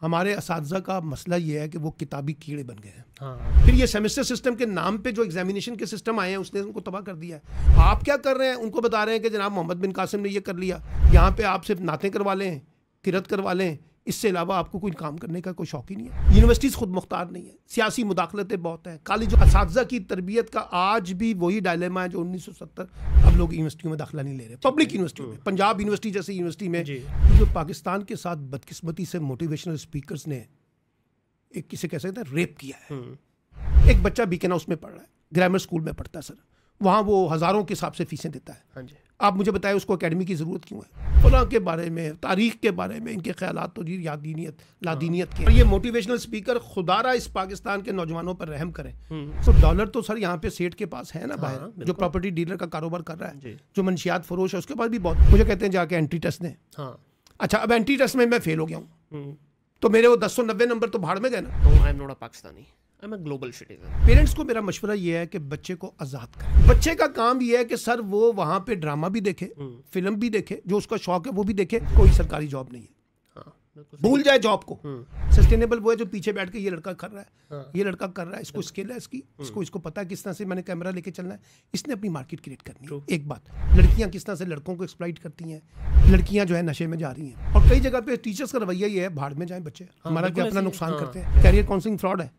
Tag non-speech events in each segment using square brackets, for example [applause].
हमारे इस का मसला ये है कि वो किताबी कीड़े बन गए हैं हाँ। फिर ये सेमेस्टर सिस्टम के नाम पे जो एग्जामिनेशन के सिस्टम आए हैं उसने उनको तबाह कर दिया है आप क्या कर रहे हैं उनको बता रहे हैं कि जनाब मोहम्मद बिन कासिम ने ये कर लिया यहाँ पे आप सिर्फ नाते करवा लें किरत करवा लें इससे अलावा आपको कोई काम करने का कोई शौक ही नहीं है यूनिवर्सिटीज़ खुद मुख्तार नहीं है सियासी मुदाखलतें बहुत हैं कॉलेज इस की तरबियत का आज भी वही डायलेमा है जो उन्नीस सौ सत्तर अब लोग यूनिवर्सिटियों में दाखिला नहीं ले रहे पब्लिक यूनिवर्सिटी में पंजाब यूनिवर्सिटी जैसे यूनिवर्सिटी में जो पाकिस्तान के साथ बदकस्मती से मोटिवेशनल स्पीकर ने एक किसे कह सकते हैं रेप किया है हम्म। एक बच्चा बीकेना उसमें पढ़ रहा है ग्रामर स्कूल में पढ़ता है सर वहाँ वो हज़ारों के हिसाब से फीसें देता है हाँ आप मुझे बताएं उसको अकेडमी की ज़रूरत क्यों है फला के बारे में तारीख के बारे में इनके ख्याल तो जी यादीनीत लादीनीत के हाँ। ये मोटिवेशनल स्पीकर खुदारा इस पाकिस्तान के नौजवानों पर रहम करें तो हम्म। डॉलर तो सर यहाँ पे सेठ के पास है ना हाँ, बाहर जो प्रॉपर्टी डीलर का कारोबार कर रहा है जो मनशियात फरोश है उसके पास भी बहुत मुझे कहते हैं जाके एंट्री टेस्ट दें हाँ। अच्छा अब एंट्री टेस्ट में मैं फेल हो गया हूँ हम्म। तो मेरे वो दस सौ नब्बे नंबर तो भाड़ में गए ना आई तो am Pakistani I am a global citizen parents को मेरा मशवरा यह है कि बच्चे को आज़ाद करें बच्चे का काम यह है कि सर वो वहाँ पे ड्रामा भी देखे हम्म। फिल्म भी देखे जो उसका शौक है वो भी देखे कोई सरकारी जॉब नहीं है हाँ, भूल जाए जॉब को हम्म। सस्टेनेबल वो है जो पीछे बैठ के ये लड़का कर रहा है हाँ। ये लड़का कर रहा है इसको हम्म। स्किल है इसकी इसको इसको पता है किस तरह से मैंने कैमरा लेके चलना है इसने अपनी मार्केट क्रिएट करनी है एक बात लड़कियां किस तरह से लड़कों को एक्सप्लाइट करती हैं लड़कियां जो है नशे में जा रही हैं और कई जगह पे टीचर्स का रवैया ये है भाड़ में जाए बच्चे हाँ, हमारा क्या अपना नुकसान करते हैं कैरियर काउंसिलिंग फ्रॉड है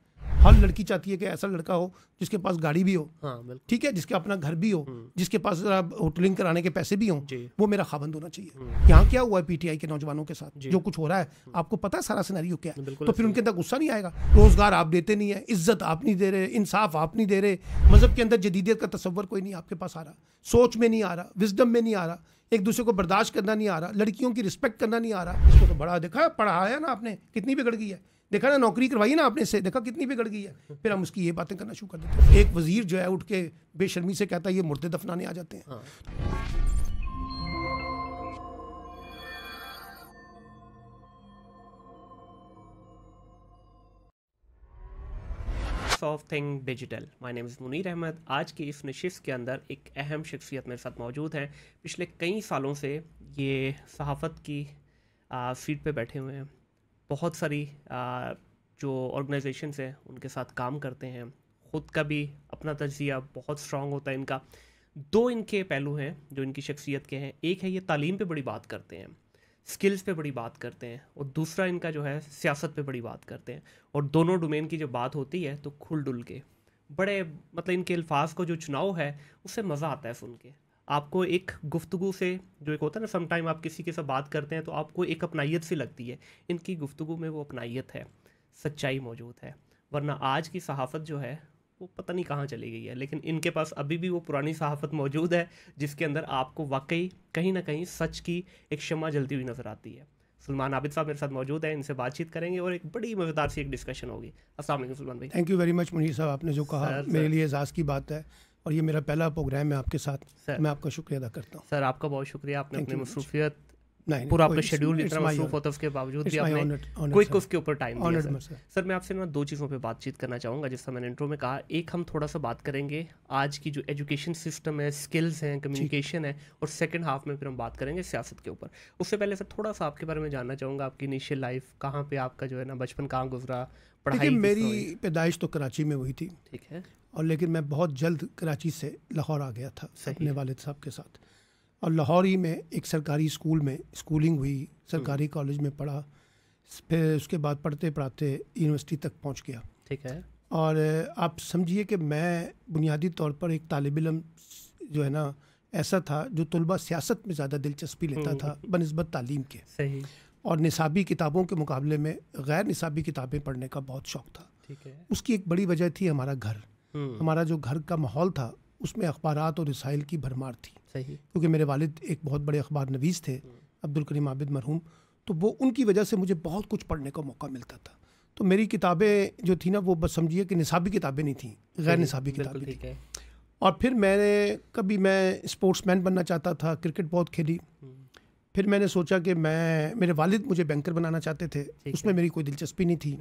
हर लड़की चाहती है कि ऐसा लड़का हो जिसके पास गाड़ी भी हो हाँ, ठीक है जिसके अपना घर भी हो हम्म। जिसके पास होटलिंग कराने के पैसे भी हों वो मेरा खाबंद होना चाहिए हम्म। यहाँ क्या हुआ है पीटीआई के नौजवानों के साथ जो कुछ हो रहा है हम्म। आपको पता है सारा सिनेरियो क्या है तो फिर उनके अंदर गुस्सा नहीं आएगा रोजगार आप देते नहीं है इज्जत आप नहीं दे रहे इंसाफ आप नहीं दे रहे मजहब के अंदर जदीदियत का तस्वर कोई नहीं आपके पास आ रहा सोच में नहीं आ रहा विजडम में नहीं आ रहा एक दूसरे को बर्दाश्त करना नहीं आ रहा लड़कियों की रिस्पेक्ट करना नहीं आ रहा इसको तो बड़ा देखा पढ़ाया ना आपने कितनी बिगड़ गई है देखा ना नौकरी करवाई ना आपने से देखा कितनी बिगड़ गई है फिर हम उसकी ये बातें करना शुरू कर देते हैं एक वजीर जो है उठ के बेशर्मी से कहता है ये मुर्दे दफनाने आ जाते हैं of thing digital my name is Munir Ahmad आज की इस नशिश के अंदर एक अहम शख्सियत मेरे साथ मौजूद हैं पिछले कई सालों से ये सहाफ़त की आ, सीट पे बैठे हुए हैं बहुत सारी जो ऑर्गेनाइजेशंस हैं उनके साथ काम करते हैं ख़ुद का भी अपना तजिया बहुत स्ट्रांग होता है इनका दो इनके पहलू हैं जो इनकी शख्सियत के हैं एक है ये तालीम पे बड़ी बात करते हैं स्किल्स पे बड़ी बात करते हैं और दूसरा इनका जो है सियासत पे बड़ी बात करते हैं और दोनों डोमेन की जब बात होती है तो खुल डुल के बड़े मतलब इनके अल्फाज को जो चुनाव है उससे मज़ा आता है सुन के आपको एक गुफ्तु से जो एक होता है ना समटाइम आप किसी के साथ बात करते हैं तो आपको एक अपनाइत सी लगती है इनकी गुफ्तु में वो अपनाइत है सच्चाई मौजूद है वरना आज की सहाफ़त जो है वो पता नहीं कहाँ चली गई है लेकिन इनके पास अभी भी वो पुरानी सहाफ़त मौजूद है जिसके अंदर आपको वाकई कहीं ना कहीं सच की एक शमा जलती हुई नज़र आती है सलमान आबिद साहब मेरे साथ मौजूद हैं इनसे बातचीत करेंगे और एक बड़ी मज़ेदार सी एक डिस्कशन होगी असल सलमान भाई thank you very much Munir साहब आपने जो कहा सर, मेरे लिए एजाज़ की बात है और ये मेरा पहला प्रोग्राम है आपके साथ सर, मैं आपका शुक्रिया अदा करता हूँ सर आपका बहुत शुक्रिया आपने अपनी मसरूफियत पूरा आपका शेड्यूल इतना मसरूफ होता उसके बावजूद भी आपने उसके ऊपर टाइम दिया सर मैं आपसे ना दो चीज़ों पे बातचीत करना चाहूँगा जैसा मैंने इंट्रो में कहा एक हम थोड़ा सा बात करेंगे आज की जो एजुकेशन सिस्टम है स्किल्स हैं कम्युनिकेशन है और सेकेंड हाफ में फिर हम बात करेंगे सियासत के ऊपर उससे पहले सर थोड़ा सा आपके बारे में जानना चाहूँगा आपकी इनिशियल लाइफ कहाँ पर आपका जो है ना बचपन कहाँ गुजरा पढ़ाई मेरी पैदाइश तो कराची में हुई थी ठीक है और लेकिन मैं बहुत जल्द कराची से लाहौर आ गया था अपने वालद साहब के साथ और लाहौर ही में एक सरकारी स्कूल में स्कूलिंग हुई सरकारी हम्म। कॉलेज में पढ़ा फिर उसके बाद पढ़ते पढ़ाते यूनिवर्सिटी तक पहुंच गया ठीक है और आप समझिए कि मैं बुनियादी तौर पर एक तालब इलम जो है ना ऐसा था जो तलबा सियासत में ज़्यादा दिलचस्पी लेता था हम्म। बनस्बत तालीम के सही और निसाबी किताबों के मुकाबले में गैर निसाबी किताबें पढ़ने का बहुत शौक़ था ठीक है उसकी एक बड़ी वजह थी हमारा घर हम्म। हमारा जो घर का माहौल था उसमें अखबार और रसाइल की भरमार थी सही क्योंकि मेरे वालिद एक बहुत बड़े अखबार नवीस थे हम्म। अब्दुल करीम आबिद मरहूम तो वो उनकी वजह से मुझे बहुत कुछ पढ़ने का मौका मिलता था तो मेरी किताबें जो थी ना वो बस समझिए कि निसाबी किताबें नहीं थी गैर निसाबी किताबें थी और फिर मैंने कभी मैं स्पोर्ट्समैन बनना चाहता था क्रिकेट बहुत खेली हम्म। फिर मैंने सोचा कि मैं मेरे वालिद मुझे बैंकर बनाना चाहते थे उसमें मेरी कोई दिलचस्पी नहीं थी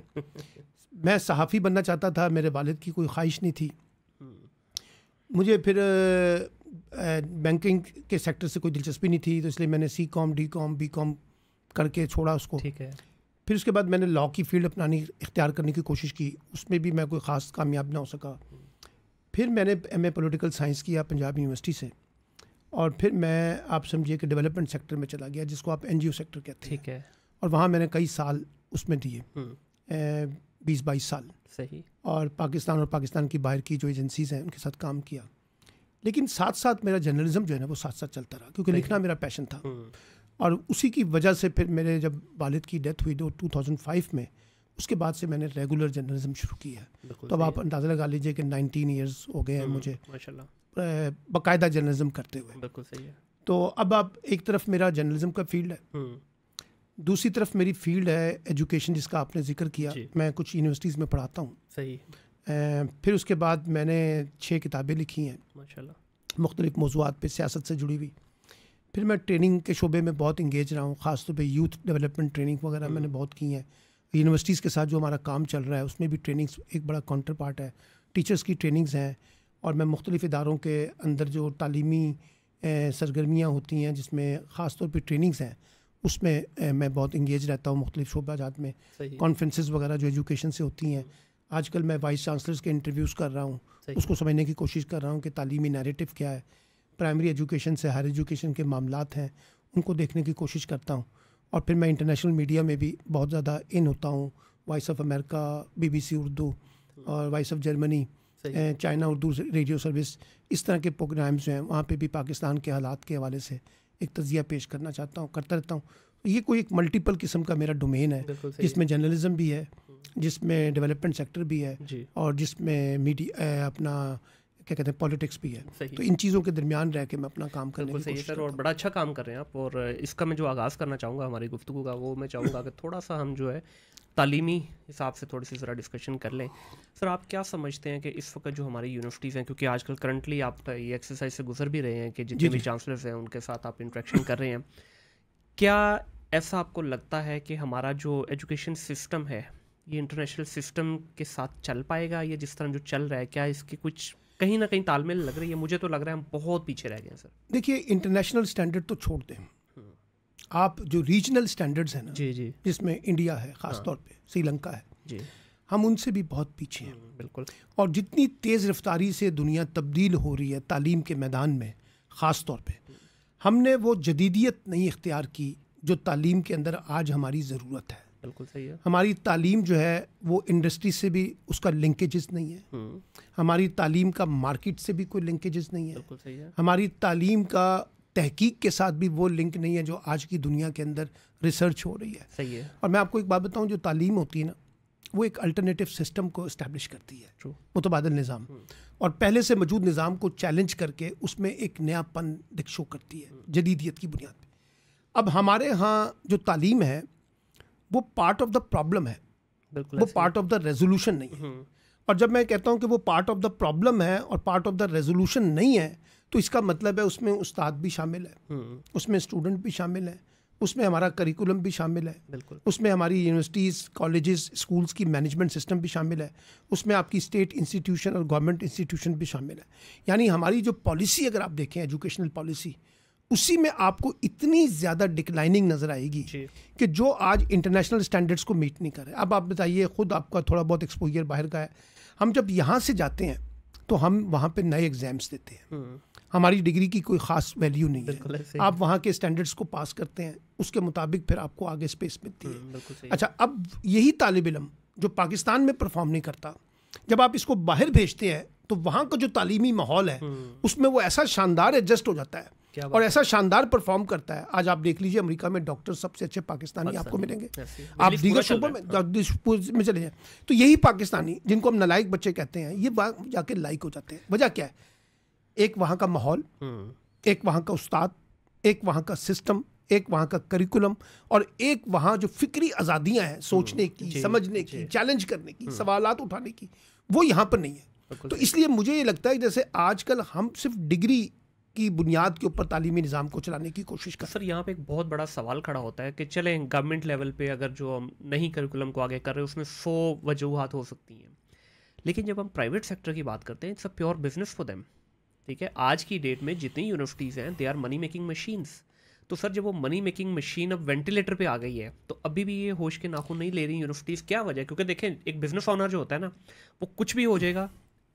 मैं सहाफ़ी बनना चाहता था मेरे वालिद की कोई ख्वाहिश नहीं थी मुझे फिर बैंकिंग के सेक्टर से कोई दिलचस्पी नहीं थी तो इसलिए मैंने C com D com B com करके छोड़ा उसको ठीक है फिर उसके बाद मैंने लॉ की फील्ड अपनानी इख्तियार करने की कोशिश की उसमें भी मैं कोई ख़ास कामयाब ना हो सका फिर मैंने एम ए पोलिटिकल साइंस किया पंजाब यूनिवर्सिटी से और फिर मैं आप समझिए कि डेवलपमेंट सेक्टर में चला गया जिसको आप एन सेक्टर कहते हैं ठीक है और वहाँ मैंने कई साल उसमें दिए हम्म। बीस बाईस साल सही और पाकिस्तान और पाकिस्तान की बाहर की जो एजेंसीज हैं उनके साथ काम किया लेकिन साथ साथ मेरा जर्नलिज्म जो है ना वो साथ साथ चलता रहा क्योंकि लिखना मेरा पैशन था हम्म। और उसी की वजह से फिर मेरे जब वालिद की डेथ हुई तो टू में उसके बाद से मैंने रेगुलर जर्नलिज्म शुरू किया है तो अब आप अंदाज़ा लगा लीजिए कि 19 इयर्स हो गए हैं हम्म, मुझे माशाल्लाह बाकायदा जर्नलिज्म करते हुए बिल्कुल सही है तो अब आप एक तरफ मेरा जर्नलिज्म का फील्ड है हम्म। दूसरी तरफ मेरी फील्ड है एजुकेशन जिसका आपने जिक्र किया मैं कुछ यूनिवर्सिटीज़ में पढ़ाता हूँ सही फिर उसके बाद मैंने छः किताबें लिखी हैं माशा मुख्तलिफ़ मौजूद पे सियासत से जुड़ी हुई फिर मैं ट्रेनिंग के शोबे में बहुत इंगेज रहा हूँ ख़ासतौर पर यूथ डेवलपमेंट ट्रेनिंग वगैरह मैंने हम्म। बहुत की हैं यूनिवर्सिटीज़ के साथ जो हमारा काम चल रहा है उसमें भी ट्रेनिंग्स एक बड़ा काउंटर पार्ट है टीचर्स की ट्रेनिंग्स हैं और मैं मुख्तलिफ़ इदारों के अंदर जो तली सरगर्मियाँ होती हैं जिसमें ख़ास तौर पर ट्रेनिंग्स हैं उसमें मैं बहुत इंगेज रहता हूँ मुख्तु शोबा जात में कॉन्फ्रेंस वगैरह जो एजुकेशन से होती हैं आजकल मैं वाइस चांसलर्स के इंटरव्यूज़ कर रहा हूँ उसको समझने की कोशिश कर रहा हूँ कि तालीमी नैरेटिव क्या है प्राइमरी एजुकेशन से हायर एजुकेशन के मामला हैं उनको देखने की कोशिश करता हूँ और फिर मैं इंटरनेशनल मीडिया में भी बहुत ज़्यादा इन होता हूँ voice of America B B C Urdu और voice of Germany China Urdu radio service इस तरह के प्रोग्राम्स जो हैं वहाँ पर भी पाकिस्तान के हालात के हवाले से एक तजिया पेश करना चाहता हूँ करता रहता हूँ ये कोई एक मल्टीपल किस्म का मेरा डोमेन है जिसमें जर्नलिज्म भी है हम्म। जिसमें डेवलपमेंट सेक्टर भी है और जिसमें मीडिया अपना क्या कहते हैं पॉलिटिक्स भी है तो इन चीज़ों के दरमियान रह के मैं अपना काम करने की सही सर और बड़ा अच्छा काम कर रहे हैं आप और इसका मैं जो आगाज़ करना चाहूँगा हमारी गुफ्तु का वो मैं चाहूँगा कि थोड़ा सा हम जो है तालीमी हिसाब से थोड़ी सी ज़रा डिस्कशन कर लें सर आप क्या समझते हैं कि इस वक्त जो हमारी यूनिवर्सिटीज़ हैं क्योंकि आजकल करंटली आप ये एक्सरसाइज से गुजर भी रहे हैं कि जितने भी चांसलर्स हैं उनके साथ आप इंट्रैक्शन कर रहे हैं क्या ऐसा आपको लगता है कि हमारा जो एजुकेशन सिस्टम है ये इंटरनेशनल सिस्टम के साथ चल पाएगा या जिस तरह जो चल रहा है क्या इसकी कुछ कहीं ना कहीं तालमेल लग रही है मुझे तो लग रहा है हम बहुत पीछे रह गए हैं सर देखिए इंटरनेशनल स्टैंडर्ड तो छोड़ दें हम्म। आप जो रीजनल स्टैंडर्ड्स हैं ना जी जी जिसमें इंडिया है ख़ास हाँ। तौर पे श्रीलंका है जी हम उनसे भी बहुत पीछे हैं हम्म, बिल्कुल और जितनी तेज़ रफ्तारी से दुनिया तब्दील हो रही है तालीम के मैदान में ख़ास तौर पे हम्म। हमने वो जदीदियत नहीं इख्तियार की जो तालीम के अंदर आज हमारी ज़रूरत है बिल्कुल सही है हमारी तालीम जो है वो इंडस्ट्री से भी उसका लिंकेजेस नहीं है हम्म। हमारी तालीम का मार्केट से भी कोई लिंकेजेस नहीं है बिल्कुल सही है हमारी तालीम का तहकीक के साथ भी वो लिंक नहीं है जो आज की दुनिया के अंदर रिसर्च हो रही है सही है और मैं आपको एक बात बताऊँ जो तालीम होती है ना वो एक अल्टरनेटिव सिस्टम को इस्टेब्लिश करती है मुतबादल निज़ाम हम्म। और पहले से मौजूद निज़ाम को चैलेंज करके उसमें एक नयापन दिक्शो करती है हम्म। जदीदियत की बुनियाद पर अब हमारे यहाँ जो तालीम है वो पार्ट ऑफ द प्रॉब्लम है वो पार्ट ऑफ द रेजोल्यूशन नहीं है हम्म। और जब मैं कहता हूँ कि वो पार्ट ऑफ द प्रॉब्लम है और पार्ट ऑफ द रेजोल्यूशन नहीं है तो इसका मतलब है उसमें उस्ताद भी शामिल है हम्म। उसमें स्टूडेंट भी शामिल है उसमें हमारा करिकुलम भी शामिल है उसमें हमारी यूनिवर्सिटीज़ कॉलेजेस स्कूल्स की मैनेजमेंट सिस्टम भी शामिल है उसमें आपकी स्टेट इंस्टीट्यूशन और गवर्नमेंट इंस्टीट्यूशन भी शामिल है यानी हमारी जो पॉलिसी अगर आप देखें एजुकेशनल पॉलिसी उसी में आपको इतनी ज़्यादा डिक्लाइनिंग नज़र आएगी कि जो आज इंटरनेशनल स्टैंडर्ड्स को मीट नहीं कर रहे अब आप बताइए खुद आपका थोड़ा बहुत एक्सपोजर बाहर का है हम जब यहाँ से जाते हैं तो हम वहाँ पे नए एग्ज़ाम्स देते हैं हम्म। हमारी डिग्री की कोई ख़ास वैल्यू नहीं है आप वहाँ के स्टैंडर्ड्स को पास करते हैं उसके मुताबिक फिर आपको आगे स्पेस मिलती है हम्म, अच्छा अब यही तालब इलम जो पाकिस्तान में परफॉर्म नहीं करता जब आप इसको बाहर भेजते हैं तो वहाँ का जो तालीमी माहौल है हम्म। उसमें वो ऐसा शानदार एडजस्ट हो जाता है और ऐसा शानदार परफॉर्म करता है आज आप देख लीजिए अमेरिका में डॉक्टर सबसे अच्छे पाकिस्तानी आपको मिलेंगे आप दीगर शोबों में में चले जाए तो यही पाकिस्तानी जिनको हम नलायक बच्चे कहते हैं ये जाके लाइक हो जाते हैं वजह क्या है एक वहाँ का माहौल हम्म। एक वहाँ का उस्ताद एक वहाँ का सिस्टम एक वहाँ का करिकुलम और एक वहाँ जो फिक्री आज़ादियाँ हैं सोचने हम्म। की समझने की चैलेंज करने की हम्म। सवालत उठाने की वो यहाँ पर नहीं है तो इसलिए मुझे ये लगता है जैसे आजकल हम सिर्फ डिग्री की बुनियाद के ऊपर तालीमी निज़ाम को चलाने की कोशिश कर सर यहाँ पे एक बहुत बड़ा सवाल खड़ा होता है कि चलें गवर्नमेंट लेवल पे अगर जो हम नहीं करिकुलम को आगे कर रहे उसमें सौ वजूहत हो सकती हैं लेकिन जब हम प्राइवेट सेक्टर की बात करते हैं it's a pure business for them ठीक है आज की डेट में जितनी यूनिवर्सिटीज़ हैं they are money making machines तो सर जब वो मनी मेकिंग मशीन अब वेंटिलेटर पे आ गई है तो अभी भी ये होश के नाखून नहीं ले रही यूनिवर्सिटीज़ क्या वजह क्योंकि देखें एक बिज़नेस ऑनर जो होता है ना वो कुछ भी हो जाएगा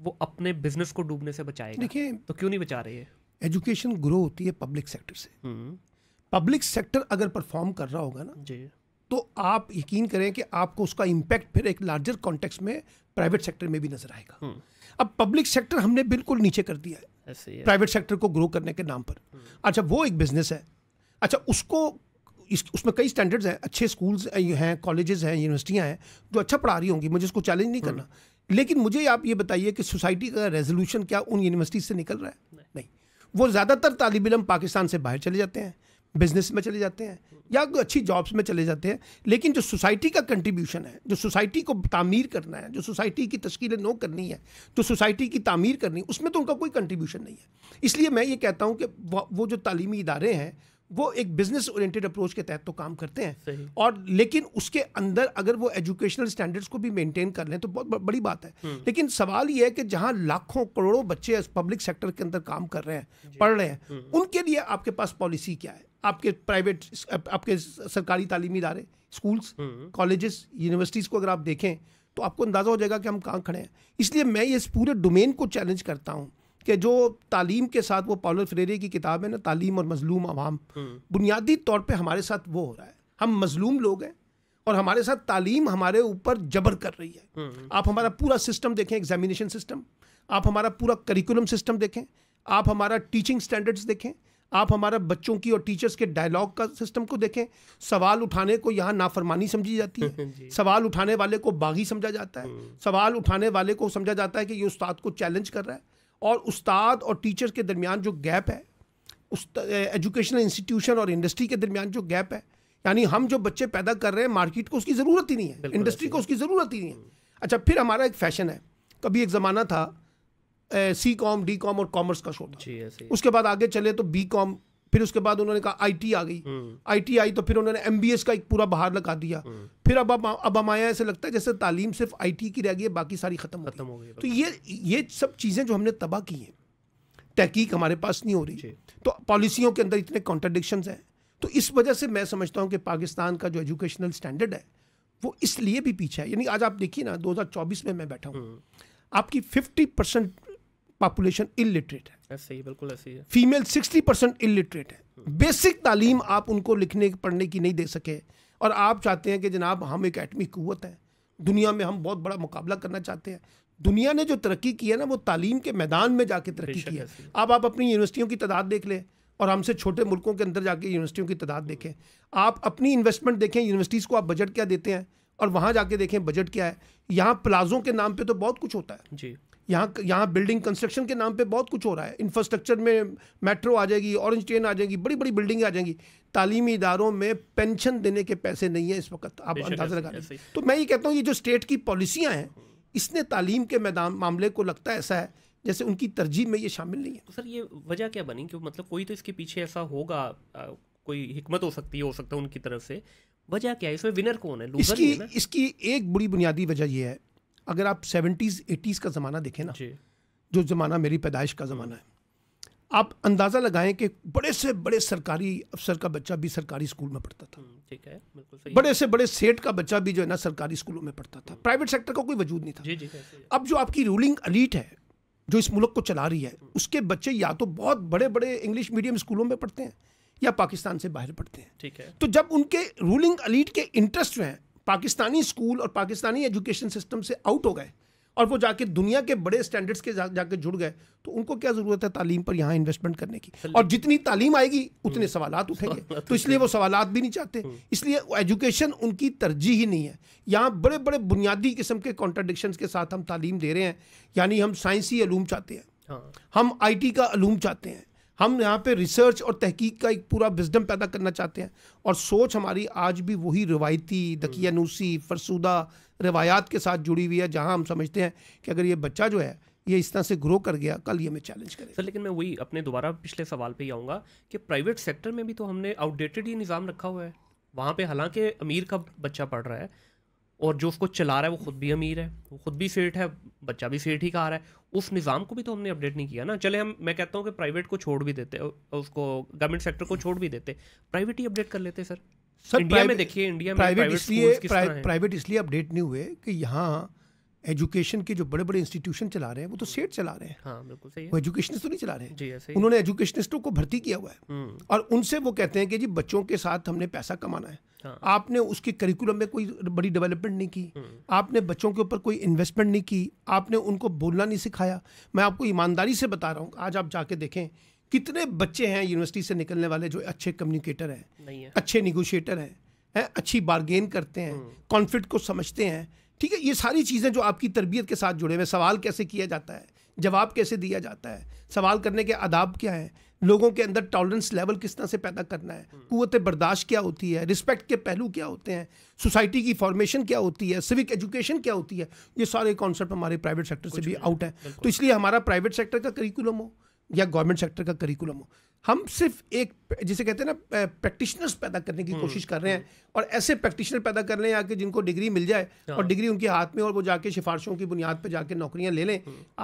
वो अपने बिजनेस को डूबने से बचाएगा देखिए तो क्यों नहीं बचा रहे हैं एजुकेशन ग्रो होती है पब्लिक सेक्टर से हम्म। पब्लिक सेक्टर अगर परफॉर्म कर रहा होगा ना तो आप यकीन करें कि आपको उसका इम्पैक्ट फिर एक लार्जर कॉन्टेक्स में प्राइवेट सेक्टर में भी नजर आएगा हम्म। अब पब्लिक सेक्टर हमने बिल्कुल नीचे कर दिया है प्राइवेट सेक्टर को ग्रो करने के नाम पर हम्म। अच्छा वो एक बिजनेस है अच्छा उसको इस उसमें कई स्टैंडर्ड्स हैं अच्छे स्कूल्स हैं कॉलेजेस हैं यूनिवर्सिटियाँ हैं जो अच्छा पढ़ा रही होंगी मुझे उसको चैलेंज नहीं करना लेकिन मुझे आप ये बताइए कि सोसाइटी का रेजोल्यूशन क्या उन यूनिवर्सिटीज से निकल रहा है वो ज़्यादातर तालब इलम पाकिस्तान से बाहर चले जाते हैं बिजनेस में चले जाते हैं या अच्छी जॉब्स में चले जाते हैं लेकिन जो सोसाइटी का कंट्रीब्यूशन है जो सोसाइटी को तामीर करना है जो सोसाइटी की तश्कील नो करनी है जो सोसाइटी की तामीर करनी है उसमें तो उनका कोई कंट्रीब्यूशन नहीं है इसलिए मैं ये कहता हूँ कि वो जो तालीमी इदारे हैं वो एक बिजनेस ओरिएंटेड अप्रोच के तहत तो काम करते हैं और लेकिन उसके अंदर अगर वो एजुकेशनल स्टैंडर्ड्स को भी मेंटेन कर लें तो बहुत बड़ी बात है हम्म। लेकिन सवाल ये है कि जहां लाखों करोड़ों बच्चे पब्लिक सेक्टर के अंदर काम कर रहे हैं पढ़ रहे हैं हम्म। उनके लिए आपके पास पॉलिसी क्या है आपके प्राइवेट आपके सरकारी तालीमी इदारे स्कूल्स कॉलेजेस यूनिवर्सिटीज़ को अगर आप देखें तो आपको अंदाज़ा हो जाएगा कि हम कहाँ खड़े हैं इसलिए मैं इस पूरे डोमेन को चैलेंज करता हूँ कि जो तालीम के साथ वो पाउलो फ्रेरे की किताब है ना तालीम और मजलूम आवाम हम्म। बुनियादी तौर पर हमारे साथ वो हो रहा है हम मजलूम लोग हैं और हमारे साथ तालीम हमारे ऊपर जबर कर रही है हम्म। आप हमारा पूरा सिस्टम देखें एग्जामिनेशन सिस्टम आप हमारा पूरा करिकुलम सिस्टम देखें आप हमारा टीचिंग स्टैंडर्ड्स देखें आप हमारा बच्चों की और टीचर्स के डायलॉग का सिस्टम को देखें सवाल उठाने को यहाँ नाफरमानी समझी जाती है [laughs] सवाल उठाने वाले को बागी समझा जाता है हम्म। सवाल उठाने वाले को समझा जाता है कि ये उस्ताद को चैलेंज कर रहा है और उस्ताद और टीचर के दरमियान जो गैप है उस एजुकेशनल इंस्टीट्यूशन और इंडस्ट्री के दरमियान जो गैप है यानी हम जो बच्चे पैदा कर रहे हैं मार्केट को उसकी ज़रूरत ही नहीं है इंडस्ट्री को उसकी ज़रूरत ही नहीं है अच्छा फिर हमारा एक फैशन है कभी एक ज़माना था सी कॉम डी कॉम और कॉमर्स का शो था उसके बाद आगे चले तो बी कॉम फिर उसके बाद उन्होंने कहा आईटी आ गई आईटी हम्म। आई तो फिर उन्होंने एमबीएस का एक पूरा बाहर लगा दिया हम्म। फिर अब अब अब हम आया ऐसे लगता है जैसे तालीम सिर्फ आईटी की रह गई है बाकी सारी खत्म खत्म हो गई तो ये ये सब चीज़ें जो हमने तबाह की हैं तहकीक हमारे पास नहीं हो रही तो पॉलिसियों के अंदर इतने कॉन्ट्रडिक्शन हैं तो इस वजह से मैं समझता हूँ कि पाकिस्तान का जो एजुकेशनल स्टैंडर्ड है वो इसलिए भी पीछे है यानी आज आप देखिए ना 2024 में मैं बैठा हूँ हम्म। आपकी 50 परसेंट पॉपुलेशन इलिटरेट है ऐसे ही बिल्कुल ऐसे ही है फीमेल सिक्सटी परसेंट इलिटरेट है बेसिक तालीम आप उनको लिखने पढ़ने की नहीं दे सके और आप चाहते हैं कि जनाब हम एक एटमी कुत है दुनिया में हम बहुत बड़ा मुकाबला करना चाहते हैं दुनिया ने जो तरक्की की है ना वो तालीम के मैदान में जाके तरक्की की है अब आप अपनी यूनिवर्सिटियों की तादाद देख लें और हमसे छोटे मुल्कों के अंदर जाके यूनिवर्सिटियों की तादाद देखें आप अपनी इन्वेस्टमेंट देखें यूनिवर्सिटीज़ को आप बजट क्या देते हैं और वहाँ जाके देखें बजट क्या है यहाँ प्लाजों के नाम पे तो बहुत कुछ होता है जी यहाँ यहाँ बिल्डिंग कंस्ट्रक्शन के नाम पे बहुत कुछ हो रहा है इंफ्रास्ट्रक्चर में मेट्रो आ जाएगी ऑरेंज ट्रेन आ जाएगी बड़ी बड़ी बिल्डिंग आ जाएंगी तालीमी इदारों में पेंशन देने के पैसे नहीं है इस वक्त आप अंदाज़ा लगा रहे तो मैं ये कहता हूँ ये जो स्टेट की पॉलिसियाँ हैं इसने तालीम के मैदान मामले को लगता है ऐसा है जैसे उनकी तरजीह में ये शामिल नहीं है तो सर ये वजह क्या बनी कि मतलब कोई तो इसके पीछे ऐसा होगा कोई हिकमत हो सकती है हो सकता है उनकी तरफ से वजह क्या है इसमें विनर कौन है इसकी है इसकी एक बड़ी बुनियादी वजह यह है अगर आप सेवेंटीज़ एटीज़ का ज़माना देखें ना जो ज़माना मेरी पैदाइश का ज़माना है आप अंदाज़ा लगाएं कि बड़े से बड़े सरकारी अफसर का बच्चा भी सरकारी स्कूल में पढ़ता था हम्म, ठीक है बिल्कुल सही बड़े से बड़े सेठ का बच्चा भी जो है ना सरकारी स्कूलों में पढ़ता था प्राइवेट सेक्टर का कोई वजूद नहीं था जी जी अब जो आपकी रूलिंग अलीट है जो इस मुल्क को चला रही है हम्म। उसके बच्चे या तो बहुत बड़े बड़े इंग्लिश मीडियम स्कूलों में पढ़ते हैं या पाकिस्तान से बाहर पढ़ते हैं ठीक है तो जब उनके रूलिंग अलीट के इंटरेस्ट जो हैं पाकिस्तानी स्कूल और पाकिस्तानी एजुकेशन सिस्टम से आउट हो गए और वो जाके दुनिया के बड़े स्टैंडर्ड्स के जा, जाके जुड़ गए तो उनको क्या ज़रूरत है तालीम पर यहाँ इन्वेस्टमेंट करने की हम्म। और जितनी तालीम आएगी उतने हम्म। सवाल उठेंगे तो इसलिए वो सवाल भी नहीं चाहते हम्म। इसलिए एजुकेशन उनकी तरजीह ही नहीं है यहाँ बड़े बड़े बुनियादी किस्म के कॉन्ट्रडिक्शन के साथ हम तालीम दे रहे हैं यानी हम साइंसी आलूम चाहते हैं हाँ। हम आई का आलूम चाहते हैं हम यहाँ पे रिसर्च और तहकीक का एक पूरा विजडम पैदा करना चाहते हैं और सोच हमारी आज भी वही रिवायती दकियानूसी हम्म। फरसुदा रवायात के साथ जुड़ी हुई है जहाँ हम समझते हैं कि अगर ये बच्चा जो है ये इस तरह से ग्रो कर गया कल ये मैं चैलेंज करें सर लेकिन मैं वही अपने दोबारा पिछले सवाल पर ही आऊँगा कि प्राइवेट सेक्टर में भी तो हमने आउटडेटेड ही निज़ाम रखा हुआ है वहाँ पर हालांकि अमीर का बच्चा पढ़ रहा है और जो उसको चला रहा है वो खुद भी अमीर है वो खुद भी सेठ है बच्चा भी सेठ ही का रहा है उस निज़ाम को भी तो हमने अपडेट नहीं किया ना चले हम मैं कहता हूँ कि प्राइवेट को छोड़ भी देते उसको गवर्नमेंट सेक्टर को छोड़ भी देते प्राइवेट ही अपडेट कर लेते सर सर इंडिया में देखिए इंडिया में प्राइवेट इसलिए प्राइवेट इसलिए अपडेट नहीं हुए कि यहाँ एजुकेशन के जो बड़े बड़े इंस्टीट्यूशन चला रहे हैं वो तो सेठ हम्म। चला रहे हैं हाँ, बिल्कुल सही है। वो एजुकेशनिस्ट तो नहीं चला रहे हैं जी, है। उन्होंने एजुकेशनिस्टों को भर्ती किया हुआ है हम्म। और उनसे वो कहते हैं कि जी बच्चों के साथ हमने पैसा कमाना है हाँ। आपने उसके करिकुलम में कोई बड़ी डेवलपमेंट नहीं की हम्म। आपने बच्चों के ऊपर कोई इन्वेस्टमेंट नहीं की आपने उनको बोलना नहीं सिखाया मैं आपको ईमानदारी से बता रहा हूँ आज आप जाके देखें कितने बच्चे हैं यूनिवर्सिटी से निकलने वाले जो अच्छे कम्युनिकेटर हैं अच्छे निगोशिएटर हैं है, अच्छी बारगेन करते हैं कॉन्फ्लिक्ट हम्म। को समझते हैं ठीक है ये सारी चीज़ें जो आपकी तरबियत के साथ जुड़े हुए सवाल कैसे किया जाता है जवाब कैसे दिया जाता है सवाल करने के आदाब क्या हैं लोगों के अंदर टॉलरेंस लेवल किस तरह से पैदा करना है हम्म। कुत बर्दाश्त क्या होती है रिस्पेक्ट के पहलू क्या होते हैं सोसाइटी की फॉर्मेशन क्या होती है सिविक एजुकेशन क्या होती है ये सारे कॉन्सेप्ट हमारे प्राइवेट सेक्टर से भी आउट है तो इसलिए हमारा प्राइवेट सेक्टर का करिकुलम हो या गवर्नमेंट सेक्टर का करिकुलम हो हम सिर्फ एक जिसे कहते हैं ना प्रैक्टिशनर्स पैदा करने की हम्म, कोशिश कर रहे हैं हम्म। और ऐसे प्रैक्टिशनर पैदा कर रहे हैं आके जिनको डिग्री मिल जाए हाँ। और डिग्री उनके हाथ में और वो जाके सिफारशों की बुनियाद पर जाके नौकरियाँ ले लें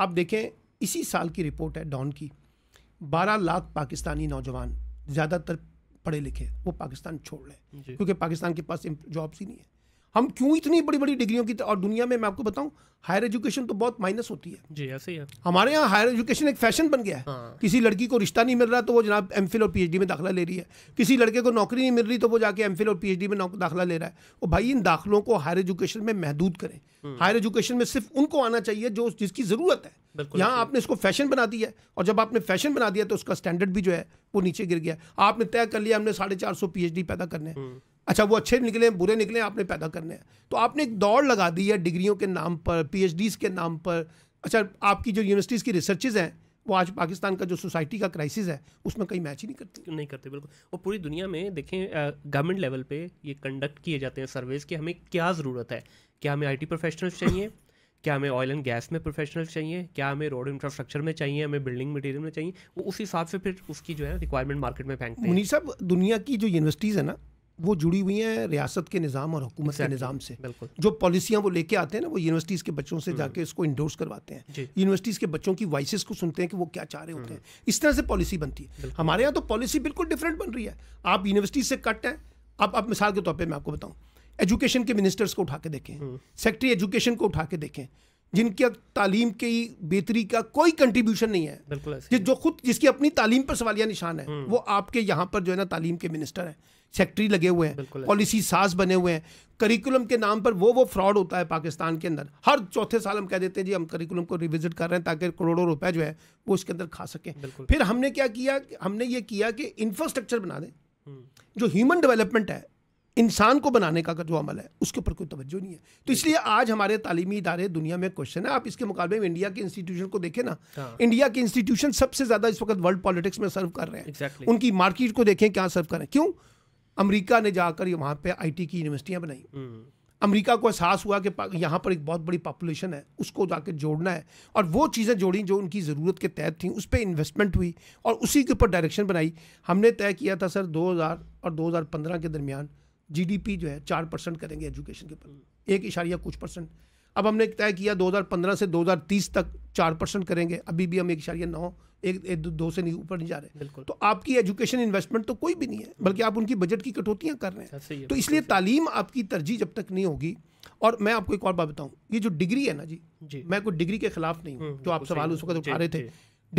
आप देखें इसी साल की रिपोर्ट है डॉन की बारह लाख पाकिस्तानी नौजवान ज़्यादातर पढ़े लिखे वो पाकिस्तान छोड़ रहे हैं क्योंकि पाकिस्तान के पास जॉब्स ही नहीं है हम क्यों इतनी बड़ी बड़ी डिग्रियों की और दुनिया में मैं आपको बताऊं हायर एजुकेशन तो बहुत माइनस होती है जी ऐसे ही है हमारे यहाँ हायर एजुकेशन एक फैशन बन गया है हाँ। किसी लड़की को रिश्ता नहीं मिल रहा तो वो जनाब एम और पी में दाखिला ले रही है किसी लड़के को नौकरी नहीं मिल रही तो वो जाके एम और पी में दाखिला ले रहा है वो भाई इन दाखिलों को हायर एजुकेशन में महदूद करें हायर हम्म। एजुकेशन में सिर्फ उनको आना चाहिए जो जिसकी ज़रूरत है यहाँ आपने इसको फैशन बना दिया है और जब आपने फैशन बना दिया तो उसका स्टैंडर्ड भी जो है वो नीचे गिर गया आपने तय कर लिया हमने साढ़े चार सौ पीएचडी पैदा करने हैं हम्म। अच्छा वो अच्छे निकले बुरे निकले आपने पैदा करने हैं तो आपने एक दौड़ लगा दी है डिग्रियों के नाम पर पी के नाम पर अच्छा आपकी जो यूनिवर्सिटीज़ की रिसर्चेज हैं वो आज पाकिस्तान का जो सोसाइटी का क्राइसिस है उसमें कहीं मैच ही नहीं करते नहीं करते बिल्कुल और पूरी दुनिया में देखें गवर्नमेंट लेवल पे ये कंडक्ट किए जाते हैं सर्वेज कि हमें क्या ज़रूरत है क्या हमें आईटी प्रोफेशनल्स चाहिए क्या हमें ऑयल एंड गैस में प्रोफेशनल्स चाहिए क्या हमें रोड इंफ्रास्ट्रक्चर में चाहिए हमें बिल्डिंग मटेरियल में चाहिए वो उस हिसाब से फिर उसकी जो है रिक्वायरमेंट मार्केट में फेंकते हैं मुनीर साहब दुनिया की जो यूनिवर्सिटीज़ है ना वो जुड़ी हुई हैं रियासत के निज़ाम और हुकूमत exactly. के निज़ाम से जो पॉलिसियाँ वो लेके आते हैं ना वो यूनिवर्सिटीज़ के बच्चों से हम्म। जाके इसको इंडोर्स करवाते हैं यूनिवर्सिटीज़ के बच्चों की वॉइस को सुनते हैं कि वो क्या चाह रहे होते हैं हम्म। इस तरह से पॉलिसी बनती है हमारे यहाँ तो पॉलिसी बिल्कुल डिफरेंट बन रही है आप यूनिवर्सिटी से कट हैं अब आप मिसाल के तौर पर मैं आपको बताऊँ एजुकेशन के मिनिस्टर्स को उठा के देखें सेक्रेटरी हम्म। एजुकेशन को उठा के देखें जिनकी तालीम की बेहतरी का कोई कंट्रीब्यूशन नहीं है बिल्कुल जो खुद जिसकी अपनी तालीम पर सवालिया निशान है वो आपके यहाँ पर जो है ना तालीम के मिनिस्टर हैं सेक्रेटरी लगे हुए हैं पॉलिसी सास बने हुए हैं करिकुलम के नाम पर वो वो फ्रॉड होता है पाकिस्तान के अंदर हर चौथे साल हम कह देते हैं जी हम करिकुलम को रिविजिट कर रहे हैं ताकि करोड़ों रुपए जो है वो उसके अंदर खा सकें फिर हमने क्या किया हमने ये किया कि इंफ्रास्ट्रक्चर बना दें हम्म। जो ह्यूमन डेवलपमेंट है इंसान को बनाने का जो अमल है उसके ऊपर कोई तवज्जो नहीं है तो इसलिए आज हमारे तालीमी इदारे दुनिया में क्वेश्चन है आप इसके मुकाबले में इंडिया के इंस्टीट्यूशन को देखें ना हाँ। इंडिया के इंस्टीट्यूशन सबसे ज़्यादा इस वक्त वर्ल्ड पॉलिटिक्स में सर्व कर रहे हैं exactly. उनकी मार्केट को देखें क्या सर्व कर रहे हैं क्यों अमेरिका ने जाकर वहाँ पे आईटी की यूनिवर्सिटियाँ बनाई हम्म। अमेरिका को एहसास हुआ कि यहाँ पर एक बहुत बड़ी पॉपुलेशन है उसको जाकर जोड़ना है और वो चीज़ें जोड़ी जो उनकी ज़रूरत के तहत थी उस पर इन्वेस्टमेंट हुई और उसी के ऊपर डायरेक्शन बनाई हमने तय किया था सर 2000 और 2015 के दरमियान जीडीपी जो है चार परसेंट करेंगे एजुकेशन के ऊपर हम्म। एक इशारिया कुछ परसेंट अब हमने तय किया 2015 से 2030 तक चार परसेंट करेंगे अभी भी हम एक इशारिया नौ एक, एक दो से नहीं ऊपर नहीं जा रहे बिल्कुल तो आपकी एजुकेशन इन्वेस्टमेंट तो कोई भी नहीं है बल्कि आप उनकी बजट की कटौतियाँ कर रहे हैं हाँ, तो इसलिए तालीम आपकी तरजीह जब तक नहीं होगी और मैं आपको एक और बात बताऊँ ये जो डिग्री है ना जी, जी। मैं कोई डिग्री के खिलाफ नहीं हूँ हम्म, जो आप सवाल उस वक्त उठा रहे थे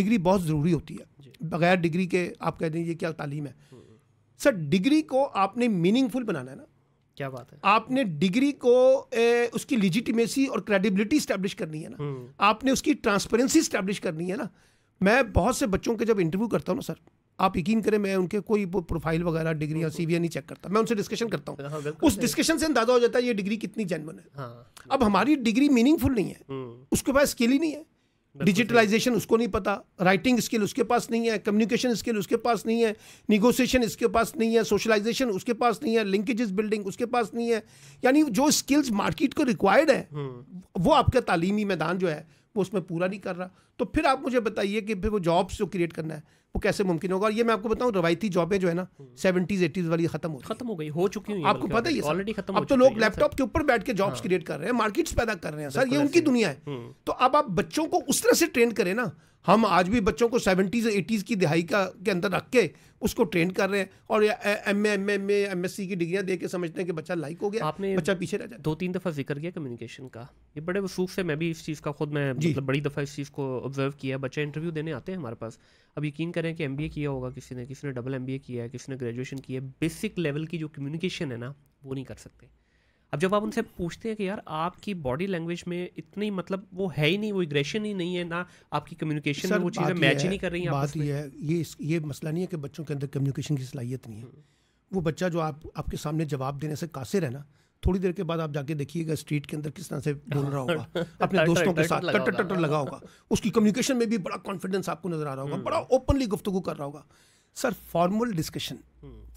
डिग्री बहुत ज़रूरी होती है बगैर डिग्री के आप कह दें ये क्या तालीम है हम्म। सर डिग्री को आपने मीनिंगफुल बनाना है ना क्या बात है आपने डिग्री को ए, उसकी लिजिटिमेसी और क्रेडिबिलिटी स्टैब्लिश करनी है ना हम्म। आपने उसकी ट्रांसपेरेंसी स्टैब्लिश करनी है ना मैं बहुत से बच्चों के जब इंटरव्यू करता हूँ ना सर आप यकीन करें मैं उनके कोई प्रोफाइल वगैरह डिग्री या सीवी नहीं चेक करता मैं उनसे डिस्कशन करता हूँ हाँ, उस डिस्कशन से अंदाजा हो जाता है ये डिग्री कितनी जेनवन है हाँ, अब हमारी डिग्री मीनिंगफुल नहीं है हम्म। उसके पास स्किल ही नहीं है डिजिटलाइजेशन उसको नहीं पता राइटिंग स्किल उसके पास नहीं है कम्युनिकेशन स्किल उसके पास नहीं है निगोसिएशन इसके पास नहीं है सोशलाइजेशन उसके पास नहीं है लिंकेजेस बिल्डिंग उसके पास नहीं है यानी जो स्किल्स मार्केट को रिक्वायर्ड है हम्म। वो आपका तालीमी मैदान जो है वो उसमें पूरा नहीं कर रहा तो फिर आप मुझे बताइए कि फिर वो जॉब्स जो क्रिएट करना है वो कैसे मुमकिन होगा और ये मैं आपको बताऊँ रवायती जॉबें जो है ना सेवेंटीज हम्म। एटीज वाली खत्म हो खत्म हो गई हो चुकी है आपको पता ही ऑलरेडी खत्म अब तो लोग लैपटॉप के ऊपर बैठ के जॉब्स क्रिएट हाँ। कर रहे हैं मार्केट्स पैदा कर रहे हैं सर ये उनकी दुनिया है हम्म। तो अब आप बच्चों को उस तरह से ट्रेन करें ना हम आज भी बच्चों को सेवेंटीज़ एटीज़ की दिहाई का के अंदर रख के उसको ट्रेन कर रहे हैं और M M M M S C की डिग्रियाँ दे के समझते हैं कि बच्चा लाइक हो गया आपने बच्चा पीछे रह जाए दो तीन दफ़ा जिक्र किया कम्युनिकेशन का ये बड़े वसूख से मैं भी इस चीज़ का खुद मैं मतलब बड़ी दफ़ा इस चीज़ को ऑब्जर्व किया बच्चा इंटरव्यू देने आते हैं हमारे पास अब यकीन करें कि एम बी ए किया होगा किसी ने किसी ने डबल एम बी ए किया है किसी ने ग्रेजुएशन किया है बेसिक लेवल की जो कम्युनिकेशन है ना वो नहीं कर सकते अब जब आप उनसे पूछते हैं कि यार आपकी बॉडी लैंग्वेज में इतनी मतलब वो है ही नहीं वो इग्रेशन ही नहीं है ना आपकी कम्युनिकेशन में वो चीज़ें मैच ही नहीं कर रही हैं बात ये है ये ये मसला नहीं है कि बच्चों के अंदर कम्युनिकेशन की सलाहियत नहीं है हम्म। वो बच्चा जो आप आपके सामने जवाब देने से कासिर है ना थोड़ी देर के बाद आप जाके देखिएगा स्ट्रीट के अंदर किस तरह से बोल रहा होगा [laughs] अपने दोस्तों के साथ टट टटर लगा होगा उसकी कम्युनिकेशन में भी बड़ा कॉन्फिडेंस आपको नजर आ रहा होगा हम्म। बड़ा ओपनली गुफ्तु कर रहा होगा sir formal discussion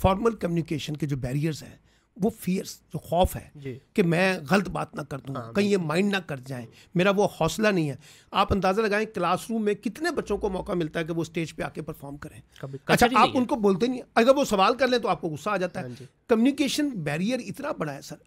formal communication के जो बैरियर्स हैं वो फियर्स जो खौफ है कि मैं गलत बात ना कर दूँ हाँ, कहीं ये माइंड ना कर जाए मेरा वो हौसला नहीं है आप अंदाज़ा लगाएं क्लासरूम में कितने बच्चों को मौका मिलता है कि वो स्टेज पे आके परफॉर्म करें अच्छा आप उनको बोलते नहीं अगर वो सवाल कर लें तो आपको गुस्सा आ जाता है कम्युनिकेशन हाँ बैरियर इतना बड़ा है सर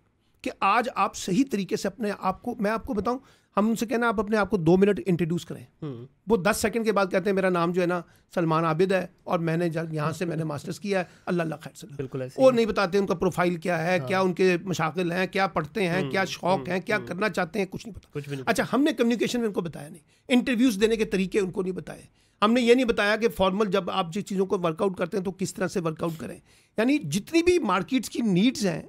कि आज आप सही तरीके से अपने आप को मैं आपको बताऊं हम उनसे कहना आप अपने आप को दो मिनट इंट्रोड्यूस करें हम्म। वो दस सेकंड के बाद कहते हैं मेरा नाम जो है ना सलमान आबिद है और मैंने जब यहाँ से मैंने मास्टर्स किया है अल्लाह खैर बिल्कुल वो नहीं बताते उनका प्रोफाइल क्या है हाँ। क्या उनके मशाकिल हैं क्या पढ़ते हैं हम्म, क्या शौक हम्म, हैं क्या करना चाहते हैं कुछ नहीं पता कुछ भी नहीं। अच्छा हमने कम्युनिकेशन में उनको बताया नहीं इंटरव्यूज़ देने के तरीके उनको नहीं बताए हमने ये नहीं बताया कि फॉर्मल जब आप जिस चीज़ों को वर्कआउट करते हैं तो किस तरह से वर्कआउट करें यानी जितनी भी मार्केट्स की नीड्स हैं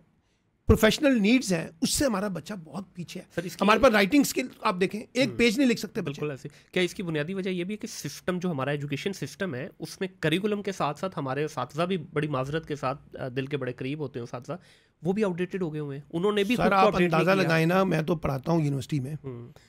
प्रोफेशनल नीड्स हैं उससे हमारा बच्चा बहुत पीछे है सर हमारे पास राइटिंग स्किल आप देखें एक पेज हम्म। नहीं लिख सकते बिल्कुल ऐसे क्या इसकी बुनियादी वजह यह भी है कि सिस्टम जो हमारा एजुकेशन सिस्टम है उसमें करिकुलम के साथ साथ हमारे साथजा भी बड़ी माजरत के साथ दिल के बड़े करीब होते हैं साथजा वो भी आउटडेटेड हो गए हुए हैं उन्होंने भी सर आप अंदाज़ा लगाए ना मैं तो पढ़ाता हूँ यूनिवर्सिटी में हम्म।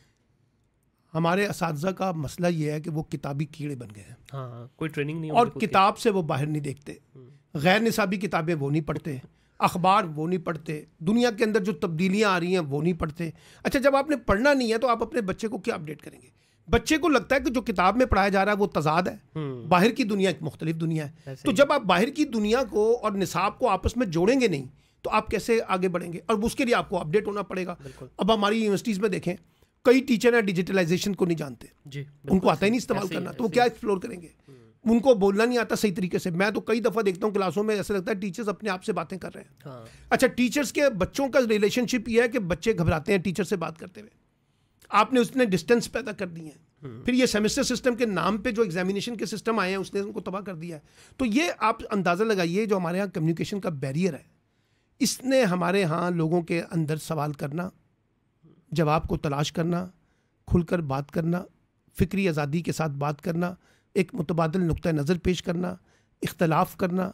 हमारे इस का मसला ये है कि वो किताबी कीड़े बन गए हैं हाँ, हाँ कोई ट्रेनिंग नहीं और किताब से वो बाहर नहीं देखते हम्म। गैर निसाबी किताबें वो नहीं पढ़ते अखबार वो नहीं पढ़ते दुनिया के अंदर जो तब्दीलियाँ आ रही हैं वो नहीं पढ़ते अच्छा जब आपने पढ़ना नहीं है तो आप अपने बच्चे को क्या अपडेट करेंगे बच्चे को लगता है कि जो किताब में पढ़ाया जा रहा है वो तजाद है हम्म। बाहर की दुनिया एक मुख्तलिफ दुनिया है तो जब आप बाहर की दुनिया को और निसाब को आपस में जोड़ेंगे नहीं तो आप कैसे आगे बढ़ेंगे और उसके लिए आपको अपडेट होना पड़ेगा अब हमारी यूनिवर्सिटीज़ में देखें कई टीचर हैं डिजिटलाइजेशन को नहीं जानते जी उनको आता ही नहीं इस्तेमाल करना तो वो क्या एक्सप्लोर करेंगे हम्म। उनको बोलना नहीं आता सही तरीके से मैं तो कई दफ़ा देखता हूँ क्लासों में ऐसा लगता है टीचर्स अपने आप से बातें कर रहे हैं हाँ। अच्छा टीचर्स के बच्चों का रिलेशनशिप ये है कि बच्चे घबराते हैं टीचर से बात करते हुए आपने उसने डिस्टेंस पैदा कर दी है हम्म। फिर ये सेमेस्टर सिस्टम के नाम पे जो एग्जामिनेशन के सिस्टम आए हैं उसने उनको तबाह कर दिया है तो ये आप अंदाज़ा लगाइए जो हमारे यहाँ कम्युनिकेशन का बैरियर है इसने हमारे यहाँ लोगों के अंदर सवाल करना जवाब को तलाश करना खुलकर बात करना फिक्री आज़ादी के साथ बात करना एक मुतबादल नुक़ नज़र पेश करना इख्तलाफ करना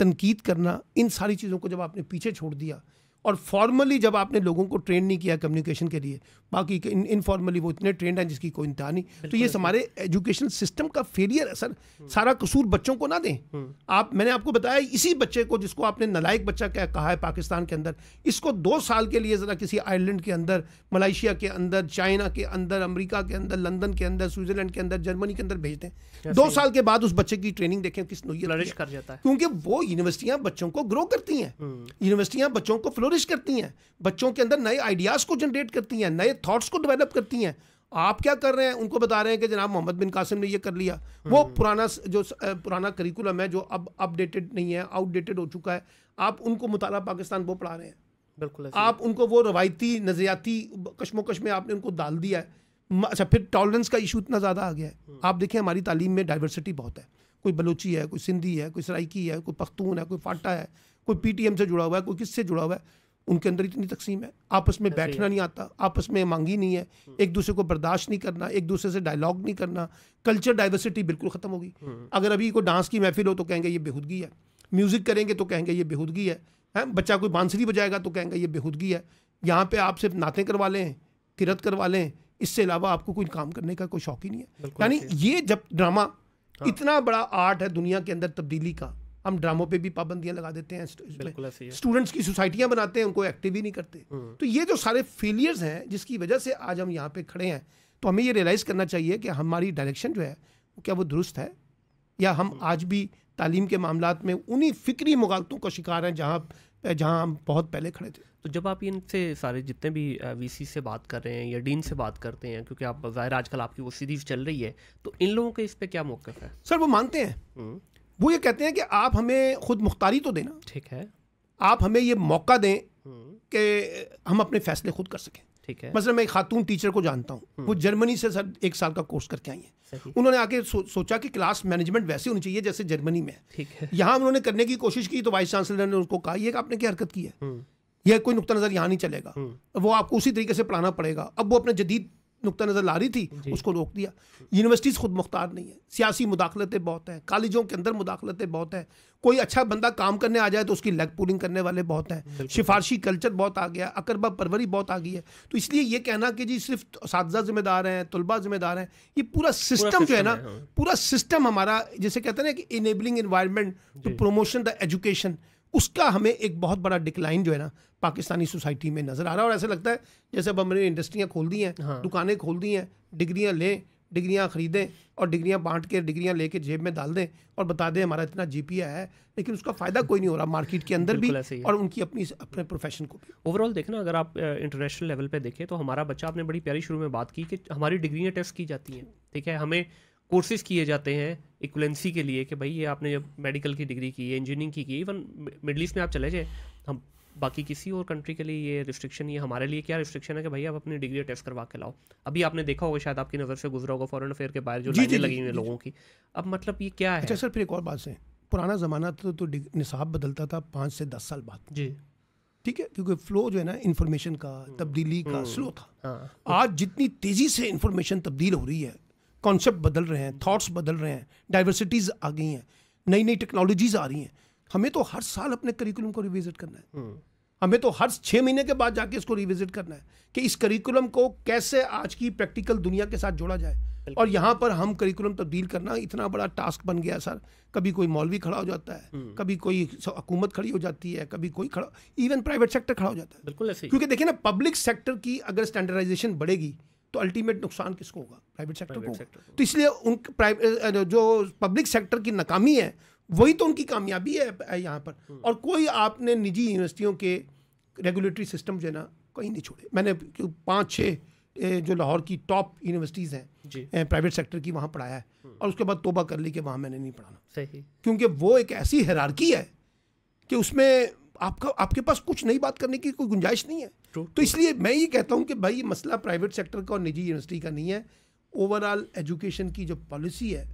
तनकीद करना इन सारी चीज़ों को जब आपने पीछे छोड़ दिया और फॉर्मली जब आपने लोगों को ट्रेन नहीं किया कम्युनिकेशन के लिए बाकी इनफॉर्मली वो इतने ट्रेंड हैं जिसकी कोई इंतहा नहीं तो ये हमारे एजुकेशन सिस्टम का फेलियर है सर हम्म। सारा कसूर बच्चों को ना दें हम्म। आप मैंने आपको बताया इसी बच्चे को जिसको आपने नलायक बच्चा क्या कहा है पाकिस्तान के अंदर इसको दो साल के लिए ज़रा किसी आयरलैंड के अंदर मलाइशिया के अंदर चाइना के अंदर अमरीका के अंदर लंदन के अंदर स्विट्ज़रलैंड के अंदर जर्मनी के अंदर भेज दें दो साल के बाद उस बच्चे की ट्रेनिंग देखें किस नोयत कर जाता है क्योंकि वो यूनिवर्सिटियाँ बच्चों को ग्रो करती हैं यूनिवर्सिटियाँ हम्म। बच्चों को फ्लो फ्लोरिश करती हैं बच्चों के अंदर नए आइडियाज़ को जनरेट करती हैं नए थाट्स को डेवलप करती हैं आप क्या कर रहे हैं उनको बता रहे हैं कि जनाब मोहम्मद बिन कासिम ने ये कर लिया वो हम्म। पुराना जो पुराना करिकुलम है जो अब अपडेटेड नहीं है आउटडेटेड हो चुका है आप उनको मुताला पाकिस्तान वो पढ़ा रहे हैं बिल्कुल आप उनको वो रवायती नज़रियाती कशमोकश में आपने उनको डाल दिया है अच्छा फिर टॉलरेंस का इशू इतना ज़्यादा आ गया है हम्म। आप देखें हमारी तालीम में डाइवर्सिटी बहुत है कोई बलोची है कोई सिंधी है कोई सराइकी है कोई पख्तून है कोई फाटा है कोई पीटीएम से जुड़ा हुआ है कोई किससे जुड़ा हुआ है उनके अंदर इतनी तकसीम है आपस में बैठना नहीं आता आपस में मांगी नहीं है हम्म। एक दूसरे को बर्दाश्त नहीं करना एक दूसरे से डायलॉग नहीं करना कल्चर डाइवर्सिटी बिल्कुल ख़त्म होगी हम्म। अगर अभी कोई डांस की महफिल हो तो कहेंगे ये बेहूदगी है म्यूज़िक करेंगे तो कहेंगे ये बेहूदगी है हैं बच्चा कोई बांसुरी बजाएगा तो कहेंगे ये बेहूदगी है यहाँ पर आप सिर्फ नातें करवा लें किरत करवा लें इससे अलावा आपको कोई काम करने का कोई शौक ही नहीं है यानी ये जब ड्रामा हाँ। इतना बड़ा आर्ट है दुनिया के अंदर तब्दीली का हम ड्रामों पे भी पाबंदियां लगा देते हैं स्टूडेंट्स की सोसाइटियां बनाते हैं उनको एक्टिव ही नहीं करते हम्म। तो ये जो सारे फेलियर्स हैं जिसकी वजह से आज हम यहाँ पे खड़े हैं तो हमें ये रियलाइज़ करना चाहिए कि हमारी डायरेक्शन जो है वो क्या वो दुरुस्त है या हम हम्म। आज भी तालीम के मामला में उन्हीं फ़िक्री मुगालतों का शिकार हैं जहाँ जहाँ हम बहुत पहले खड़े थे तो जब आप इनसे सारे जितने भी वीसी से बात कर रहे हैं या डीन से बात करते हैं क्योंकि आप ज़ाहिर आजकल आपकी वो सीरीज चल रही है तो इन लोगों के इस पर क्या मौक़ है सर वो मानते हैं हम्म। वो ये कहते हैं कि आप हमें खुद मुख्तारी तो देना ठीक है आप हमें ये मौका दें हम्म। कि हम अपने फैसले खुद कर सकें ठीक है मसलन मैं एक खातून टीचर को जानता हूँ हम्म। वो जर्मनी से सर एक साल का कोर्स करके आई है उन्होंने आके सो, सोचा कि क्लास मैनेजमेंट वैसे होनी चाहिए जैसे जर्मनी में ठीक है यहाँ उन्होंने करने की कोशिश की तो वाइस चांसलर ने उनको कहा यह आपने क्या हरकत की है हम्म। यह कोई नुकता नज़र यहाँ नहीं चलेगा वो आपको उसी तरीके से पढ़ाना पड़ेगा अब वो अपने जदीद नुकतः नज़र ला रही थी उसको रोक दिया यूनिवर्सिटीज़ खुद मुख्तार नहीं है सियासी मुदाखलतें बहुत हैं कॉलेजों के अंदर मुदाखलतें बहुत हैं कोई अच्छा बंदा काम करने आ जाए तो उसकी लेग पुलिंग करने वाले बहुत हैं सिफारशी कल्चर बहुत आ गया अकरबा परवरी बहुत आ गई है तो इसलिए ये कहना कि जी सिर्फ उस जिम्मेदार हैं तलबा जिम्मेदार हैं ये पूरा सिस्टम जो है ना हाँ। पूरा सिस्टम हमारा जैसे कहते हैं ना कि enabling environment to promotion the education उसका हमें एक बहुत बड़ा डिक्लाइन जो है ना पाकिस्तानी सोसाइटी में नज़र आ रहा है और ऐसे लगता है जैसे अब हमने इंडस्ट्रियाँ खोल दी हैं हाँ। दुकानें खोल दी हैं डिग्रियाँ लें डिग्रियाँ खरीदें और डिग्रियाँ बांट के डिग्रियाँ लेके जेब में डाल दें और बता दें हमारा इतना जी है लेकिन उसका फ़ायदा कोई नहीं हो रहा मार्केट के अंदर भी और उनकी अपनी अपने प्रोफेशन को भी ओवरऑल देखना अगर आप इंटरनेशनल लेवल पर देखें तो हमारा बच्चा आपने बड़ी प्यारी शुरू में बात की कि हमारी डिग्रियाँ टेस्ट की जाती हैं ठीक है हमें कोर्सेज किए जाते हैं इक्वलेंसी के लिए कि भाई ये आपने जब मेडिकल की डिग्री की है इंजीनियरिंग की इवन मिडल ईस्ट में आप चले जाए हम बाकी किसी और कंट्री के लिए ये रिस्ट्रिक्शन ये हमारे लिए क्या रिस्ट्रिक्शन है कि भाई आप अपनी डिग्री टेस्ट करवा के लाओ अभी आपने देखा होगा शायद आपकी नज़र से गुजरा होगा फॉरन अफेयर के बाहर जो लाइनें लगी हुई हैं लोगों की अब मतलब ये क्या अच्छा, है अच्छा सर फिर एक और बात से पुराना ज़माना तो, तो निसाब बदलता था पाँच से दस साल बाद जी ठीक है क्योंकि फ्लो जो है ना इन्फॉर्मेशन का हम्म। तब्दीली का स्लो हम्म। था हाँ। आज जितनी तेज़ी से इन्फॉर्मेशन तब्दील हो रही है कॉन्सेप्ट बदल रहे हैं थॉट्स बदल रहे हैं डाइवर्सिटीज़ आ गई हैं नई नई टेक्नोलॉजीज़ आ रही हैं हमें तो हर साल अपने करिकुलम को रिविजिट करना है हम्म। हमें तो हर छः महीने के बाद जाके इसको रिविजिट करना है कि इस करिकुलम को कैसे आज की प्रैक्टिकल दुनिया के साथ जोड़ा जाए और यहाँ पर हम करिकुलम तब्दील तो करना इतना बड़ा टास्क बन गया सर कभी कोई मौलवी खड़ा हो जाता है हम्म। कभी कोई हुकूमत खड़ी हो जाती है कभी कोई खड़ा इवन प्राइवेट सेक्टर खड़ा हो जाता है बिल्कुल ऐसे क्योंकि देखिए ना पब्लिक सेक्टर की अगर स्टैंडर्डाइजेशन बढ़ेगी तो अल्टीमेट नुकसान किसको होगा प्राइवेट सेक्टर को तो इसलिए उन प्राइवेट जो पब्लिक सेक्टर की नाकामी है वही तो उनकी कामयाबी है यहाँ पर हम्म। और कोई आपने निजी यूनिवर्सिटियों के रेगुलेटरी सिस्टम जो है ना कहीं नहीं छोड़े मैंने पाँच छः जो लाहौर की टॉप यूनिवर्सिटीज़ हैं प्राइवेट सेक्टर की वहाँ पढ़ाया है हम्म। और उसके बाद तोबा कर ली कि वहाँ मैंने नहीं पढ़ाना सही क्योंकि वो एक ऐसी हरारकी है कि उसमें आपका आपके पास कुछ नहीं बात करने की कोई गुंजाइश नहीं है True. तो इसलिए मैं ये कहता हूँ कि भाई ये मसला प्राइवेट सेक्टर का और निजी यूनिवर्सिटी का नहीं है ओवरऑल एजुकेशन की जो पॉलिसी है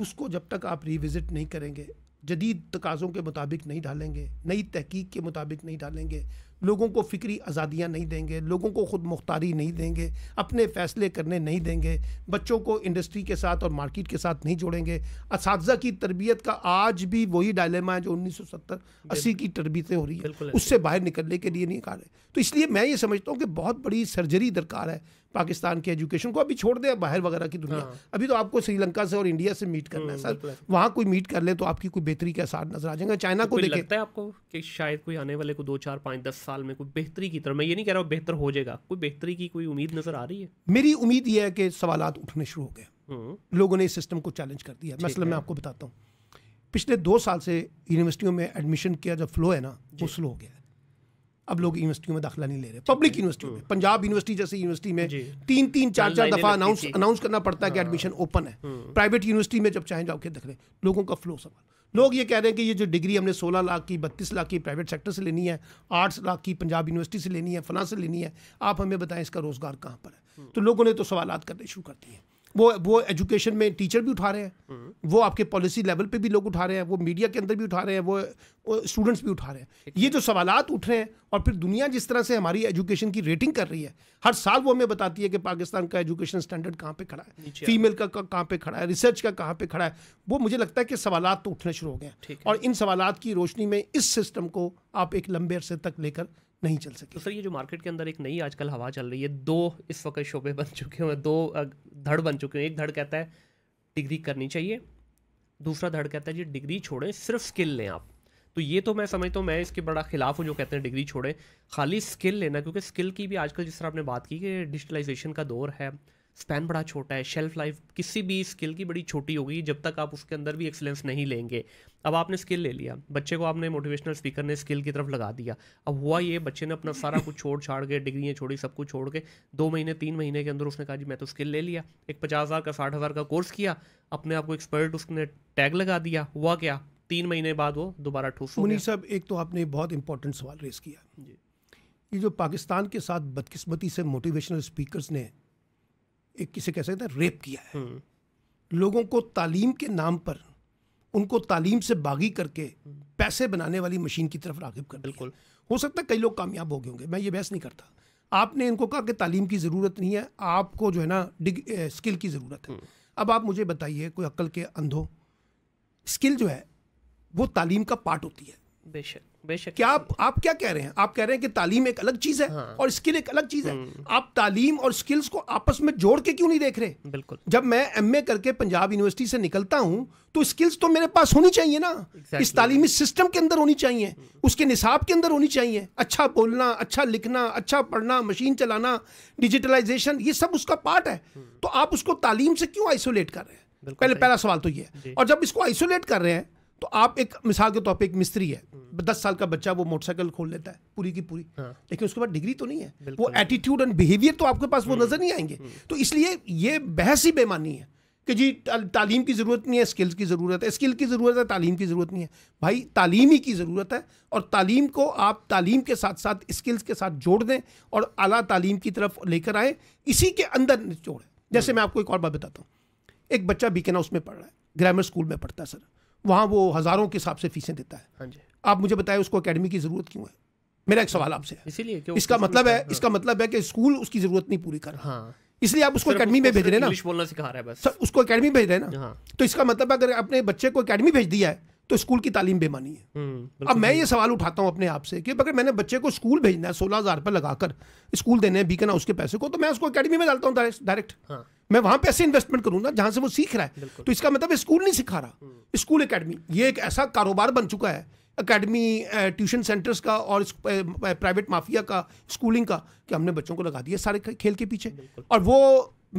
उसको जब तक आप रिविज़िट नहीं करेंगे जदीद तकाज़ों के मुताबिक नहीं ढालेंगे नई तहकीक के मुताबिक नहीं ढालेंगे लोगों को फ़िक्री आज़ादियाँ नहीं देंगे लोगों को ख़ुद मुख्तारी नहीं देंगे अपने फ़ैसले करने नहीं देंगे बच्चों को इंडस्ट्री के साथ और मार्केट के साथ नहीं जोड़ेंगे इस की तरबियत का आज भी वही डायलेमा है जो उन्नीस सौ सत्तर अस्सी की तरबियतें हो रही है उससे बाहर निकलने के लिए नहीं कहा तो इसलिए मैं ये समझता हूँ कि बहुत बड़ी सर्जरी दरकार है पाकिस्तान के एजुकेशन को अभी छोड़ दे बाहर वगैरह की दुनिया हाँ। अभी तो आपको श्रीलंका से और इंडिया से मीट करना है हम्म, सर वहाँ कोई मीट कर ले तो आपकी कोई बेहतरी के आसार नजर आ जाएंगे चाइना तो को देखे लगता है आपको कि शायद कोई आने वाले को दो चार पाँच दस साल में कोई बेहतरी की तरफ मैं ये नहीं कह रहा हूँ बेहतर हो जाएगा कोई बेहतरी की कोई उम्मीद नजर आ रही है मेरी उम्मीद ये है कि सवाल उठने शुरू हो गए हम्म। लोगों ने इस सिस्टम को चैलेंज कर दिया मसलन मैं आपको बताता हूँ पिछले दो साल से यूनिवर्सिटियों में एडमिशन किया जो फ्लो है ना वो स्लो हो गया है अब लोग यूनिवर्सिटियों में दाखिला नहीं ले रहे पब्लिक यूनिवर्सिटी में हम्म। पंजाब यूनिवर्सिटी जैसी यूनिवर्सिटी में तीन तीन चार चार दफा अनाउंस अनाउंस करना पड़ता है कि एडमिशन हाँ। ओपन है प्राइवेट हम्म। यूनिवर्सिटी में जब चाहे जाओ के दख रहे लोगों का फ्लो सवाल लोग ये कह रहे हैं कि ये जो डिग्री हमने 16 लाख की 32 लाख की प्राइवेट सेक्टर से लेनी है 8 लाख की पंजाब यूनिवर्सिटी से लेनी है फला से लेनी है आप हमें बताएं इसका रोज़गार कहाँ पर है हम्म। तो लोगों ने तो सवाल करने शुरू कर दिए हैं वो वो एजुकेशन में टीचर भी उठा रहे हैं हम्म। वो आपके पॉलिसी लेवल पे भी लोग उठा रहे हैं वो मीडिया के अंदर भी उठा रहे हैं वो स्टूडेंट्स भी उठा रहे हैं ये जो सवालत उठ रहे हैं और फिर दुनिया जिस तरह से हमारी एजुकेशन की रेटिंग कर रही है हर साल वो हमें बताती है कि पाकिस्तान का एजुकेशन स्टैंडर्ड कहाँ पे खड़ा है फीमेल का कहाँ पे खड़ा है रिसर्च का कहाँ पे खड़ा है वो मुझे लगता है कि सवालत तो उठने शुरू हो गए हैं और इन सवाल की रोशनी में इस सिस्टम को आप एक लंबे अरसे तक लेकर नहीं चल सके तो सर ये जो मार्केट के अंदर एक नई आजकल हवा चल रही है दो इस वक्त शोबे बन चुके हैं दो धड़ बन चुके हैं एक धड़ कहता है डिग्री करनी चाहिए दूसरा धड़ कहता है जी डिग्री छोड़ें सिर्फ स्किल लें आप तो ये तो मैं समझता हूँ मैं इसके बड़ा खिलाफ हूँ जो कहते हैं डिग्री छोड़ें खाली स्किल लेना क्योंकि स्किल की भी आजकल जिस तरह आपने बात की कि डिजिटलाइजेशन का दौर है स्पैन बड़ा छोटा है शेल्फ लाइफ किसी भी स्किल की बड़ी छोटी होगी जब तक आप उसके अंदर भी एक्सेलेंस नहीं लेंगे अब आपने स्किल ले लिया बच्चे को आपने मोटिवेशनल स्पीकर ने स्किल की तरफ लगा दिया अब हुआ ये बच्चे ने अपना सारा कुछ छोड़ छाड़ के डिग्रियाँ छोड़ी सब कुछ छोड़ के दो महीने तीन महीने के अंदर उसने कहा जी मैं तो स्किल ले लिया एक पचास हज़ार का साठ हज़ार का कोर्स किया अपने आप को एक्सपर्ट उसने टैग लगा दिया हुआ क्या तीन महीने बाद वो दोबारा ठूस मुनीर साहब एक तो आपने बहुत इंपॉर्टेंट सवाल रेस किया जी ये जो पाकिस्तान के साथ बदकिस्मती से मोटिवेशनल स्पीकर्स ने एक किसे कह सकते हैं रेप किया है हम्म। लोगों को तालीम के नाम पर उनको तालीम से बागी करके हम्म। पैसे बनाने वाली मशीन की तरफ रागिब कर बिल्कुल हो सकता है कई लोग कामयाब हो गए होंगे मैं ये बहस नहीं करता आपने इनको कहा कि तालीम की ज़रूरत नहीं है आपको जो है ना डिग स्किल की ज़रूरत है हम्म। अब आप मुझे बताइए कोई अक्ल के अंधो स्किल जो है वो तालीम का पार्ट होती है बेशक बेशक क्या आप आप क्या कह रहे हैं आप कह रहे हैं कि तालीम एक अलग चीज़ है हाँ। और स्किल एक अलग चीज़ है हम्म। आप तालीम और स्किल्स को आपस में जोड़ के क्यों नहीं देख रहे बिल्कुल जब मैं एमए करके पंजाब यूनिवर्सिटी से निकलता हूँ तो स्किल्स तो मेरे पास होनी चाहिए ना exactly. इस तालीमी सिस्टम के अंदर होनी चाहिए उसके निसाब के अंदर होनी चाहिए अच्छा बोलना अच्छा लिखना अच्छा पढ़ना मशीन चलाना डिजिटलाइजेशन ये सब उसका पार्ट है हम्म। तो आप उसको तालीम से क्यों आइसोलेट कर रहे हैं पहले पहला सवाल तो ये है और जब इसको आइसोलेट कर रहे हैं तो आप एक मिसाल के तौर पर एक मिस्त्री है दस साल का बच्चा वो मोटरसाइकिल खोल लेता है पूरी की पूरी हाँ। लेकिन उसके पास डिग्री तो नहीं है वो एटीट्यूड एंड बिहेवियर तो आपके पास वो हम्म। नजर नहीं आएंगे हम्म। तो इसलिए ये बहस ही बेमानी है कि जी तालीम की ज़रूरत नहीं है स्किल्स की ज़रूरत है स्किल की ज़रूरत है तालीम की ज़रूरत नहीं है भाई तालीम ही की ज़रूरत है और तालीम को आप तालीम के साथ साथ स्किल्स के साथ जोड़ दें और अला तालीम की तरफ लेकर आए इसी के अंदर जोड़ें जैसे हम्म। मैं आपको एक और बात बताता हूँ एक बच्चा ना उसमें पढ़ रहा है ग्रामर स्कूल में पढ़ता है सर वहाँ वो हज़ारों के हिसाब से फीसें देता है हाँ जी आप मुझे बताएं उसको अकेडमी की ज़रूरत क्यों है मेरा एक सवाल आपसे इसीलिए इसका मतलब है इसका मतलब है कि स्कूल उसकी ज़रूरत नहीं पूरी कर हाँ इसलिए आप उसको अकेडमी में भेज रहे ना बोलना सिखा रहा है बस उसको अकेडमी भेज रहे ना हाँ। तो इसका मतलब अगर अपने बच्चे को अकेडमी भेज दिया है तो स्कूल की तालीम बेमानी है हम्म, अब मैं ये सवाल उठाता हूँ अपने आप से कि अगर मैंने बच्चे को स्कूल भेजना है सोलह हज़ार रुपये लगाकर स्कूल देने हैं बीकना उसके पैसे को तो मैं उसको अकेडमी में डालता हूँ हाँ। डायरेक्ट मैं वहाँ पैसे इन्वेस्टमेंट करूँगा जहाँ से वो सीख रहा है तो इसका मतलब स्कूल नहीं सिखा रहा हम्म। स्कूल अकेडमी ये एक ऐसा कारोबार बन चुका है अकेडमी ट्यूशन सेंटर्स का और प्राइवेट माफिया का स्कूलिंग का कि हमने बच्चों को लगा दिया सारे खेल के पीछे और वो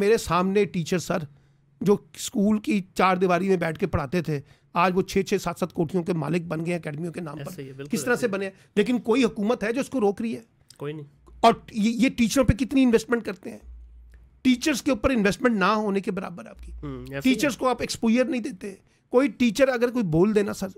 मेरे सामने टीचर सर जो स्कूल की चार दीवारी में बैठ के पढ़ाते थे आज वो छः छः सात सात कोटियों के मालिक बन गए अकेडमियों के नाम पर किस तरह से बने लेकिन कोई हुकूमत है जो उसको रोक रही है कोई नहीं और ये, ये टीचरों पे कितनी इन्वेस्टमेंट करते हैं टीचर्स के ऊपर इन्वेस्टमेंट ना होने के बराबर आपकी टीचर्स हम्म, को आप एक्सपोयर नहीं देते कोई टीचर अगर कोई बोल देना sir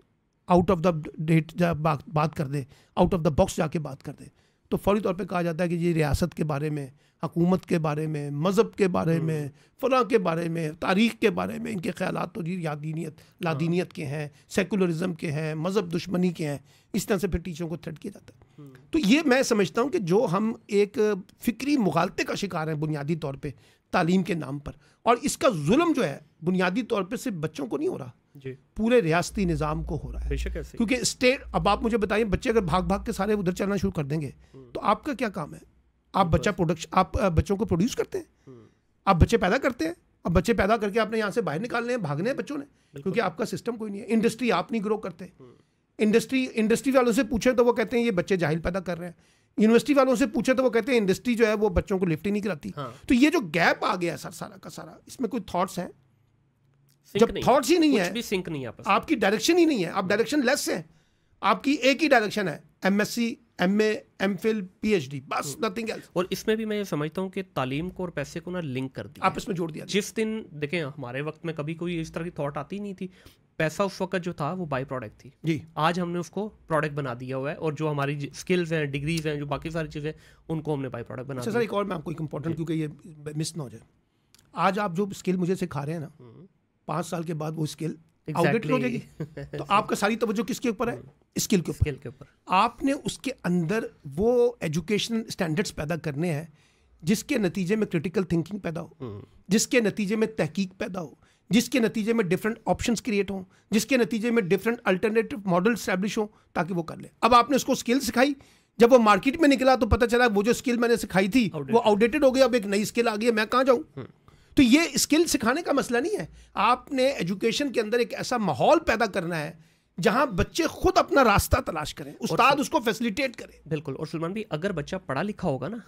out of the date बात कर दे आउट ऑफ द बॉक्स जाके बात कर दे तो फौरी तौर पे कहा जाता है कि ये रियासत के बारे में हकूमत के बारे में मज़हब के बारे हम्म। में फ़लाँ के बारे में तारीख़ के बारे में इनके ख्याल तो जी यादीनीत हाँ। लादीनीत के हैं सेकुलरिज्म के हैं मज़हब दुश्मनी के हैं इस तरह से फिर टीचरों को थ्रेट किया जाता है हम्म। तो ये मैं समझता हूँ कि जो हम एक फ़िक्री मुगालते का शिकार हैं बुनियादी तौर पर तालीम के नाम पर और इसका जुल्म जो है बुनियादी तौर पर सिर्फ बच्चों को नहीं हो रहा पूरे रियासती निज़ाम को हो रहा है क्योंकि स्टेट अब आप मुझे बताइए बच्चे अगर भाग भाग के सारे उधर चलना शुरू कर देंगे हम्म। तो आपका क्या काम है आप बच्चा प्रोडक्शन आप बच्चों को प्रोड्यूस करते हैं हम्म। आप बच्चे पैदा करते हैं अब बच्चे पैदा करके आपने यहाँ से बाहर निकालने हैं भागने हैं बच्चों ने क्योंकि आपका सिस्टम कोई नहीं है इंडस्ट्री आप नहीं ग्रो करते इंडस्ट्री हम्म। इंडस्ट्री वालों से पूछे तो वो कहते हैं ये बच्चे जाहिल पैदा कर रहे हैं यूनिवर्सिटी वालों से पूछे तो वो कहते हैं इंडस्ट्री जो है वो बच्चों को लिफ्ट ही नहीं कराती हाँ। तो ये जो गैप आ गया सर सारा का सारा इसमें कोई थॉट्स हैं जब थॉट्स ही नहीं है भी सिंक नहीं आपकी डायरेक्शन ही नहीं है आप डायरेक्शन लेस हैं आपकी एक ही डायरेक्शन है MSc M A M Phil P H D बस नथिंग हम्म। एल्स और इसमें भी मैं ये समझता हूँ कि तालीम को और पैसे को ना लिंक कर दिया आप इसमें जोड़ दिया जिस दिन देखें हमारे वक्त में कभी कोई इस तरह की थॉट आती नहीं थी पैसा उस वक्त जो था वो बाई प्रोडक्ट थी जी आज हमने उसको प्रोडक्ट बना दिया हुआ है और जो हमारी स्किल्स हैं डिग्रीज हैं जो बाकी सारी चीज़ें उनको हमने बाई प्रोडक्ट बना अच्छा, सर एक और मैं आपको एक इम्पोर्टेंट क्योंकि ये मिस ना हो जाए आज आप जो स्किल मुझे सिखा रहे हैं ना हम्म। पाँच साल के बाद वो स्किल exactly. आउटलेट हो जाएगी तो [laughs] आपका सारी तवज्जो किसके ऊपर है स्किल के ऊपर आपने उसके अंदर वो एजुकेशन स्टैंडर्ड्स पैदा करने हैं जिसके नतीजे में क्रिटिकल थिंकिंग पैदा हो हम्म। जिसके नतीजे में तहकीक पैदा हो जिसके नतीजे में डिफरेंट ऑप्शन क्रिएट हों जिसके नतीजे में डिफरेंट अल्टरनेटिव मॉडल स्टैब्लिश हों ताकि वो कर ले अब आपने उसको स्किल सिखाई जब वो मार्केट में निकला तो पता चला वो जो स्किल मैंने सिखाई थी outdated. वो आउटडेटेड हो गई अब एक नई स्किल आ गई है मैं कहाँ जाऊँ हम्म। तो ये स्किल सिखाने का मसला नहीं है आपने एजुकेशन के अंदर एक ऐसा माहौल पैदा करना है जहां बच्चे खुद अपना रास्ता तलाश करें उस्ताद उसको फैसिलिटेट करें बिल्कुल और सलमान भी अगर बच्चा पढ़ा लिखा होगा ना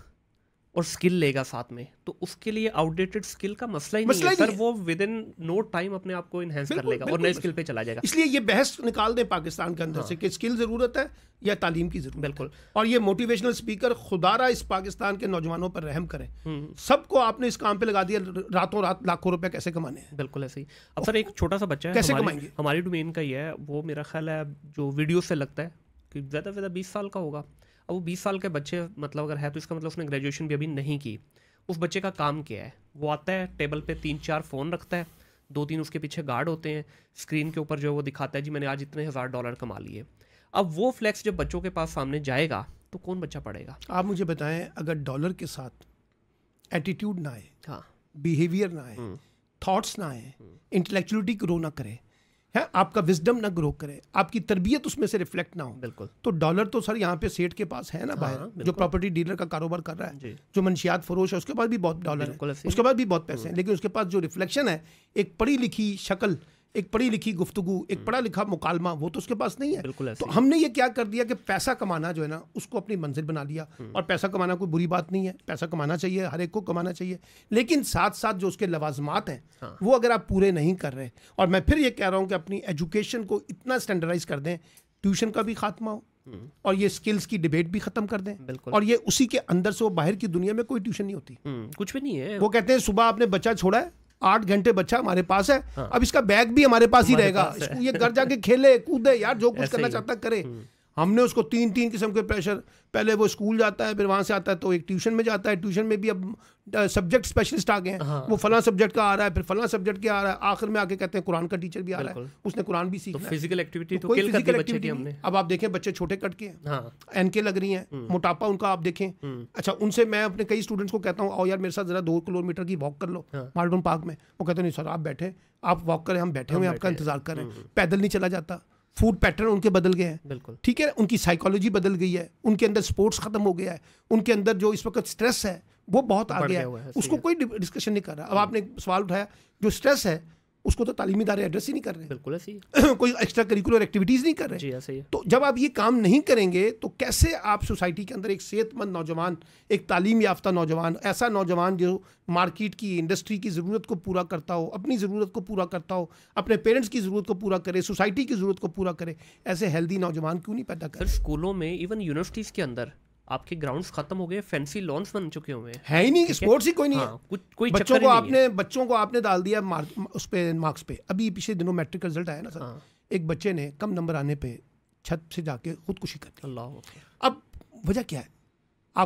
और स्किल लेगा साथ में तो उसके लिए आउटडेटेड स्किल का मसला ही मसला नहीं है सर वो विद इन नो टाइम अपने आप को इनहेंस कर लेगा और नए स्किल पे चला जाएगा इसलिए ये बहस निकाल दें पाकिस्तान के अंदर हाँ। से कि स्किल ज़रूरत है या तालीम की ज़रूरत बिल्कुल और ये मोटिवेशनल स्पीकर खुदारा इस पाकिस्तान के नौजवानों पर रहम करें हम्म। सबको आपने इस काम पे लगा दिया रातों रात लाखों रुपए कैसे कमाने हैं बिल्कुल ऐसे ही अब सर एक छोटा सा बच्चा है कैसे कमाएंगे हमारी डोमेन का ही है वो मेरा ख्याल है जो वीडियो से लगता है कि ज़्यादा से ज़्यादा बीस साल का होगा अब वो बीस साल के बच्चे मतलब अगर है तो इसका मतलब उसने ग्रेजुएशन भी अभी नहीं की उस बच्चे का काम क्या है वो आता है टेबल पे तीन चार फ़ोन रखता है दो तीन उसके पीछे गार्ड होते हैं स्क्रीन के ऊपर जो है वो दिखाता है जी मैंने आज इतने हज़ार डॉलर कमा लिए अब वो फ्लैक्स जब बच्चों के पास सामने जाएगा तो कौन बच्चा पढ़ेगा आप मुझे बताएं अगर डॉलर के साथ एटीट्यूड ना आए हाँ बिहेवियर ना आए थाट्स हम्म। ना आए इंटेलेक्चुअलिटी को रो ना करें है आपका विजडम ना ग्रो करे आपकी तरबियत उसमें से रिफ्लेक्ट ना हो बिल्कुल तो डॉलर तो सर यहाँ पे सेठ के पास है ना बाहर हाँ, जो प्रॉपर्टी डीलर का कारोबार कर रहा है जो मनशियात फरोश है उसके पास भी बहुत डॉलर है उसके पास भी बहुत पैसे हैं हम्म। लेकिन उसके पास जो रिफ्लेक्शन है एक पढ़ी लिखी शक्ल एक पढ़ी लिखी गुफ्तगु एक हम्म। पढ़ा लिखा मुकालमा वो तो उसके पास नहीं है बिल्कुल तो हमने ये क्या कर दिया कि पैसा कमाना जो है ना उसको अपनी मंजिल बना लिया हम्म। और पैसा कमाना कोई बुरी बात नहीं है पैसा कमाना चाहिए हर एक को कमाना चाहिए लेकिन साथ साथ जो उसके लवाजमात हैं हाँ। वो अगर आप पूरे नहीं कर रहे और मैं फिर ये कह रहा हूँ कि अपनी एजुकेशन को इतना स्टैंडर्डाइज कर दें ट्यूशन का भी खात्मा हो हम्म। और ये स्किल्स की डिबेट भी खत्म कर दें और ये उसी के अंदर से वो बाहर की दुनिया में कोई ट्यूशन नहीं होती कुछ भी नहीं है वो कहते हैं सुबह आपने बच्चा छोड़ा है आठ घंटे बच्चा हमारे पास है हाँ। अब इसका बैग भी हमारे पास ही रहेगा ये घर जाके खेले कूदे यार जो कुछ करना चाहता करे हम्म। हमने उसको तीन तीन किस्म के प्रेशर पहले वो स्कूल जाता है फिर वहाँ से आता है तो एक ट्यूशन में जाता है ट्यूशन में भी अब सब्जेक्ट स्पेशलिस्ट आ गए हैं हाँ। वो फला सब्जेक्ट का आ रहा है फिर फला सब्जेक्ट के आ रहा है आखिर में आके कहते हैं कुरान का टीचर भी आ रहा है उसने कुरान भी सीखा तो फिजिकल एक्टिविटी तो, तो, कोई फिजिकल एक्टिविटी हमने अब आप देखें बच्चे छोटे कट के हैं एनके हाँ। लग रही है हम्म। मोटापा उनका आप देखें हम्म। अच्छा उनसे मैं अपने कई स्टूडेंट्स को कहता हूँ आओ यार मेरे साथ जरा दो किलोमीटर की वॉक कर लो हाँ। मार्डन पार्क में वो कहते नहीं सर आप बैठे आप वॉक करें हम बैठे हुए आपका इंतजार करें हम्म। पैदल नहीं चला जाता फूड पैटर्न उनके बदल गए हैं बिल्कुल ठीक है उनकी साइकोलॉजी बदल गई है उनके अंदर स्पोर्ट्स खत्म हो गया है उनके अंदर जो इस वक्त स्ट्रेस है वो बहुत आ गया है उसको कोई डिस्कशन नहीं कर रहा अब हम्म। आपने सवाल उठाया जो स्ट्रेस है उसको तो तालीमी दारे एड्रेस ही नहीं कर रहे बिल्कुल ऐसी [clears throat] कोई एक्स्ट्रा करिकुलर एक्टिविटीज़ नहीं कर रहे जी ऐसे तो जब आप ये काम नहीं करेंगे तो कैसे आप सोसाइटी के अंदर एक सेहतमंद नौजवान एक तालीम याफ्ता नौजवान ऐसा नौजवान जो मार्केट की इंडस्ट्री की ज़रूरत को पूरा करता हो अपनी ज़रूरत को पूरा करता हो अपने पेरेंट्स की ज़रूरत को पूरा करे सोसाइटी की ज़रूरत को पूरा करे ऐसे हेल्दी नौजवान क्यों नहीं पैदा कर स्कूलों में इवन यूनिवर्सिटीज़ के अंदर आपके ग्राउंड्स खत्म हो गए फैंसी लॉन्स बन चुके हुए है ही नहीं स्पोर्ट्स ही कोई नहीं हाँ, कुछ कोई बच्चों को आपने बच्चों को आपने डाल दिया मार्क उस पर मार्क्स पे अभी पिछले दिनों मैट्रिक रिजल्ट आया ना सर हाँ। एक बच्चे ने कम नंबर आने पे छत से जाके खुदकुशी कर दी अल्लाह अब वजह क्या है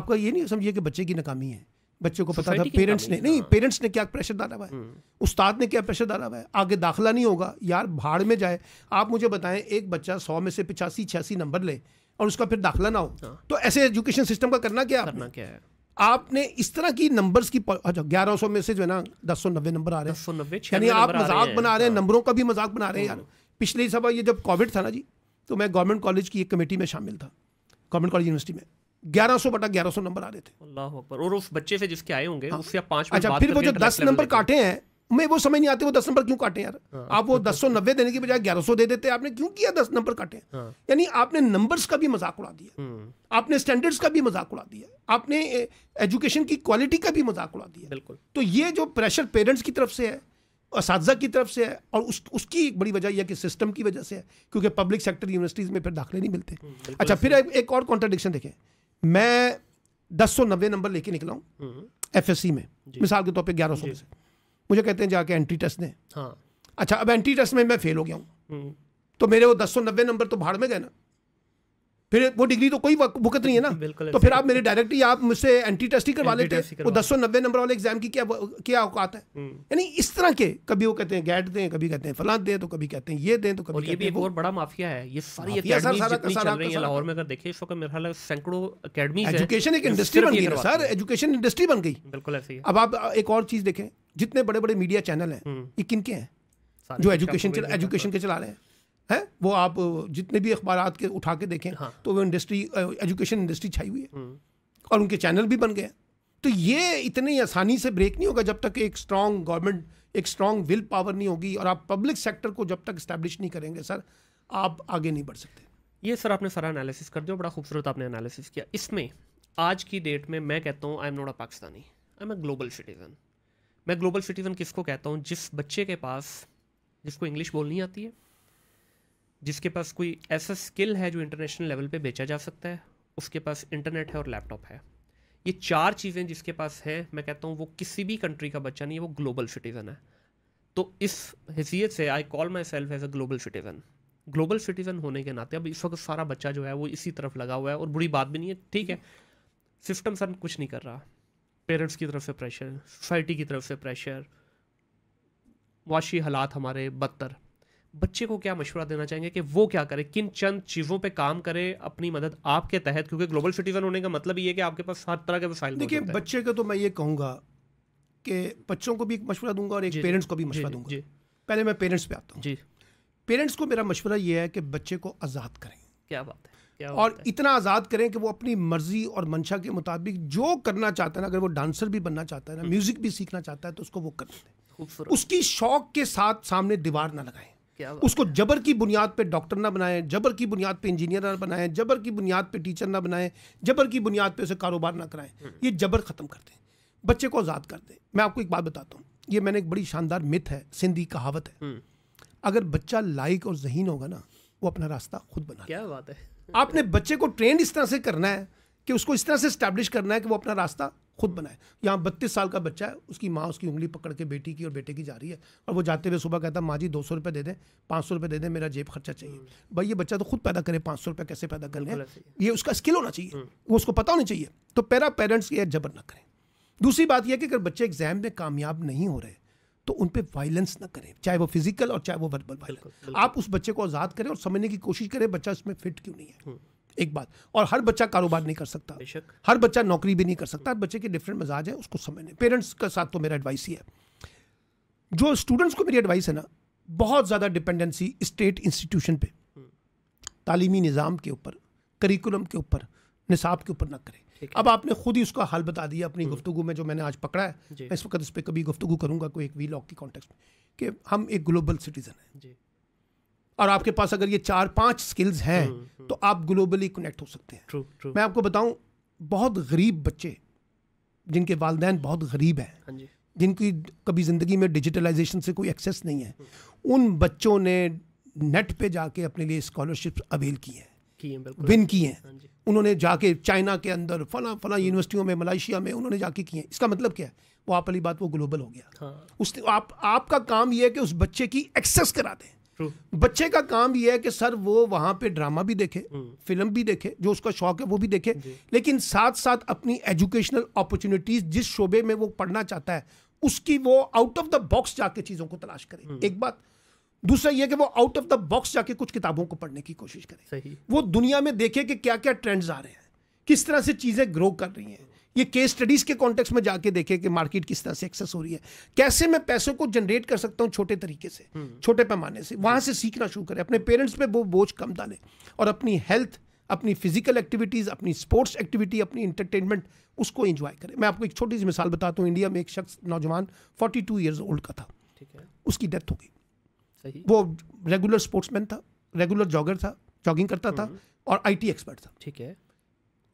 आपका ये नहीं समझिए कि बच्चे की नाकामी है बच्चे को पता था पेरेंट्स ने नहीं पेरेंट्स हाँ। ने क्या प्रेशर डाला हुआ है हम्म। उस्ताद ने क्या प्रेशर डाला हुआ है आगे दाखिला नहीं होगा यार भाड़ में जाए आप मुझे बताएं एक बच्चा सौ में से पिछासी छियासी नंबर ले और उसका फिर दाखला ना हो हाँ। तो ऐसे एजुकेशन सिस्टम का करना क्या करना क्या है आपने इस तरह की नंबर्स की अच्छा ग्यारह सौ में से जो है ना दस सौ नब्बे नंबर आ रहे हैं यानी आप मजाक बना रहे हैं नंबरों हाँ। का भी मजाक बना रहे हैं यार हाँ। पिछले ही सभा ये जब कोविड था ना जी तो मैं गवर्नमेंट कॉलेज की एक कमेटी में शामिल था गवर्नमेंट कॉलेज यूनिवर्सिटी में ग्यारह सौ बटा ग्यारह सौ नंबर आ रहे थे अल्लाह और उस बच्चे से जिसके आए होंगे हाँ। उससे अच्छा फिर वो जो दस नंबर काटे हैं मैं वो समझ नहीं आती वो दस नंबर क्यों काटे यार हाँ, आप वो दस सौ नब्बे देने की बजाय ग्यारह सौ दे देते आपने क्यों किया दस नंबर काटे हाँ, यानी आपने हम्म। नंबर्स का भी मजाक उड़ा दिया आपने स्टैंडर्ड्स का भी मजाक उड़ा दिया आपने एजुकेशन की क्वालिटी का भी मजाक उड़ा दिया बिल्कुल तो ये जो प्रेशर पेरेंट्स की तरफ से है इस की तरफ से है और उस उसकी एक बड़ी वजह यह कि सिस्टम की वजह से है क्योंकि पब्लिक सेक्टर यूनिवर्सिटीज़ में फिर दाखिले नहीं मिलते हम्म, अच्छा फिर एक, और कॉन्ट्राडिक्शन देखें मैं दस सौ नब्बे नंबर लेके निकला हूँ एफ एस सी में मिसाल के तौर पर ग्यारह सौ से मुझे कहते हैं जाके एंट्री टेस्ट दें हाँ अच्छा अब एंट्री टेस्ट में मैं फेल हो गया हूँ हम्म। तो मेरे वो दस सौ नब्बे नंबर तो भाड़ में गए ना फिर वो डिग्री तो कोई बुकत नहीं है ना तो फिर आप मेरे डायरेक्ट ही आप मुझसे एंटी टेस्ट ही करवा लेते वो दस सौ नब्बे नंबर वाले एग्जाम की क्या क्या औकात है हम्म। यानी इस तरह के कभी वो कहते हैं गैट दें कभी कहते हैं फलां दें तो कभी कहते हैं ये दें तो कभी और ये भी एक और बड़ा माफिया है ये सारी लाहौर में अगर देखिए इस वक्त मेरे ख्याल सैकड़ों अकेडमीज एजुकेशन एक इंडस्ट्री बन गई सर एजुकेशन इंडस्ट्री बन गई बिल्कुल ऐसी अब आप एक और चीज देखें जितने बड़े बड़े मीडिया चैनल हैं हम्म। ये किन के हैं जो एजुकेशन एजुकेशन के चला रहे हैं है वो आप जितने भी अखबार के उठा के देखें हाँ। तो वो इंडस्ट्री एजुकेशन इंडस्ट्री छाई हुई है हम्म। और उनके चैनल भी बन गए तो ये इतनी आसानी से ब्रेक नहीं होगा जब तक एक स्ट्रांग गवर्नमेंट एक स्ट्रांग विल पावर नहीं होगी और आप पब्लिक सेक्टर को जब तक इस्टेब्लिश नहीं करेंगे सर आप आगे नहीं बढ़ सकते ये सर आपने सारा एनालिसिस कर दिया बड़ा खूबसूरत आपने एनालिसिस किया इसमें आज की डेट में मैं कहता हूँ I am not a Pakistani I am a global citizen मैं ग्लोबल सिटीज़न किसको कहता हूँ जिस बच्चे के पास जिसको इंग्लिश बोलनी आती है जिसके पास कोई ऐसा स्किल है जो इंटरनेशनल लेवल पे बेचा जा सकता है उसके पास इंटरनेट है और लैपटॉप है ये चार चीज़ें जिसके पास है मैं कहता हूँ वो किसी भी कंट्री का बच्चा नहीं है वो ग्लोबल सिटीज़न है तो इस हैसियत से I call myself as a global citizen global citizen होने के नाते अब इस वक्त सारा बच्चा जो है वो इसी तरफ लगा हुआ है और बुरी बात भी नहीं है ठीक है सिस्टम सर कुछ नहीं कर रहा पेरेंट्स की तरफ से प्रेशर सोसाइटी की तरफ से प्रेशर वाशी हालात हमारे बदतर बच्चे को क्या मशवरा देना चाहेंगे कि वो क्या करे किन चंद चीज़ों पे काम करे अपनी मदद आपके तहत क्योंकि ग्लोबल सिटीजन होने का मतलब ये है कि आपके पास हर तरह के वसाइल देखिए बच्चे का तो मैं ये कहूँगा कि बच्चों को भी एक मशवरा दूंगा और एक पेरेंट्स को भी मशवरा दूंगा जी पहले मैं पेरेंट्स पे आता हूँ जी पेरेंट्स को मेरा मशवरा ये है कि बच्चे को आज़ाद करें क्या बात है और इतना आज़ाद करें कि वो अपनी मर्ज़ी और मंशा के मुताबिक जो करना चाहता है ना अगर वो डांसर भी बनना चाहता है ना म्यूज़िक हम्म। भी सीखना चाहता है तो उसको वो करें उसकी शौक के साथ सामने दीवार ना लगाएं उसको जबर की बुनियाद पे डॉक्टर ना बनाएं जबर की बुनियाद पे इंजीनियर ना बनाएं जबर की बुनियाद पे टीचर ना बनाएं जबर की बुनियाद पे उसे कारोबार ना कराएं हम्म। ये जबर ख़त्म कर दें बच्चे को आज़ाद कर दें मैं आपको एक बात बताता हूँ ये मैंने एक बड़ी शानदार मिथ है सिंधी कहावत है हम्म। अगर बच्चा लाइक और जहीन होगा ना वो अपना रास्ता खुद बना क्या बात है आपने बच्चे को ट्रेंड इस तरह से करना है कि उसको इस तरह से स्टैब्लिश करना है कि वो अपना रास्ता खुद बनाए यहाँ बत्तीस साल का बच्चा है उसकी माँ उसकी उंगली पकड़ के बेटी की और बेटे की जा रही है और वो जाते हुए सुबह कहता है माँ जी दो सौ रुपये दे दें पाँच सौ रुपये दे दें मेरा जेब खर्चा चाहिए हम्म। भाई ये बच्चा तो खुद पैदा करे पाँच सौ रुपये कैसे पैदा करने ये उसका स्किल होना चाहिए हम्म। वो उसको पता होना चाहिए तो पैरा पेरेंट्स ये जबर ना करें दूसरी बात यह कि अगर बच्चे एग्जाम में कामयाब नहीं हो रहे तो उन पर वायलेंस ना करें चाहे वो फिजिकल और चाहे वो वर्बल वायलेंस आप उस बच्चे को आज़ाद करें और समझने की कोशिश करें बच्चा इसमें फिट क्यों नहीं है हम्म। एक बात और हर बच्चा कारोबार नहीं कर सकता हर बच्चा नौकरी भी नहीं कर सकता हर बच्चे के डिफरेंट मजाज है उसको समझने पेरेंट्स के साथ तो मेरा एडवाइस ही है जो स्टूडेंट्स को मेरी एडवाइस है ना बहुत ज़्यादा डिपेंडेंसी स्टेट इंस्टीट्यूशन पे हम्म। तालीमी निज़ाम के ऊपर करिकुलम के ऊपर निसाब के ऊपर ना करें अब आपने खुद ही उसका हाल बता दिया अपनी हम्म। गुफ्तु में जो मैंने आज पकड़ा है मैं इस वक्त इस पर कभी गुफ्तु करूंगा कोई एक वी लॉक की कॉन्टेक्स्ट में कि हम एक ग्लोबल सिटीज़न है और आपके पास अगर ये चार पांच स्किल्स हैं हम्म, हम्म। तो आप ग्लोबली कनेक्ट हो सकते हैं true, true. मैं आपको बताऊं बहुत गरीब बच्चे जिनके वालदे बहुत गरीब हैं हाँ जिनकी कभी ज़िंदगी में डिजिटलाइजेशन से कोई एक्सेस नहीं है हम्म। उन बच्चों ने नेट पे जाके अपने लिए स्कॉलरशिप्स अवेल की हैं विन की हैं हाँ उन्होंने जाके चाइना के अंदर फला फला यूनिवर्सिटियों में मलाइशिया में उन्होंने जाके किए हैं इसका मतलब क्या है वो आप बात वो ग्लोबल हो गया हाँ। उस आप आपका काम ये है कि उस बच्चे की एक्सेस करा दें बच्चे का काम यह है कि सर वो वहां पे ड्रामा भी देखे hmm. फिल्म भी देखे जो उसका शौक है वो भी देखे लेकिन साथ साथ अपनी एजुकेशनल अपॉर्चुनिटीज जिस शोबे में वो पढ़ना चाहता है उसकी वो आउट ऑफ द बॉक्स जाके चीज़ों को तलाश करे hmm. एक बात दूसरा यह कि वो आउट ऑफ द बॉक्स जाके कुछ किताबों को पढ़ने की कोशिश करे सही वो दुनिया में देखे कि क्या क्या ट्रेंड्स आ रहे हैं किस तरह से चीज़ें ग्रो कर रही हैं ये केस स्टडीज के कॉन्टेक्स में जाके देखें कि मार्केट किस तरह से एक्सेस हो रही है कैसे मैं पैसों को जनरेट कर सकता हूँ छोटे तरीके से हम्म। छोटे पैमाने से वहां से सीखना शुरू करें अपने पेरेंट्स पे वो बोझ कम डालें और अपनी हेल्थ अपनी फिजिकल एक्टिविटीज़ अपनी स्पोर्ट्स एक्टिविटी अपनी इंटरटेनमेंट उसको इंजॉय करें मैं आपको एक छोटी सी मिसाल बताता हूँ इंडिया में एक शख्स नौजवान फोर्टी टू ईयर्स ओल्ड का था ठीक है उसकी डेथ हो गई वो रेगुलर स्पोर्ट्समैन था रेगुलर जॉगर था जॉगिंग करता था हम्म। और आईटी एक्सपर्ट था ठीक है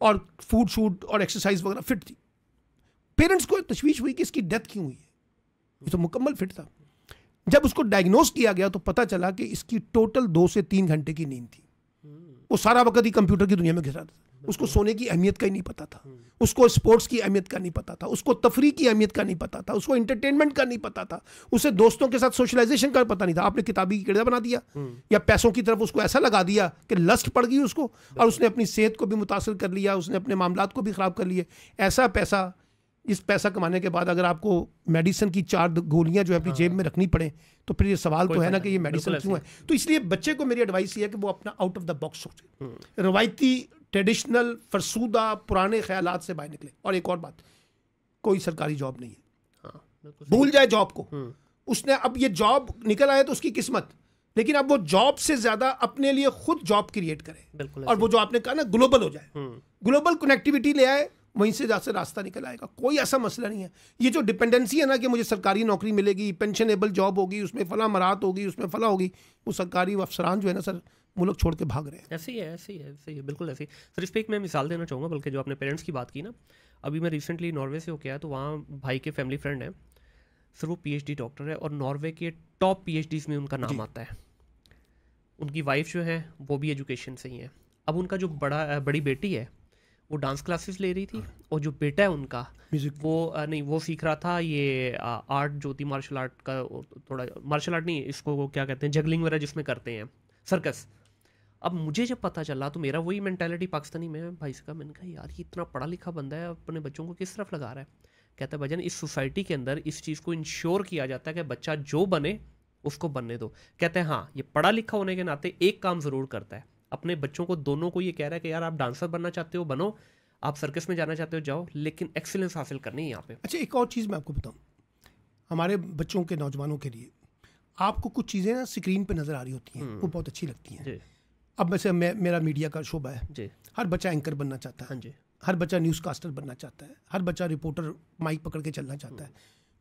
और फूड शूट और एक्सरसाइज वगैरह फिट थी पेरेंट्स को तशवीश हुई कि इसकी डेथ क्यों हुई है ये तो मुकम्मल फिट था जब उसको डायग्नोस किया गया तो पता चला कि इसकी टोटल दो से तीन घंटे की नींद थी वो सारा वक्त ही कंप्यूटर की दुनिया में घिरा था उसको सोने की अहमियत का ही नहीं पता था उसको स्पोर्ट्स की अहमियत का नहीं पता था उसको तफरी की अहमियत का नहीं पता था उसको इंटरटेनमेंट का नहीं पता था उसे दोस्तों के साथ सोशलाइजेशन का पता नहीं था आपने किताबी की किरदा बना दिया या पैसों की तरफ उसको ऐसा लगा दिया कि लस्ट पड़ गई उसको और उसने अपनी सेहत को भी मुतासर कर लिया उसने अपने मामला को भी ख़राब कर लिए ऐसा पैसा इस पैसा कमाने के बाद अगर आपको मेडिसिन की चार गोलियां जो है अपनी जेब में रखनी पड़े तो फिर ये सवाल तो है ना कि ये मेडिसिन क्यों है तो इसलिए बच्चे को मेरी एडवाइस ये है कि वो अपना आउट ऑफ द बॉक्स सोचे रवायती ट्रेडिशनल फरसूदा पुराने ख्याल से बाहर निकले और एक और बात कोई सरकारी जॉब नहीं है हाँ, भूल जाए जॉब को हम्म। उसने अब ये जॉब निकल आया तो उसकी किस्मत लेकिन अब वो जॉब से ज्यादा अपने लिए खुद जॉब क्रिएट करे और वो जो आपने कहा ना ग्लोबल हो जाए हम्म। ग्लोबल कनेक्टिविटी ले आए वहीं से जहाँ रास्ता निकल आएगा कोई ऐसा मसला नहीं है ये जो डिपेंडेंसी है ना कि मुझे सरकारी नौकरी मिलेगी पेंशनेबल जॉब होगी उसमें फला मरात होगी उसमें फला होगी वो सरकारी अफसरान जो है ना सर वो लोग छोड़ के भाग रहे हैं ऐसे ही है ऐसे ही है ऐसे ही है बिल्कुल ऐसे ही सर इस पर एक मैं मिसाल देना चाहूँगा बल्कि जो आपने पेरेंट्स की बात की ना अभी मैं रिसेंटली नॉर्वे से होके आया तो वहाँ भाई के फैमिली फ्रेंड हैं सर वो डी डॉक्टर है और नॉर्वे के टॉप डीज में उनका नाम आता है उनकी वाइफ जो है वो भी एजुकेशन से ही है अब उनका जो बड़ा बड़ी बेटी है वो डांस क्लासेस ले रही थी हाँ। और जो बेटा है उनका म्यूजिक वो नहीं वो सीख रहा था ये आर्ट जो थी मार्शल आर्ट का थोड़ा मार्शल आर्ट नहीं इसको क्या कहते हैं जगलिंग वगैरह जिसमें करते हैं सर्कस अब मुझे जब पता चला तो मेरा वही मैंटेलिटी पाकिस्तानी में भाई से कहा मैंने कहा यार ये इतना पढ़ा लिखा बंदा है अपने बच्चों को किस तरफ लगा रहा है कहता है भजन इस सोसाइटी के अंदर इस चीज़ को इंश्योर किया जाता है कि बच्चा जो बने उसको बनने दो कहते हैं हाँ ये पढ़ा लिखा होने के नाते एक काम ज़रूर करता है अपने बच्चों को दोनों को ये कह रहा है कि यार आप डांसर बनना चाहते हो बनो आप सर्कस में जाना चाहते हो जाओ लेकिन एक्सेलेंस हासिल करनी है यहाँ पे अच्छा एक और चीज़ मैं आपको बताऊँ हमारे बच्चों के नौजवानों के लिए आपको कुछ चीज़ें ना स्क्रीन पे नज़र आ रही होती हैं हम्म। वो बहुत अच्छी लगती हैं अब वैसे मैं मेरा मीडिया का शोभा है जी हर बच्चा एंकर बनना चाहता है हाँ जी हर बच्चा न्यूज़ कास्टर बनना चाहता है हर बच्चा रिपोर्टर माइक पकड़ के चलना चाहता है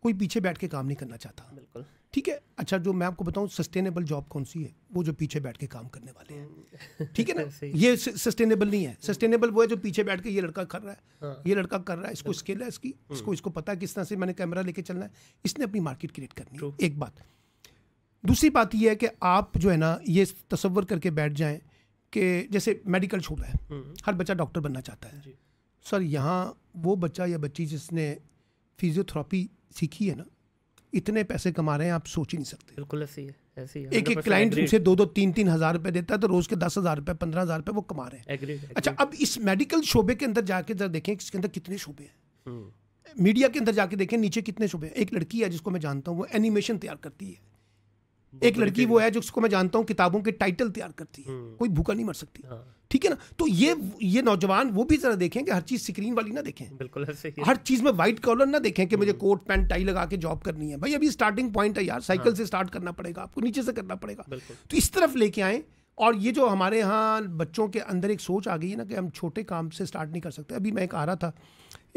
कोई पीछे बैठ के काम नहीं करना चाहता बिल्कुल ठीक है अच्छा जो मैं आपको बताऊं सस्टेनेबल जॉब कौन सी है वो जो पीछे बैठ के काम करने वाले हैं हम्म। ठीक है ना [laughs] ये सस्टेनेबल नहीं है सस्टेनेबल वो है जो पीछे बैठ के ये लड़का कर रहा है हाँ। ये लड़का कर रहा है इसको स्किल है इसकी इसको हम्म। इसको पता है किस तरह से मैंने कैमरा लेके चलना है इसने अपनी मार्केट क्रिएट करनी है एक बात दूसरी बात यह है कि आप जो है ना ये तस्वर करके बैठ जाएं कि जैसे मेडिकल छोड़ा है हम्म। हर बच्चा डॉक्टर बनना चाहता है सर यहाँ वो बच्चा या बच्ची जिसने फिजियोथेरापी सीखी है ना इतने पैसे कमा रहे हैं आप सोच ही नहीं सकते बिल्कुल ऐसी है ऐसी है, एक एक क्लाइंट उसे दो दो तीन तीन हज़ार रुपये देता है तो रोज़ के दस हज़ार रुपये पंद्रह हज़ार रुपये वो कमा रहे हैं अच्छा अब इस मेडिकल शोबे के अंदर जाके जरा देखें इसके अंदर कितने शोबे हैं मीडिया हम्म। के अंदर जाके देखें नीचे कितने शोबे हैं एक लड़की है जिसको मैं जानता हूँ वो एनिमेशन तैयार करती है एक लड़की वो है जिसको मैं जानता हूँ किताबों के टाइटल तैयार करती है हम्म। कोई भूखा नहीं मर सकती हाँ। ठीक है ना तो ये ये नौजवान वो भी जरा देखें कि हर चीज स्क्रीन वाली ना देखें बिल्कुल हर चीज में व्हाइट कॉलर ना देखें कि मुझे हम्म। कोट पैंट टाई लगा के जॉब करनी है भाई अभी स्टार्टिंग पॉइंट है यार साइकिल हाँ। से स्टार्ट करना पड़ेगा आपको नीचे से करना पड़ेगा तो इस तरफ लेके आए और ये जो हमारे यहाँ बच्चों के अंदर एक सोच आ गई है ना कि हम छोटे काम से स्टार्ट नहीं कर सकते अभी मैं एक आ रहा था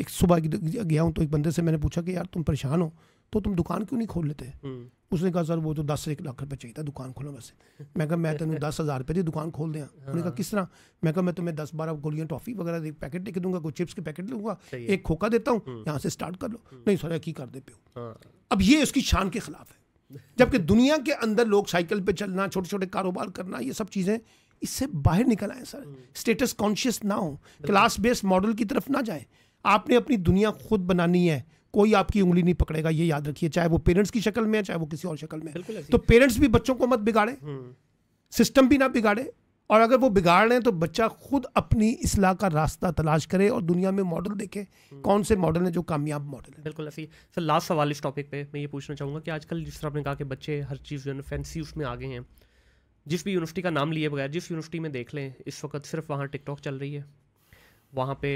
एक सुबह गया हूँ तो एक बंदे से मैंने पूछा कि यार तुम परेशान हो तो तुम दुकान क्यों नहीं खोल लेते हम्म। उसने कहा सर वो तो दस लाख रुपये चाहिए था दुकान खोलो बस मैं कहा मैं तेनों दस हज़ार रुपये की दुकान खोल दिया हाँ। उन्होंने कहा किस तरह मैं कहा मैं तुम्हें दस बारह गोलियाँ टॉफ़ी वगैरह एक पैकेट लेके दूंगा कुछ चिप्स के पैकेट लूंगा एक खोखा देता हूँ हम्म। यहाँ से स्टार्ट कर लो नहीं सर की कर दे पे हाँ। अब ये उसकी शान के खिलाफ है जबकि दुनिया के अंदर लोग साइकिल पे चलना छोटे छोटे कारोबार करना ये सब चीज़ें इससे बाहर निकल आए सर स्टेटस हम्म। कॉन्शियस ना हो क्लास बेस्ड मॉडल की तरफ ना जाए आपने अपनी दुनिया खुद बनानी है कोई आपकी उंगली नहीं पकड़ेगा ये याद रखिए चाहे वो पेरेंट्स की शक्ल में है चाहे वो किसी और शक्ल में तो पेरेंट्स भी बच्चों को मत बिगाड़े सिस्टम हम्म। भी ना बिगाड़े और अगर वो बिगाड़ रहे हैं तो बच्चा खुद अपनी इसलाह का रास्ता तलाश करे और दुनिया में मॉडल देखे हम्म। कौन से मॉडल हैं जो कामयाब मॉडल हैं बिल्कुल ऐसी सर लास्ट सवाल इस टॉपिक पे मैं ये पूछना चाहूँगा कि आजकल जिस तरह आपने कहा कि बच्चे हर चीज़ जो है फैंसी उसमें आगे हैं जिस भी यूनिवर्सिटी का नाम लिए बगैर जिस यूनिवर्सिटी में देख लें इस वक्त सिर्फ वहाँ टिकटॉक चल रही है वहाँ पे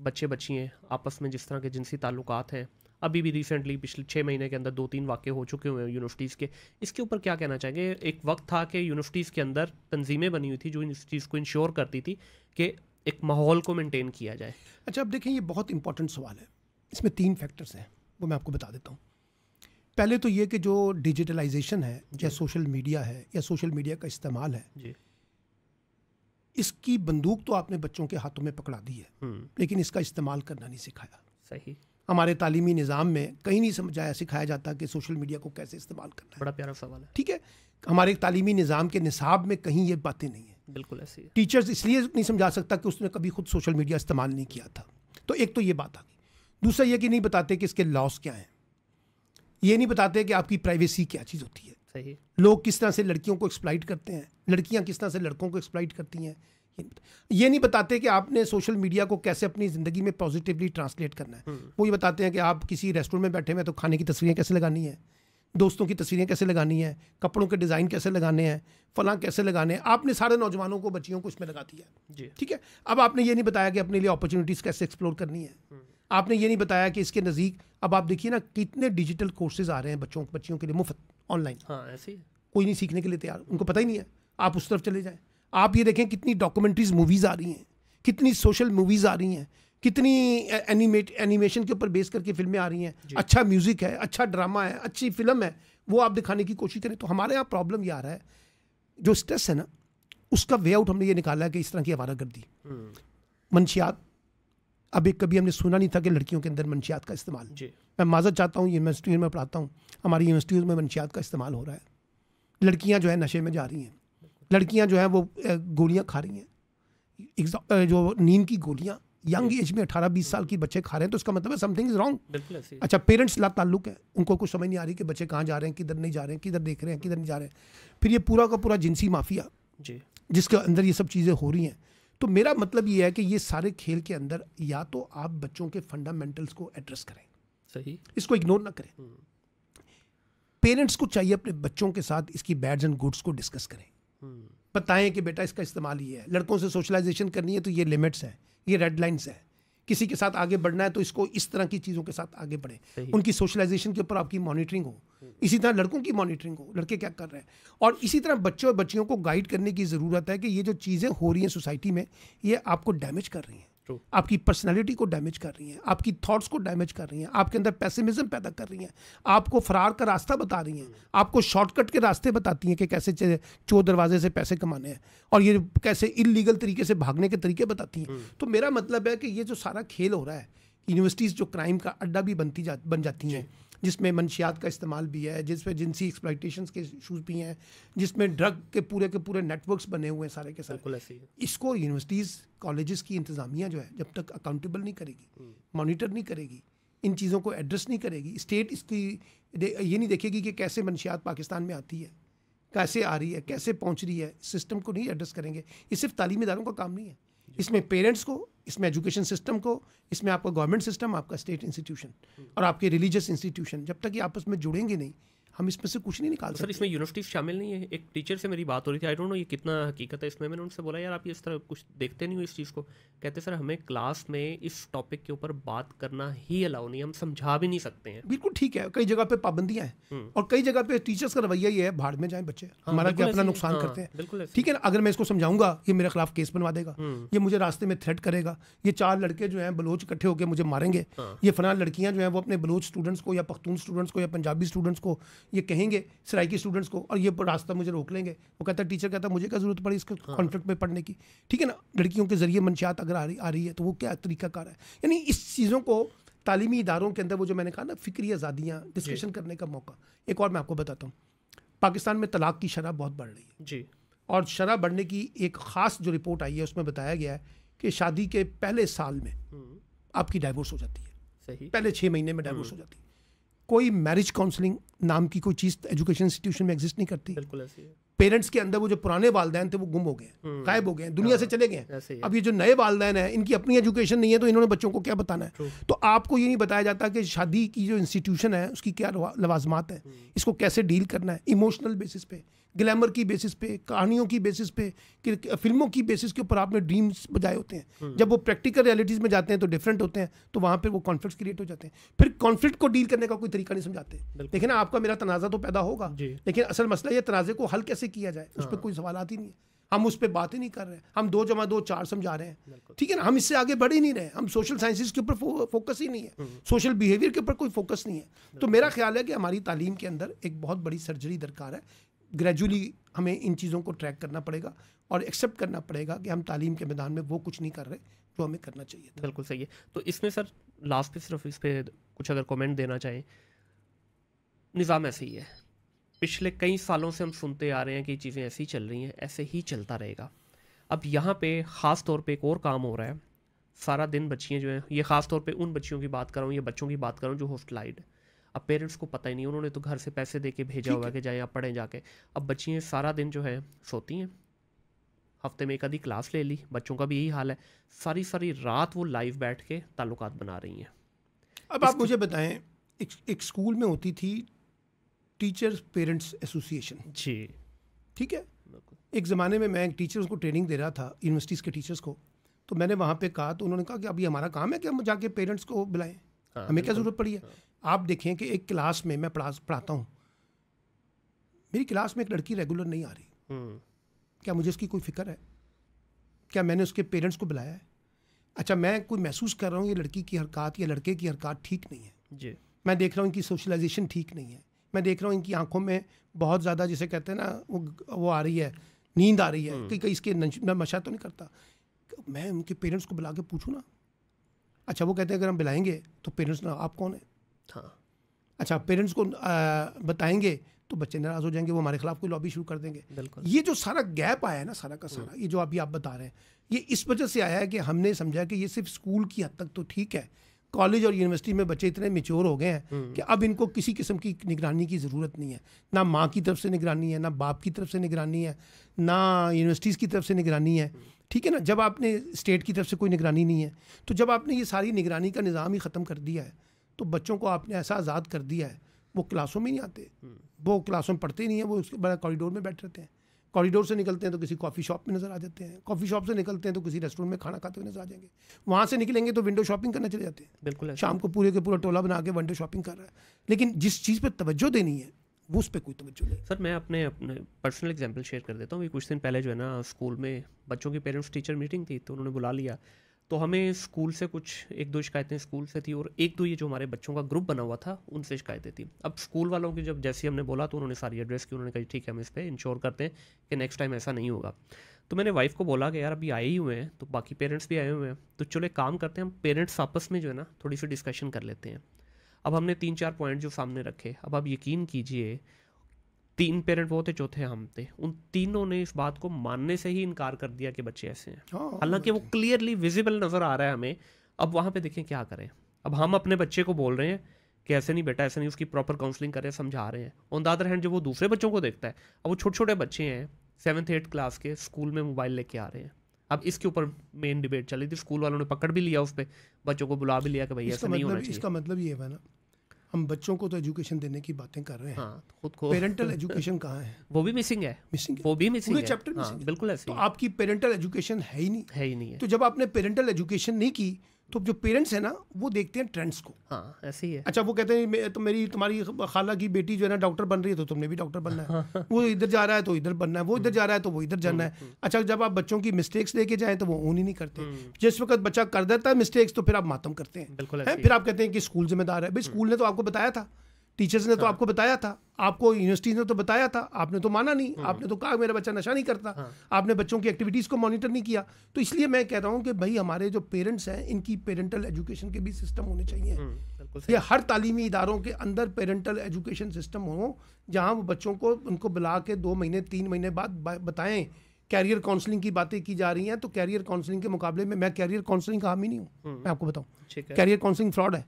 बच्चे बच्ची हैं आपस में जिस तरह के जिनसी ताल्लुक हैं अभी भी रिसेंटली पिछले छः महीने के अंदर दो तीन वाक्य हो चुके हुए हैं यूनिवर्सिटीज़ के इसके ऊपर क्या कहना चाहेंगे एक वक्त था कि यूनिवर्सिटीज़ के अंदर तंजीमें बनी हुई थी जो इन चीज़ को इंश्योर करती थी कि एक माहौल को मेंटेन किया जाए अच्छा अब देखें ये बहुत इंपॉर्टेंट सवाल है इसमें तीन फैक्टर्स हैं वो मैं आपको बता देता हूँ पहले तो ये कि जो डिजिटलाइजेशन है या सोशल मीडिया है या सोशल मीडिया का इस्तेमाल है जी इसकी बंदूक तो आपने बच्चों के हाथों में पकड़ा दी है हम्म। लेकिन इसका इस्तेमाल करना नहीं सिखाया सही हमारे तालीमी निज़ाम में कहीं नहीं समझाया सिखाया जाता कि सोशल मीडिया को कैसे इस्तेमाल करना है बड़ा प्यारा सवाल है ठीक है हमारे तालीमी निज़ाम के निसाब में कहीं ये बातें नहीं है बिल्कुल ऐसी टीचर्स इसलिए नहीं समझा सकता कि उसने कभी खुद सोशल मीडिया इस्तेमाल नहीं किया था तो एक तो ये बात आ गई दूसरा ये कि नहीं बताते कि इसके लॉस क्या हैं ये नहीं बताते कि आपकी प्राइवेसी क्या चीज़ होती है सही लोग किस तरह से लड़कियों को एक्सप्लाइट करते हैं लड़कियां किस तरह से लड़कों को एक्सप्लाइट करती हैं ये नहीं बताते कि आपने सोशल मीडिया को कैसे अपनी ज़िंदगी में पॉजिटिवली ट्रांसलेट करना है हम्म। वो ये बताते हैं कि आप किसी रेस्टोरेंट में बैठे हुए तो खाने की तस्वीरें कैसे लगानी है दोस्तों की तस्वीरें कैसे लगानी है कपड़ों के डिज़ाइन कैसे लगाने हैं फलां कैसे लगाने हैं आपने सारे नौजवानों को बच्चियों को इसमें लगा दिया जी ठीक है अब आपने ये नहीं बताया कि अपने लिए अपॉर्चुनिटीज़ कैसे एक्सप्लोर करनी है हम्म। आपने ये नहीं बताया कि इसके नज़दीक अब आप देखिए ना कितने डिजिटल कोर्सेज आ रहे हैं बच्चों बच्चियों के लिए मुफ्त ऑनलाइन हाँ ऐसे ही कोई नहीं सीखने के लिए तैयार उनको पता ही नहीं है आप उस तरफ चले जाएं आप ये देखें कितनी डॉक्यूमेंट्रीज मूवीज़ आ रही हैं कितनी सोशल मूवीज़ आ रही हैं कितनी एनिमेट एनिमेशन के ऊपर बेस करके फिल्में आ रही हैं अच्छा म्यूज़िक है अच्छा ड्रामा है अच्छी फिल्म है वो आप दिखाने की कोशिश करें तो हमारे यहाँ प्रॉब्लम ये आ रहा है जो स्ट्रेस है ना उसका वे आउट हमने ये निकाला है कि इस तरह की आवारा गर्दी मंशियात हम्म। अभी कभी हमने सुना नहीं था कि लड़कियों के अंदर मंशियात का इस्तेमाल मैं माजत चाहता हूँ यूनिवर्सिटीज़ में पढ़ाता हूँ हमारी यूनिवर्सिटीज़ में मनशियात का इस्तेमाल हो रहा है लड़कियाँ जो है नशे में जा रही हैं लड़कियाँ जो हैं वो गोलियाँ खा रही हैं जो नींद की गोलियाँ यंग एज में अठारह बीस साल की बच्चे खा रहे हैं तो उसका मतलब है समथिंग इज रॉन्ग अच्छा पेरेंट्स ला ताल्लुक है उनको कुछ समझ नहीं आ रही कि बच्चे कहाँ जा रहे हैं किधर नहीं जा रहे हैं किधर देख रहे हैं किधर नहीं जा रहे हैं फिर ये पूरा का पूरा जिनसी माफिया जी जिसके अंदर ये सब चीज़ें हो रही हैं तो मेरा मतलब ये है कि ये सारे खेल के अंदर या तो आप बच्चों के फंडामेंटल्स को एड्रेस करें सही इसको इग्नोर ना करें पेरेंट्स हम्म। को चाहिए अपने बच्चों के साथ इसकी बैड्स एंड गुड्स को डिस्कस करें हम्म। बताएं कि बेटा इसका इस्तेमाल ये है लड़कों से सोशलाइजेशन करनी है तो ये लिमिट्स हैं ये रेड लाइन्स हैं किसी के साथ आगे बढ़ना है तो इसको इस तरह की चीज़ों के साथ आगे बढ़े उनकी सोशलाइजेशन के ऊपर आपकी मॉनिटरिंग हो हम्म। इसी तरह लड़कों की मॉनिटरिंग हो लड़के क्या कर रहे हैं और इसी तरह बच्चों और बच्चियों को गाइड करने की ज़रूरत है कि ये जो चीज़ें हो रही हैं सोसाइटी में ये आपको डैमेज कर रही हैं True. आपकी पर्सनैलिटी को डैमेज कर रही हैं आपकी थॉट्स को डैमेज कर रही हैं आपके अंदर पैसिमिज्म पैदा कर रही हैं आपको फरार का रास्ता बता रही हैं आपको शॉर्टकट के रास्ते बताती हैं कि कैसे चो दरवाजे से पैसे कमाने हैं और ये कैसे इलीगल तरीके से भागने के तरीके बताती हैं हम्म। तो मेरा मतलब है कि ये जो सारा खेल हो रहा है यूनिवर्सिटीज़ जो क्राइम का अड्डा भी बनती जा बन जाती हैं जिसमें मनशियात का इस्तेमाल भी है जिसमें जिनसी एक्सप्लाइटेशन के इशूज़ भी हैं जिसमें ड्रग के पूरे के पूरे नेटवर्क्स बने हुए हैं सारे के सारे इसको यूनिवर्सिटीज़ कॉलेज़ की इंतज़ामिया जो है जब तक अकाउंटेबल नहीं करेगी मोनिटर हम्म। नहीं करेगी इन चीज़ों को एड्रेस नहीं करेगी स्टेट इसकी ये नहीं देखेगी कि कैसे मनशियात पाकिस्तान में आती है कैसे आ रही है कैसे पहुंच रही है सिस्टम को नहीं एड्रेस करेंगे ये सिर्फ तालीमी इदारों का काम नहीं है इसमें पेरेंट्स को इसमें एजुकेशन सिस्टम को इसमें आपका गवर्नमेंट सिस्टम आपका स्टेट इंस्टीट्यूशन और आपके रिलीजियस इंस्टीट्यूशन जब तक ये आपस में जुड़ेंगे नहीं हम इसमें से कुछ नहीं निकाल तो सर इसमें यूनिवर्सिटी शामिल नहीं है एक टीचर से मेरी बात हो रही थी आई डोंट नो ये कितना हकीकत है इसमें मैंने उनसे बोला यार आप इस तरह कुछ देखते नहीं हो इस चीज़ को कहते सर हमें क्लास में इस टॉपिक के ऊपर बात करना ही अलाउ नहीं हम समझा भी नहीं सकते हैं बिल्कुल ठीक है कई जगह पर पाबंदियाँ हैं हम्म। और कई जगह पर टीचर्स का रवैया ये है भाड़ में जाए बच्चे हाँ, हमारा क्या अपना नुकसान हाँ, करते हैं बिल्कुल ठीक है ना अगर मैं इसको समझाऊंगा ये मेरे खिलाफ केस बनवा देगा हम्म। ये मुझे रास्ते में थ्रेट करेगा ये चार लड़के जो हैं बलोच इकट्ठे होकर मुझे मारेंगे हाँ। ये फना लड़कियाँ जो हैं वो अपने बलोच स्टूडेंट्स को या पख्तून स्टूडेंट्स को या पंजाबी स्टूडेंट्स को ये कहेंगे सराय के स्टूडेंट्स को और ये रास्ता मुझे रोक लेंगे वो कहता है टीचर कहता है मुझे क्या जरूरत पड़ी इसके कॉन्ट्रैक्ट हाँ। में पढ़ने की ठीक है ना लड़कियों के जरिए मंशात अगर आ रही आ रही है तो वो क्या तरीकाकार है यानी इस चीज़ों को तालीमी इदारों के अंदर वो जो मैंने कहा ना फ़िक्री आज़ादियाँ डिस्कशन करने का मौका एक और मैं आपको बताता हूँ पाकिस्तान में तलाक की शरह बहुत बढ़ रही है जी और शरह बढ़ने की एक ख़ास जो रिपोर्ट आई है उसमें बताया गया है कि शादी के पहले साल में हम्म। आपकी डाइवोर्स हो जाती है सही पहले छः महीने में डाइवोर्स हम्म। हो जाती है कोई मैरिज काउंसलिंग नाम की कोई चीज़ एजुकेशन इंस्टीट्यूशन में एग्जिस्ट नहीं करती बिल्कुल ऐसी है पेरेंट्स के अंदर वो जो पुराने वालदेन थे वो गुम हो गए हम्म। गायब हो गए दुनिया से हाँ, चले गए अब ये जो नए वालदेन हैं इनकी अपनी एजुकेशन नहीं है तो इन्होंने बच्चों को क्या बताना है तो आपको ये नहीं बताया जाता कि शादी की जो इंस्टीट्यूशन है उसकी क्या लवाजमात है हम्म। इसको कैसे डील करना है इमोशनल बेसिस पे ग्लैमर की बेसिस पे कहानियों की बेसिस पे फिल्मों की बेसिस के ऊपर आपने ड्रीम्स बजाए होते हैं हम्म। जब वो प्रैक्टिकल रियलिटीज़ में जाते हैं तो डिफरेंट होते हैं तो वहाँ पर वो कॉन्फ्लिक्ट क्रिएट हो जाते हैं फिर कॉन्फ्लिक्ट को डील करने का कोई तरीका नहीं समझाते लेकिन आपका मेरा तनाज़ा तो पैदा होगा लेकिन असल मसला यह तनाज़े को हल कैसे किया जाए उस पर हाँ। कोई सवाल ही नहीं है हम उस पर बात ही नहीं कर रहे हैं हम दो जमा दो चार समझा रहे हैं ठीक है ना हम इससे आगे बढ़ ही नहीं रहे हम सोशल साइंसिस के ऊपर फोकस ही नहीं है सोशल हम्म। बिहेवियर के ऊपर कोई फोकस नहीं है तो मेरा ख्याल है कि हमारी तालीम के अंदर एक बहुत बड़ी सर्जरी दरकार है ग्रेजुअली हमें इन चीज़ों को ट्रैक करना पड़ेगा और एक्सेप्ट करना पड़ेगा कि हम तालीम के मैदान में वो कुछ नहीं कर रहे जो हमें करना चाहिए था। बिल्कुल सही है तो इसमें सर लास्ट पे सिर्फ इस पर कुछ अगर कमेंट देना चाहें निज़ाम ऐसे ही है पिछले कई सालों से हम सुनते आ रहे हैं कि चीज़ें ऐसी चल रही हैं ऐसे ही चलता रहेगा अब यहाँ पे ख़ास तौर पे एक और काम हो रहा है सारा दिन बच्चियाँ जो हैं ये ख़ास तौर पे उन बच्चियों की बात कर रहा हूँ या बच्चों की बात कर रहा हूँ जो हॉस्टलाइड अब पेरेंट्स को पता ही नहीं उन्होंने तो घर से पैसे दे के भेजा हुआ है कि जाए आप पढ़ें जाके अब बच्चियाँ सारा दिन जो है सोती हैं हफ्ते में एक आधी क्लास ले ली बच्चों का भी यही हाल है सारी सारी रात वो लाइव बैठ के ताल्लुक बना रही हैं अब आप मुझे बताएं एक, एक स्कूल में होती थी टीचर्स पेरेंट्स एसोसिएशन जी ठीक है एक ज़माने में मैं टीचर्स को ट्रेनिंग दे रहा था यूनिवर्सिटीज़ के टीचर्स को तो मैंने वहाँ पे कहा तो उन्होंने कहा कि अभी हमारा काम है कि हम जाके पेरेंट्स को बुलाएं हाँ, हमें क्या ज़रूरत पड़ी है हाँ। आप देखें कि एक क्लास में मैं पढ़ा पढ़ाता हूँ मेरी क्लास में एक लड़की रेगुलर नहीं आ रही हम्म। क्या मुझे उसकी कोई फिक्र है क्या मैंने उसके पेरेंट्स को बुलाया है अच्छा मैं कोई महसूस कर रहा हूँ ये लड़की की हरकत या लड़के की हरकत ठीक नहीं है जी मैं देख रहा हूँ इनकी सोशलाइजेशन ठीक नहीं है मैं देख रहा हूँ इनकी आंखों में बहुत ज़्यादा जिसे कहते हैं ना वो वो आ रही है नींद आ रही है हम्म। कि कहीं इसके मैं मशा तो नहीं करता मैं उनके पेरेंट्स को बुला के पूछूँ ना अच्छा वो कहते हैं अगर हम बुलाएंगे तो पेरेंट्स ना आप कौन है हाँ अच्छा पेरेंट्स को बताएंगे तो बच्चे नाराज हो जाएंगे वो हमारे खिलाफ कोई लॉबी शुरू कर देंगे बिल्कुल ये जो सारा गैप आया है ना सारा का हम्म। सारा ये जो अभी आप बता रहे हैं ये इस वजह से आया है कि हमने समझा कि ये सिर्फ स्कूल की हद तक तो ठीक है कॉलेज और यूनिवर्सिटी में बच्चे इतने मेच्योर हो गए हैं हम्म। कि अब इनको किसी किस्म की निगरानी की ज़रूरत नहीं है ना माँ की तरफ से निगरानी है ना बाप की तरफ से निगरानी है ना यूनिवर्सिटीज़ की तरफ से निगरानी है ठीक है ना जब आपने स्टेट की तरफ से कोई निगरानी नहीं है तो जब आपने ये सारी निगरानी का निज़ाम ही ख़त्म कर दिया है तो बच्चों को आपने ऐसा आज़ाद कर दिया है वो क्लासों में नहीं आते हम्म। वो क्लासों में पढ़ते नहीं हैं वो उसके बड़ा कॉरिडोर में बैठ रहते हैं कॉरिडोर से निकलते हैं तो किसी कॉफ़ी शॉप में नज़र आ जाते हैं कॉफ़ी शॉप से निकलते हैं तो किसी रेस्टोरेंट में खाना खाते हुए नजर आ जाएंगे वहाँ से निकलेंगे तो विंडो शॉपिंग करना चले जाते हैं बिल्कुल शाम को पूरे के पूरा टोला बना के विंडो शॉपिंग कर रहा है लेकिन जिस चीज़ पर तवज्जो देनी है वो उस पर कोई तवज्जो नहीं सर मैं अपने अपने पर्सनल एग्जाम्पल शेयर कर देता हूँ कुछ दिन पहले जो है ना स्कूल में बच्चों की पेरेंट्स टीचर मीटिंग थी तो उन्होंने बुला लिया तो हमें स्कूल से कुछ एक दो शिकायतें स्कूल से थी और एक दो तो ये जो हमारे बच्चों का ग्रुप बना हुआ था उनसे शिकायतें थी अब स्कूल वालों की जब जैसे हमने बोला तो उन्होंने सारी एड्रेस की उन्होंने कहा ठीक है हम इस पर इंश्योर करते हैं कि नेक्स्ट टाइम ऐसा नहीं होगा तो मैंने वाइफ को बोला कि यार अभी आए ही हुए हैं तो बाकी पेरेंट्स भी आए हुए हैं तो चलो एक काम करते हैं हम पेरेंट्स आपस में जो है ना थोड़ी सी डिस्कशन कर लेते हैं अब हमने तीन चार पॉइंट जो सामने रखे अब आप यकीन कीजिए तीन पेरेंट वो थे चौथे हम थे उन तीनों ने इस बात को मानने से ही इनकार कर दिया कि बच्चे ऐसे हैं हाँ, हालांकि वो क्लियरली विजिबल नज़र आ रहा है हमें अब वहाँ पे देखें क्या करें अब हम अपने बच्चे को बोल रहे हैं कि ऐसे नहीं बेटा ऐसे नहीं उसकी प्रॉपर काउंसलिंग करें समझा रहे हैं ऑन द अदर हैंड जब वो दूसरे बच्चों को देखता है अब वो छोटे छोटे बच्चे हैं सेवन्थ एट्थ क्लास के स्कूल में मोबाइल लेके आ रहे हैं अब इसके ऊपर मेन डिबेट चली थी स्कूल वालों ने पकड़ भी लिया उस पर बच्चों को बुला भी लिया कि भाई ऐसा नहीं होना मतलब, चाहिए इसका मतलब ये है ना हम बच्चों को तो एजुकेशन देने की बातें कर रहे हैं हाँ, तो खुद को पेरेंटल एजुकेशन कहाँ [laughs] है वो भी मिसिंग है मिसिंग वो भी मिसिंग है चैप्टर हाँ, बिल्कुल ऐसे तो आपकी पेरेंटल एजुकेशन है ही नहीं है ही नहीं है तो जब आपने पेरेंटल एजुकेशन नहीं की तो जो पेरेंट्स है ना वो देखते हैं ट्रेंड्स को हाँ ऐसे ही है अच्छा वो कहते हैं तो मेरी तुम्हारी खाला की बेटी जो है ना डॉक्टर बन रही है तो तुमने भी डॉक्टर बनना है हाँ। वो इधर जा रहा है तो इधर बनना है वो इधर जा रहा है तो वो इधर जाना है हम्म, हम्म। अच्छा जब आप बच्चों की मिस्टेक्स लेके जाए तो वो ऊन ही नहीं करते हम्म। जिस वक्त बच्चा कर देता है मिस्टेक्स तो फिर आप मातम करते हैं फिर आप कहते हैं कि स्कूल जिम्मेदार है भाई स्कूल ने तो आपको बताया था टीचर्स ने तो हाँ। आपको बताया था आपको यूनिवर्सिटीज ने तो बताया था आपने तो माना नहीं हाँ। आपने तो कहा मेरा बच्चा नशा नहीं करता हाँ। आपने बच्चों की एक्टिविटीज़ को मॉनिटर नहीं किया तो इसलिए मैं कह रहा हूँ कि भाई हमारे जो पेरेंट्स हैं इनकी पेरेंटल एजुकेशन के भी सिस्टम होने चाहिए हम्म, ये हर तालीमी इदारों के अंदर पेरेंटल एजुकेशन सिस्टम हो जहाँ वो बच्चों को उनको बुला के दो महीने तीन महीने बाद बताएं कैरियर काउंसलिंग की बातें की जा रही हैं तो कैरियर काउंसलिंग के मुकाबले में मैं कैरियर काउंसलिंग का हामी नहीं हूँ हम्म। मैं आपको बताऊँ कैरियर काउंसलिंग फ्रॉड है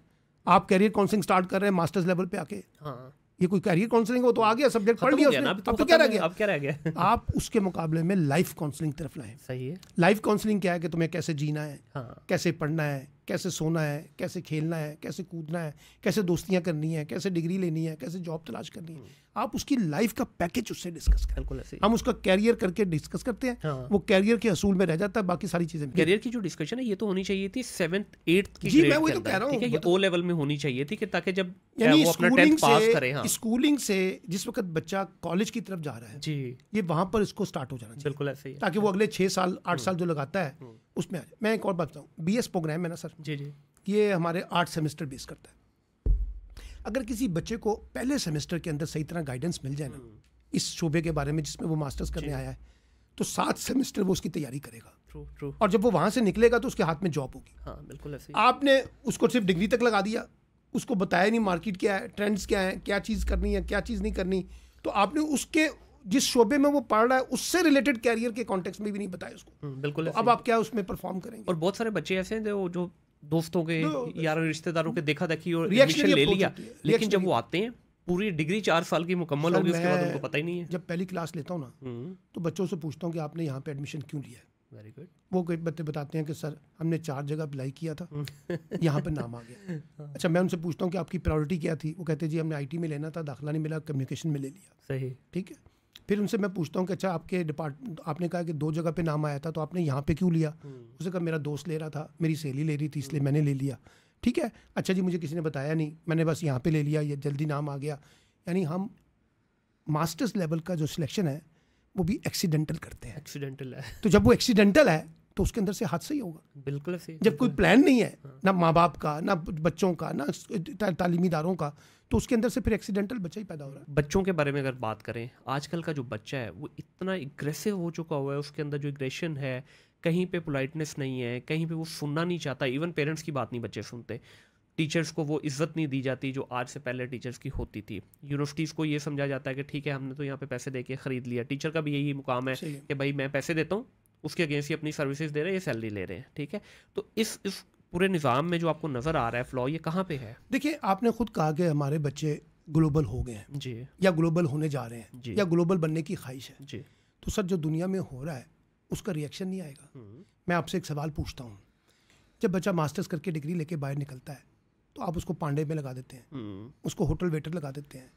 आप कैरियर काउंसलिंग स्टार्ट कर रहे हैं मास्टर्स लेवल पे आके हाँ। ये कोई कैरियर काउंसलिंग हो तो आ गया सब्जेक्ट पढ़ लिया उसने तो अब तो, क्या रह गया अब क्या रह गया [laughs] आप उसके मुकाबले में लाइफ काउंसलिंग तरफ लाए सही है लाइफ काउंसलिंग क्या है कि तुम्हें कैसे जीना है हाँ। कैसे पढ़ना है कैसे सोना है कैसे खेलना है कैसे कूदना है कैसे दोस्तियाँ करनी है कैसे डिग्री लेनी है कैसे जॉब तलाश करनी है आप उसकी लाइफ का पैकेज उससे डिस्कस करें हम उसका कैरियर करके डिस्कस करते हैं हाँ। वो कैरियर के असूल में रह जाता है बाकी सारी चीजें कैरियर की जो डिस्कशन है ये तो होनी चाहिए थी सेवंथ एट्थ की जी मैं वही तो कह रहा हूँ ओ लेवल मतलब में होनी चाहिए थी कि ताकि जब वो अपना टेंथ स्कूलिंग हाँ। से जिस वक्त बच्चा कॉलेज की तरफ जा रहा है जी ये वहां पर इसको स्टार्ट हो जाना बिल्कुल ऐसे ही ताकि वो अगले छह साल आठ हम्म। साल जो लगाता है हम्म। उसमें आ जाए मैं एक और बात बताऊँ बी प्रोग्राम है ना सर जी जी ये हमारे आठ सेमेस्टर बेस करता है अगर किसी बच्चे को पहले सेमेस्टर के अंदर सही तरह गाइडेंस मिल जाए ना हम्म। इस शोबे के बारे में जिसमें वो मास्टर्स करने आया है तो सात सेमेस्टर वो उसकी तैयारी करेगा ट्रू ट्रू और जब वो वहाँ से निकलेगा तो उसके हाथ में जॉब होगी हाँ, बिल्कुल ऐसे आपने उसको सिर्फ डिग्री तक लगा दिया उसको बताया नहीं मार्केट क्या है ट्रेंड्स क्या है क्या चीज़ करनी है क्या चीज़ नहीं करनी तो आपने उसके जिस शोबे में वो पढ़ रहा है उससे रिलेटेड कैरियर के कॉन्टेक्स्ट में भी नहीं बताया उसको हम्म, बिल्कुल तो अब आप क्या उसमें परफॉर्म करेंगे और बहुत सारे बच्चे ऐसे हैं जो जो दोस्तों के तो यार रिश्तेदारों के देखा देखी और एडमिशन ले लिया लेकिन जब वो आते हैं पूरी डिग्री चार साल की मुकम्मल होगी उसके बाद उनको पता ही नहीं है जब पहली क्लास लेता हूँ ना हम्म। तो बच्चों से पूछता हूँ कि आपने यहाँ पे एडमिशन क्यों लिया है वेरी गुड वो बच्चे बताते हैं कि सर हमने चार जगह अप्लाई किया था हम्म। [laughs] यहाँ पर नाम आ गया हाँ। अच्छा मैं उनसे पूछता हूँ कि आपकी प्रायोरिटी क्या थी वो कहते हैं जी हमने आई में लेना था दाखिला नहीं मिला कम्युनिकेशन में ले लिया सही ठीक है फिर उनसे मैं पूछता हूँ कि अच्छा आपके डिपार्ट आपने कहा कि दो जगह पे नाम आया था तो आपने यहाँ पे क्यों लिया हम्म। उसे कहा मेरा दोस्त ले रहा था मेरी सहेली ले रही थी इसलिए मैंने ले लिया ठीक है अच्छा जी मुझे किसी ने बताया नहीं मैंने बस यहाँ पे ले लिया ये जल्दी नाम आ गया यानी हम मास्टर्स लेवल का जो सिलेक्शन है वो भी एक्सीडेंटल करते हैं एक्सीडेंटल है तो जब वो एक्सीडेंटल है तो उसके अंदर से हादसा ही होगा बिल्कुल सही जब कोई प्लान नहीं है हाँ। ना माँ बाप का ना बच्चों का ना तालीमीदारों का तो उसके अंदर से फिर एक्सीडेंटल बच्चा ही पैदा हो रहा है बच्चों के बारे में अगर बात करें आजकल का जो बच्चा है वो इतना एग्रेसिव हो चुका हुआ है उसके अंदर जो एग्रेशन है कहीं पे पोलाइटनेस नहीं है कहीं पे वो सुनना नहीं चाहता इवन पेरेंट्स की बात नहीं बच्चे सुनते टीचर्स को वो इज्जत नहीं दी जाती जो आज से पहले टीचर्स की होती थी यूनिवर्सिटीज़ को ये समझा जाता है कि ठीक है हमने तो यहाँ पे पैसे दे के ख़रीद लिया टीचर का भी यही मुकाम है कि भाई मैं पैसे देता हूँ उसके अगेंस्ट ये अपनी सर्विसेज दे रहे हैं ये सैलरी ले रहे हैं ठीक है तो इस इस पूरे निज़ाम में जो आपको नज़र आ रहा है फ्लॉ ये कहाँ पे है देखिए आपने खुद कहा कि हमारे बच्चे ग्लोबल हो गए हैं जी या ग्लोबल होने जा रहे हैं या ग्लोबल बनने की ख्वाहिश है जी तो सर जो दुनिया में हो रहा है उसका रिएक्शन नहीं आएगा हम्म। मैं आपसे एक सवाल पूछता हूँ जब बच्चा मास्टर्स करके डिग्री लेके बाहर निकलता है तो आप उसको पांडे में लगा देते हैं हम्म। उसको होटल वेटर लगा देते हैं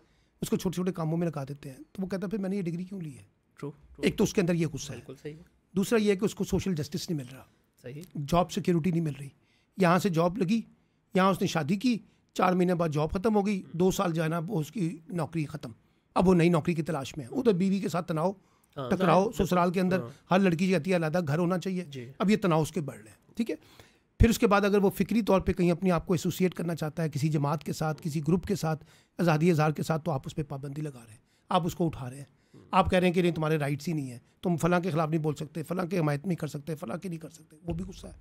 उसको छोटे छोटे कामों में लगा देते हैं तो वो कहता है फिर मैंने ये डिग्री क्यों ली है ट्रू एक तो उसके अंदर ये गुस्सा है दूसरा ये है कि उसको सोशल जस्टिस नहीं मिल रहा सही जॉब सिक्योरिटी नहीं मिल रही यहाँ से जॉब लगी यहाँ उसने शादी की चार महीने बाद जॉब ख़त्म हो गई दो साल जाना वो उसकी नौकरी ख़त्म अब वो नई नौकरी की तलाश में है उधर बीवी के साथ तनाव हाँ, टकराव ससुराल के अंदर हाँ। हर लड़की की है अलहदा घर होना चाहिए अब ये तनाव उसके बढ़ रहे हैं ठीक है फिर उसके बाद अगर वो फिक्री तौर पे कहीं अपने आप को एसोसिएट करना चाहता है किसी जमात के साथ किसी ग्रुप के साथ आज़ादी अजहार के साथ तो आप उस पर पाबंदी लगा रहे हैं आप उसको उठा रहे हैं आप कह रहे हैं कि नहीं तुम्हारे राइट्स ही नहीं है तुम फलां के ख़िलाफ़ नहीं बोल सकते फलां के हमायत नहीं कर सकते फलां के नहीं कर सकते वो भी गुस्सा है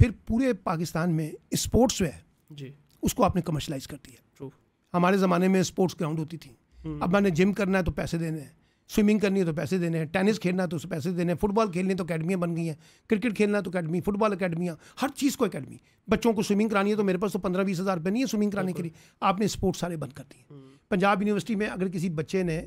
फिर पूरे पाकिस्तान में स्पोर्ट्स जो है जी उसको आपने कमर्शलाइज कर दिया हमारे ज़माने में स्पोर्ट्स ग्राउंड होती थी हम्म। अब मैंने जिम करना है तो पैसे देने हैं स्विमिंग करनी है तो पैसे देने हैं टेनिस खेलना है तो उसे पैसे देने हैं फुटबॉल खेलने तो अकेडमियाँ बन गई हैं क्रिकेट खेलना है तो अकेडमी फुटबॉल अकेडमियाँ हर चीज़ को अकेडमी बच्चों को स्विमिंग करानी है तो मेरे पास तो पंद्रह बीस हज़ार रुपये नहीं है स्विमिंग कराने के लिए आपने स्पोर्ट्स सारे बंद कर दिए हम्म। पंजाब यूनिवर्सिटी में अगर किसी बच्चे ने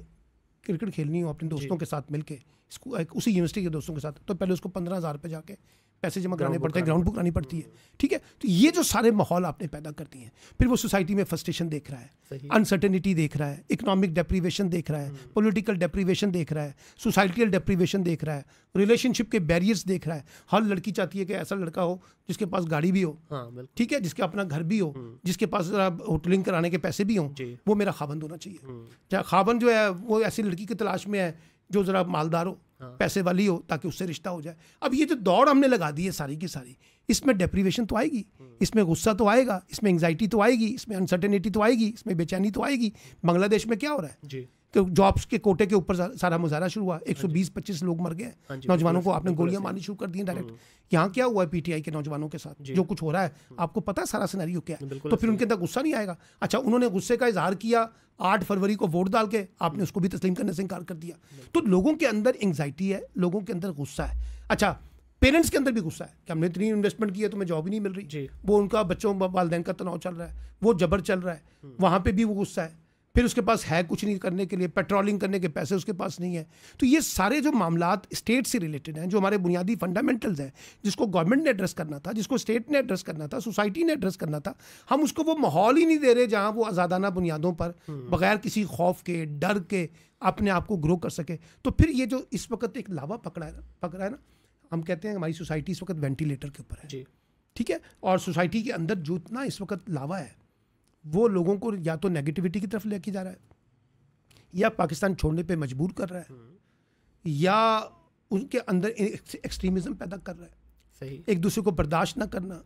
क्रिकेट खेलनी हो अपने दोस्तों के साथ मिलके उसी यूनिवर्सिटी के दोस्तों के साथ तो पहले उसको पंद्रह हज़ार रुपये जाके पैसे जमा कराने पड़ते हैं ग्राउंड बुक करानी पड़ती है हम्म। ठीक है तो ये जो सारे माहौल आपने पैदा कर दिए हैं फिर वो सोसाइटी में फर्स्टेशन देख रहा है अनसर्टेनिटी देख रहा है इकोनॉमिक डेप्रीवेशन देख रहा है पोलिटिकल हम्म। डेप्रीवेशन देख रहा है सोसाइटियल डेप्रीवेशन देख रहा है रिलेशनशिप के बैरियर्स देख रहा है हर लड़की चाहती है कि ऐसा लड़का हो जिसके पास गाड़ी भी हो हाँ, ठीक है जिसका अपना घर भी हो हम्म। जिसके पास होटलिंग कराने के पैसे भी हों वो मेरा खाबंद होना चाहिए खाबंद जो है वो ऐसी लड़की की तलाश में है जो ज़रा मालदार हो हाँ। पैसे वाली हो ताकि उससे रिश्ता हो जाए अब ये जो दौड़ हमने लगा दी है सारी की सारी इसमें डिप्रीवेशन तो आएगी हम्म। इसमें गुस्सा तो आएगा इसमें एंगजाइटी तो आएगी इसमें अनसर्टेनिटी तो आएगी इसमें बेचैनी तो आएगी बांग्लादेश में क्या हो रहा है जी तो जॉब्स के कोटे के ऊपर सारा मुजाहरा शुरू हुआ हाँ एक सौ बीस पच्चीस लोग मर गए हाँ नौजवानों को आपने गोलियां मारनी शुरू कर दी डायरेक्ट हम्म। यहाँ क्या हुआ है पीटीआई के नौजवानों के साथ जो कुछ हो रहा है हम्म। आपको पता है सारा सिनेरियो क्या है तो फिर उनके अंदर गुस्सा नहीं आएगा अच्छा उन्होंने गुस्से का इजहार किया आठ फरवरी को वोट डाल के आपने हम्म। उसको भी तस्लीम करने से इनकार कर दिया तो लोगों के अंदर एंगजाइटी है लोगों के अंदर गुस्सा है अच्छा पेरेंट्स के अंदर भी गुस्सा है कि हमने इतनी इन्वेस्टमेंट की है तो मैं जॉब ही नहीं मिल रही वो उनका बच्चों वालदेन का तनाव चल रहा है वो जबर चल रहा है वहाँ पे भी वो गुस्सा है फिर उसके पास है कुछ नहीं करने के लिए पेट्रोलिंग करने के पैसे उसके पास नहीं है तो ये सारे जो मामला स्टेट से रिलेटेड हैं जो हमारे बुनियादी फंडामेंटल्स हैं जिसको गवर्नमेंट ने एड्रेस करना था जिसको स्टेट ने एड्रेस करना था सोसाइटी ने एड्रेस करना था हम उसको वो माहौल ही नहीं दे रहे जहाँ वो आज़ादाना बुनियादों पर हम्म। बगैर किसी खौफ के डर के अपने आप को ग्रो कर सके तो फिर ये जो इस वक्त एक लावा पकड़ा है ना पकड़ा है ना हम कहते हैं हमारी सोसाइटी इस वक्त वेंटिलेटर के ऊपर है ठीक है और सोसाइटी के अंदर जो इतना इस वक्त लावा है वो लोगों को या तो नेगेटिविटी की तरफ लेके जा रहा है या पाकिस्तान छोड़ने पे मजबूर कर रहा है हम्म। या उनके अंदर एक्सट्रीमिज्म पैदा कर रहा है सही एक दूसरे को बर्दाश्त ना करना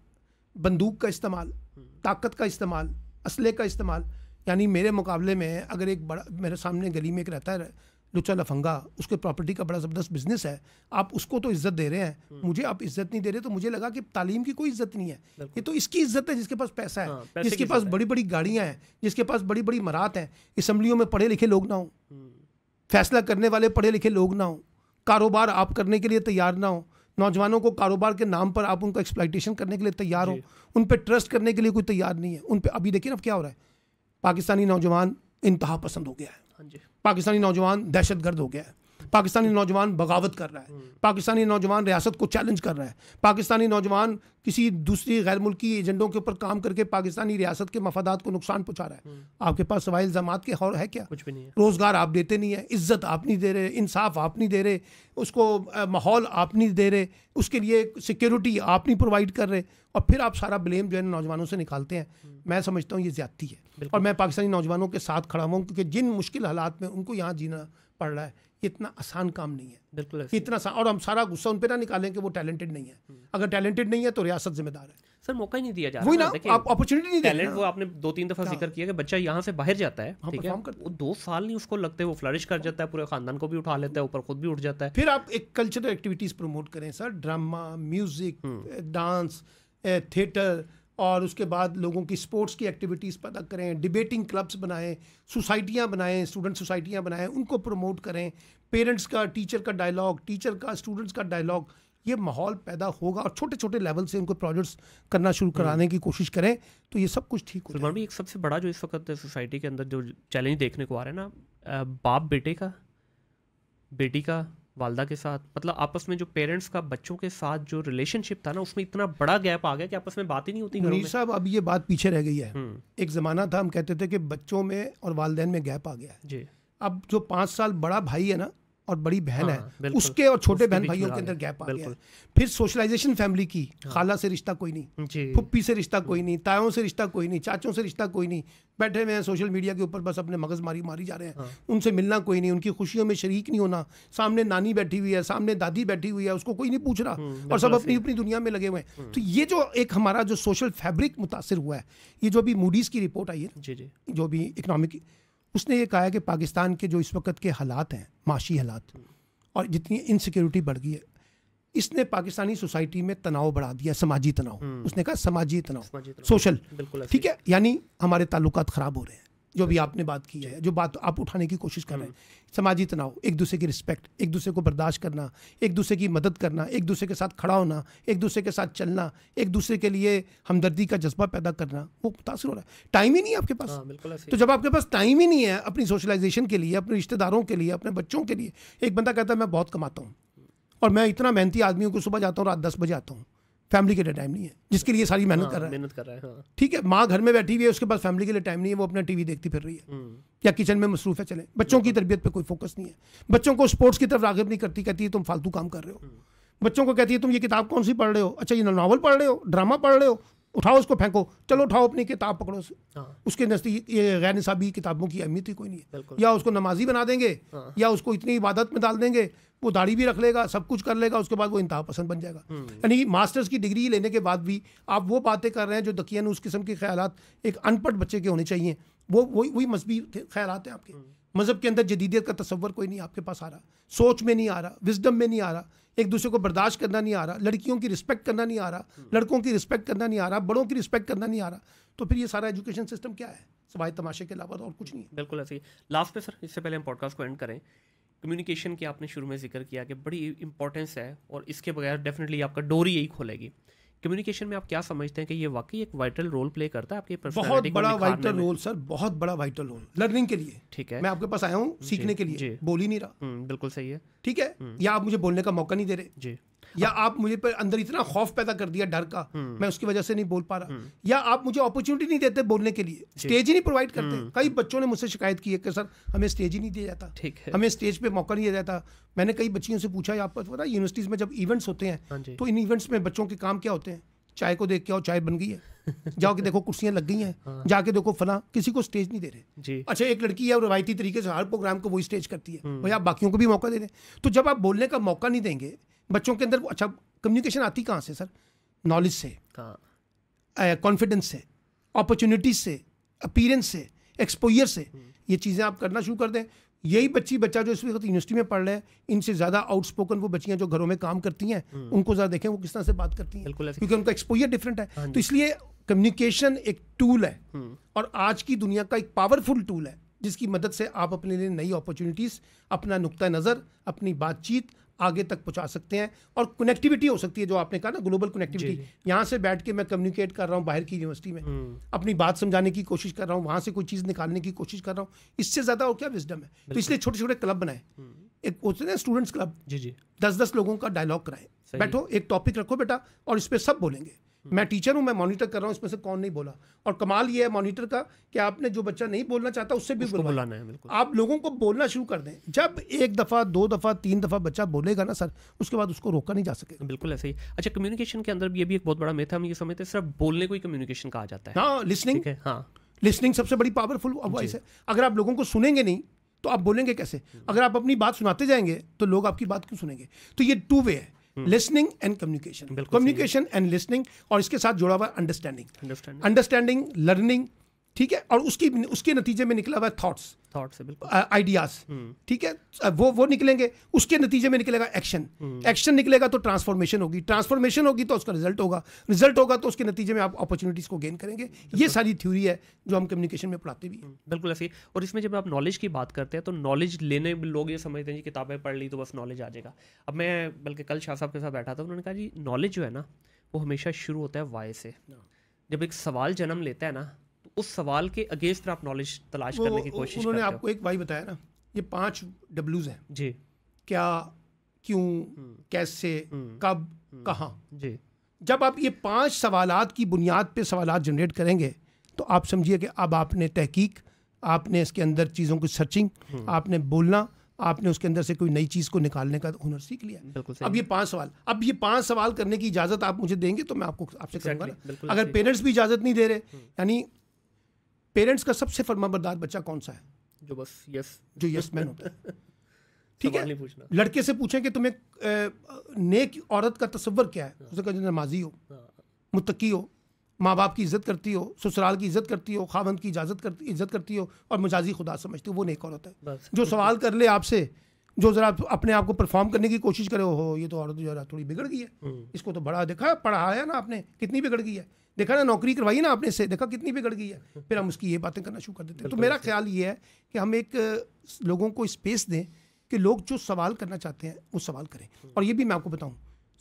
बंदूक का इस्तेमाल हम्म। ताकत का इस्तेमाल असले का इस्तेमाल यानी मेरे मुकाबले में अगर एक बड़ा मेरे सामने गली में एक रहता है लुचा लफंगा उसके प्रॉपर्टी का बड़ा ज़बरदस्त बिजनेस है आप उसको तो इज्जत दे रहे हैं हम्म। मुझे आप इज्जत नहीं दे रहे तो मुझे लगा कि तालीम की कोई इज्जत नहीं है ये तो इसकी इज्जत है जिसके पास पैसा है हाँ, जिसके पास बड़ी बड़ी गाड़ियाँ हैं जिसके पास बड़ी बड़ी मरात हैं इसम्बलियों में पढ़े लिखे लोग ना हों हम्म। फैसला करने वाले पढ़े लिखे लोग ना हों कारोबार आप करने के लिए तैयार ना हो नौजवानों को कारोबार के नाम पर आप उनका एक्सप्लाइटेशन करने के लिए तैयार हो उन पर ट्रस्ट करने के लिए कोई तैयार नहीं है उन पर अभी देखिए ना क्या हो रहा है पाकिस्तानी नौजवान इंतहा पसंद हो गया है हाँ पाकिस्तानी नौजवान दहशत गर्द हो गया है पाकिस्तानी नौजवान बगावत कर रहा है हम्म। पाकिस्तानी नौजवान रियासत को चैलेंज कर रहा है पाकिस्तानी नौजवान किसी दूसरी गैर मुल्की एजेंडों के ऊपर काम करके पाकिस्तानी रियासत के मफादात को नुकसान पहुंचा रहा है हम्म। आपके पास सवाल इल्जाम के हौर है क्या कुछ भी नहीं है रोज़गार आप देते नहीं है इज्जत आप नहीं दे रहे इंसाफ आप नहीं दे रहे उसको माहौल आप नहीं दे रहे उसके लिए सिक्योरिटी आप नहीं प्रोवाइड कर रहे और फिर आप सारा ब्लेम जो है नौजवानों से निकालते हैं हम्म। मैं समझता हूँ ये ज्यादती है और मैं पाकिस्तानी नौजवानों के साथ खड़ा हुआ क्योंकि जिन मुश्किल हालात में उनको यहाँ जीना पड़ रहा है इतना आसान काम नहीं है बिल्कुल इतना सा और हम सारा गुस्सा उन पर ना निकालें कि वो टैलेंटेड नहीं है हम्म। अगर टैलेंटेड नहीं है तो रियासत जिम्मेदार है सर मौका ही नहीं दिया जा रहा ना आप अपॉर्चुनिटी नहीं टैलेंट वो आपने दो तीन दफा हाँ। जिक्र किया कि बच्चा यहाँ से बाहर जाता है ठीक है वो दो साल नहीं उसको लगते वो फ्लरिश कर जाता है पूरे खानदान को भी उठा लेता है ऊपर खुद भी उठ जाता है फिर आप एक कल्चरल एक्टिविटीज प्रमोट करें sir drama music dance theatre और उसके बाद लोगों की स्पोर्ट्स की एक्टिविटीज़ पता करें डिबेटिंग क्लब्स बनाएं सोसाइटियाँ बनाएं स्टूडेंट सोसाइटियाँ बनाएं उनको प्रमोट करें पेरेंट्स का टीचर का डायलॉग टीचर का स्टूडेंट्स का डायलॉग ये माहौल पैदा होगा और छोटे छोटे लेवल से उनको प्रोजेक्ट्स करना शुरू हम्म। कराने की कोशिश करें तो ये सब कुछ ठीक हो जाए एक सबसे बड़ा जो इस वक्त सोसाइटी के अंदर जो चैलेंज देखने को आ रहा है ना बाप बेटे का बेटी का वालदा के साथ मतलब आपस में जो पेरेंट्स का बच्चों के साथ जो रिलेशनशिप था ना उसमें इतना बड़ा गैप आ गया कि आपस में बात ही नहीं होती घरों साहब अब ये बात पीछे रह गई है हम्म। एक ज़माना था हम कहते थे कि बच्चों में और वालदेन में गैप आ गया है जी अब जो पाँच साल बड़ा भाई है ना और बड़ी बहन हाँ, है उसके और छोटे बहन भाइयों के अंदर गैप आ गया फिर सोशलाइजेशन फैमिली की हाँ, खाला से रिश्ता कोई नहीं फुप्पी से रिश्ता कोई हाँ। नहीं तायों से रिश्ता कोई नहीं चाचों से रिश्ता कोई नहीं बैठे हुए हैं सोशल मीडिया के ऊपर बस अपने मगज मारी मारी जा रहे हैं हाँ, उनसे मिलना कोई नहीं उनकी खुशियों में शरीक नहीं होना सामने नानी बैठी हुई है सामने दादी बैठी हुई है उसको कोई नहीं पूछ रहा हम्म, और सब अपनी अपनी दुनिया में लगे हुए हैं हम्म। तो ये जो एक हमारा जो सोशल फैब्रिक मुतासर हुआ है ये जो अभी मूडीज़ की रिपोर्ट आई है जो भी इकनॉमिक उसने ये कहा है कि पाकिस्तान के जो इस वक्त के हालात हैं माशी हालात और जितनी इनसिक्योरिटी बढ़ गई है इसने पाकिस्तानी सोसाइटी में तनाव बढ़ा दिया समाजी तनाव हम्म। उसने कहा समाजी तनाव सोशल ठीक है यानी हमारे ताल्लुक ख़राब हो रहे हैं जो भी आपने बात की है जो बात आप उठाने की कोशिश कर रहे हैं हम्म। सामाजिक तनाव एक दूसरे की रिस्पेक्ट एक दूसरे को बर्दाश्त करना एक दूसरे की मदद करना एक दूसरे के साथ खड़ा होना एक दूसरे के साथ चलना एक दूसरे के लिए हमदर्दी का जज्बा पैदा करना वो मुतासर हो रहा है टाइम ही नहीं है आपके पास आ, हाँ, बिल्कुल तो जब आपके पास टाइम ही नहीं है अपनी सोशलाइजेशन के लिए अपने रिश्तेदारों के लिए अपने बच्चों के लिए एक बंदा कहता है मैं बहुत कमाता हूँ और मैं इतना मेहनती आदमी हूँ कि सुबह जाता हूँ रात दस बजे आता हूँ फैमिली के लिए टाइम नहीं है जिसके लिए सारी मेहनत हाँ, कर रहा है मेहनत कर रहा है हाँ। ठीक है माँ घर में बैठी हुई है उसके पास फैमिली के लिए टाइम नहीं है वो अपना टीवी देखती फिर रही है हम्म। या किचन में मसरूफ है चले बच्चों की तरबियत पर कोई फोकस नहीं है बच्चों को स्पोर्ट्स की तरफ रागब नहीं करती कहती है तुम फालतू काम कर रहे हो हम्म। बच्चों को कहती है तुम ये किताब कौन सी पढ़ रहे हो अच्छा ये नावल पढ़ रहे हो ड्रामा पढ़ रहे हो उठाओ उसको फेंको चलो उठाओ अपनी किताब पकड़ो उसे हाँ। उसके नजदीक ये गैर निसाबी किताबों की अहमियत ही कोई नहीं है या उसको नमाजी बना देंगे या उसको इतनी इबादत में डाल देंगे वो दाढ़ी भी रख लेगा सब कुछ कर लेगा उसके बाद वो इंतहा पसंद बन जाएगा हम्म। यानी मास्टर्स की डिग्री लेने के बाद भी आप वो बातें कर रहे हैं जो दकियान उस किस्म के ख्याल एक अनपढ़ बच्चे के होने चाहिए वो वही वही मजहबी ख्याल हैं आपके हम्म। मज़हब के अंदर जदीदियत का तस्वर कोई नहीं आपके पास आ रहा सोच में नहीं आ रहा विजडम में नहीं आ रहा एक दूसरे को बर्दाश्त करना नहीं आ रहा लड़कियों की रिस्पेक्ट करना नहीं आ रहा हम्म। लड़कों की रिस्पेक्ट करना नहीं आ रहा बड़ों की रिस्पेक्ट करना नहीं आ रहा तो फिर ये सारा एजुकेशन सिस्टम क्या है सवाए तमाशे के अलावा और कुछ नहीं है बिल्कुल ऐसे लास्ट पे सर इससे पहले हम पॉडकास्ट को एंड करें कम्युनिकेशन की आपने शुरू में जिक्र किया कि बड़ी इंपॉर्टेंस है और इसके बगैर डेफिनेटली आपका डोर यही खोलेगी कम्युनिकेशन में आप क्या समझते हैं कि ये वाकई एक वाइटल रोल प्ले करता है आपके बहुत बड़ा वाइटल रोल सर बहुत बड़ा वाइटल रोल लर्निंग के लिए ठीक है मैं आपके पास आया हूँ सीखने के लिए बोल ही नहीं रहा हम्म, बिल्कुल सही है ठीक है हम्म। या आप मुझे बोलने का मौका नहीं दे रहे जी या आप मुझे पर अंदर इतना खौफ पैदा कर दिया डर का हम्म। मैं उसकी वजह से नहीं बोल पा रहा हम्म। या आप मुझे अपॉर्चुनिटी नहीं देते बोलने के लिए स्टेज ही नहीं प्रोवाइड करते हम्म। कई बच्चों ने मुझसे शिकायत की है कि सर हमें स्टेज ही नहीं दिया जाता ठीक है हमें स्टेज पे मौका नहीं दिया जाता मैंने कई बच्चियों से पूछा आपको पता यूनिवर्सिटीज में जब इवेंट्स होते हैं हाँ तो इन इवेंट्स में बच्चों के काम क्या होते हैं चाय को देख के आओ चाय बन गई है [laughs] जाओ के देखो कुर्सियां लग गई हैं हाँ। जाके देखो फला किसी को स्टेज नहीं दे रहे अच्छा एक लड़की है रवायती तरीके से हर प्रोग्राम को वो स्टेज करती है भाई आप बाकियों को भी मौका दे रहे तो जब आप बोलने का मौका नहीं देंगे बच्चों के अंदर अच्छा कम्युनिकेशन आती कहाँ से सर नॉलेज से कॉन्फिडेंस uh, से अपॉर्चुनिटीज से अपीरेंस से एक्सपोयर से हम्म। ये चीज़ें आप करना शुरू कर दें यही बच्ची बच्चा जो इस वक्त यूनिवर्सिटी में पढ़ रहे हैं इनसे ज़्यादा आउटस्पोकन वो बच्चियाँ जो घरों में काम करती हैं हम्म। उनको ज़रा देखें वो किस तरह से बात करती हैं क्योंकि उनका एक्सपोयर डिफरेंट है हाँ तो इसलिए कम्युनिकेशन एक टूल है हम्म। और आज की दुनिया का एक पावरफुल टूल है जिसकी मदद से आप अपने लिए नई अपॉर्चुनिटीज़ अपना नुक़ नज़र अपनी बातचीत आगे तक पहुंचा सकते हैं और कनेक्टिविटी हो सकती है जो आपने कहा ना ग्लोबल कनेक्टिविटी यहाँ से बैठ के मैं कम्युनिकेट कर रहा हूँ बाहर की यूनिवर्सिटी में हम्म। अपनी बात समझाने की कोशिश कर रहा हूँ वहाँ से कोई चीज़ निकालने की कोशिश कर रहा हूँ इससे ज़्यादा और क्या विजडम है तो इसलिए छोटे छोटे क्लब बनाए एक होते हैं स्टूडेंट्स क्लब जी जी दस दस लोगों का डायलॉग कराएं बैठो एक टॉपिक रखो बेटा और इस पर सब बोलेंगे मैं टीचर हूँ मैं मॉनिटर कर रहा हूँ इसमें से कौन नहीं बोला और कमाल ये है मॉनिटर का कि आपने जो बच्चा नहीं बोलना चाहता उससे भी बोलाना है बिल्कुल आप लोगों को बोलना शुरू कर दें जब एक दफ़ा दो दफ़ा तीन दफ़ा बच्चा बोलेगा ना सर उसके बाद उसको रोका नहीं जा सकेगा बिल्कुल ऐसे ही अच्छा कम्युनिकेशन के अंदर ये भी एक बहुत बड़ा मेथ हम ये समझते हैं सिर्फ बोलने को ही कम्युनिकेशन कहा जाता है हाँ लिसनिंग है हाँ लिसनिंग सबसे बड़ी पावरफुल वॉइस है अगर आप लोगों को सुनेंगे नहीं तो आप बोलेंगे कैसे अगर आप अपनी बात सुनाते जाएंगे तो लोग आपकी बात क्यों सुनेंगे तो ये टू वे है listening and communication communication and listening और इसके साथ जुड़ा हुआ अंडरस्टैंडिंग अंडरस्टैंडिंग लर्निंग ठीक है और उसकी उसके नतीजे में निकला हुआ है थॉट्स थॉट्स आइडियाज ठीक है वो वो निकलेंगे उसके नतीजे में निकलेगा एक्शन हम्म। एक्शन निकलेगा तो ट्रांसफॉर्मेशन होगी ट्रांसफॉर्मेशन होगी तो उसका रिजल्ट होगा रिजल्ट होगा तो उसके नतीजे में आप अपॉर्चुनिटीज़ को गेन करेंगे ये सारी थ्योरी है जो हम कम्युनिकेशन में पढ़ाते भी हैं हम्म। बिल्कुल ऐसी और इसमें जब आप नॉलेज की बात करते हैं तो नॉलेज लेने लोग ये समझते हैं जी किताबें पढ़ ली तो बस नॉलेज आ जाएगा अब मैं बल्कि कल शाह साहब के साथ बैठा था तो उन्होंने कहा जी नॉलेज जो है ना वो हमेशा शुरू होता है वाय से हाँ। जब एक सवाल जन्म लेता है ना उस सवाल के अगेंस्ट आप नॉलेज तलाश करने की कोशिश उन्होंने आपको एक भाई बताया ना ये पांच डब्ल्यूज हैं जी क्या क्यों हम्म। कैसे हम्म। कब हम्म। कहाँ जी जब आप ये पांच सवालात की बुनियाद पे सवालात जनरेट करेंगे तो आप समझिए कि अब आपने तहकीक आपने इसके अंदर चीज़ों की सर्चिंग आपने बोलना आपने उसके अंदर से कोई नई चीज़ को निकालने का हुनर सीख लिया अब ये पांच सवाल अब ये पांच सवाल करने की इजाज़त आप मुझे देंगे तो मैं आपको आपसे exactly, करूँगा अगर पेरेंट्स भी इजाज़त नहीं दे रहे यानी पेरेंट्स का सबसे फर्माबरदार बच्चा कौन सा है जो बस यस जो यस मैन होता है [laughs] ठीक है पूछना लड़के से पूछें कि तुम्हें नेक औरत का तस्वर क्या है हाँ। उसे कहा नमाजी हो हाँ। मुतकी हो माँ बाप की इज्जत करती हो ससुराल की इज्जत करती हो खावंद की इजाज़त करती इज्जत करती हो और मजाजी खुदा समझती हो वो नेक औरत है जो सवाल कर ले आपसे जो ज़रा अपने आप को परफॉर्म करने की कोशिश करे हो ये तो औरत ज़रा थोड़ी बिगड़ गई है हम्म। इसको तो बड़ा देखा पढ़ाया ना आपने कितनी बिगड़ गई है देखा ना नौकरी करवाई ना आपने से देखा कितनी बिगड़ गई है हम्म। फिर हम उसकी ये बातें करना शुरू कर देते हैं तो मेरा ख्याल ये है कि हम एक लोगों को स्पेस दें कि लोग जो सवाल करना चाहते हैं वो सवाल करें हम्म। और ये भी मैं आपको बताऊँ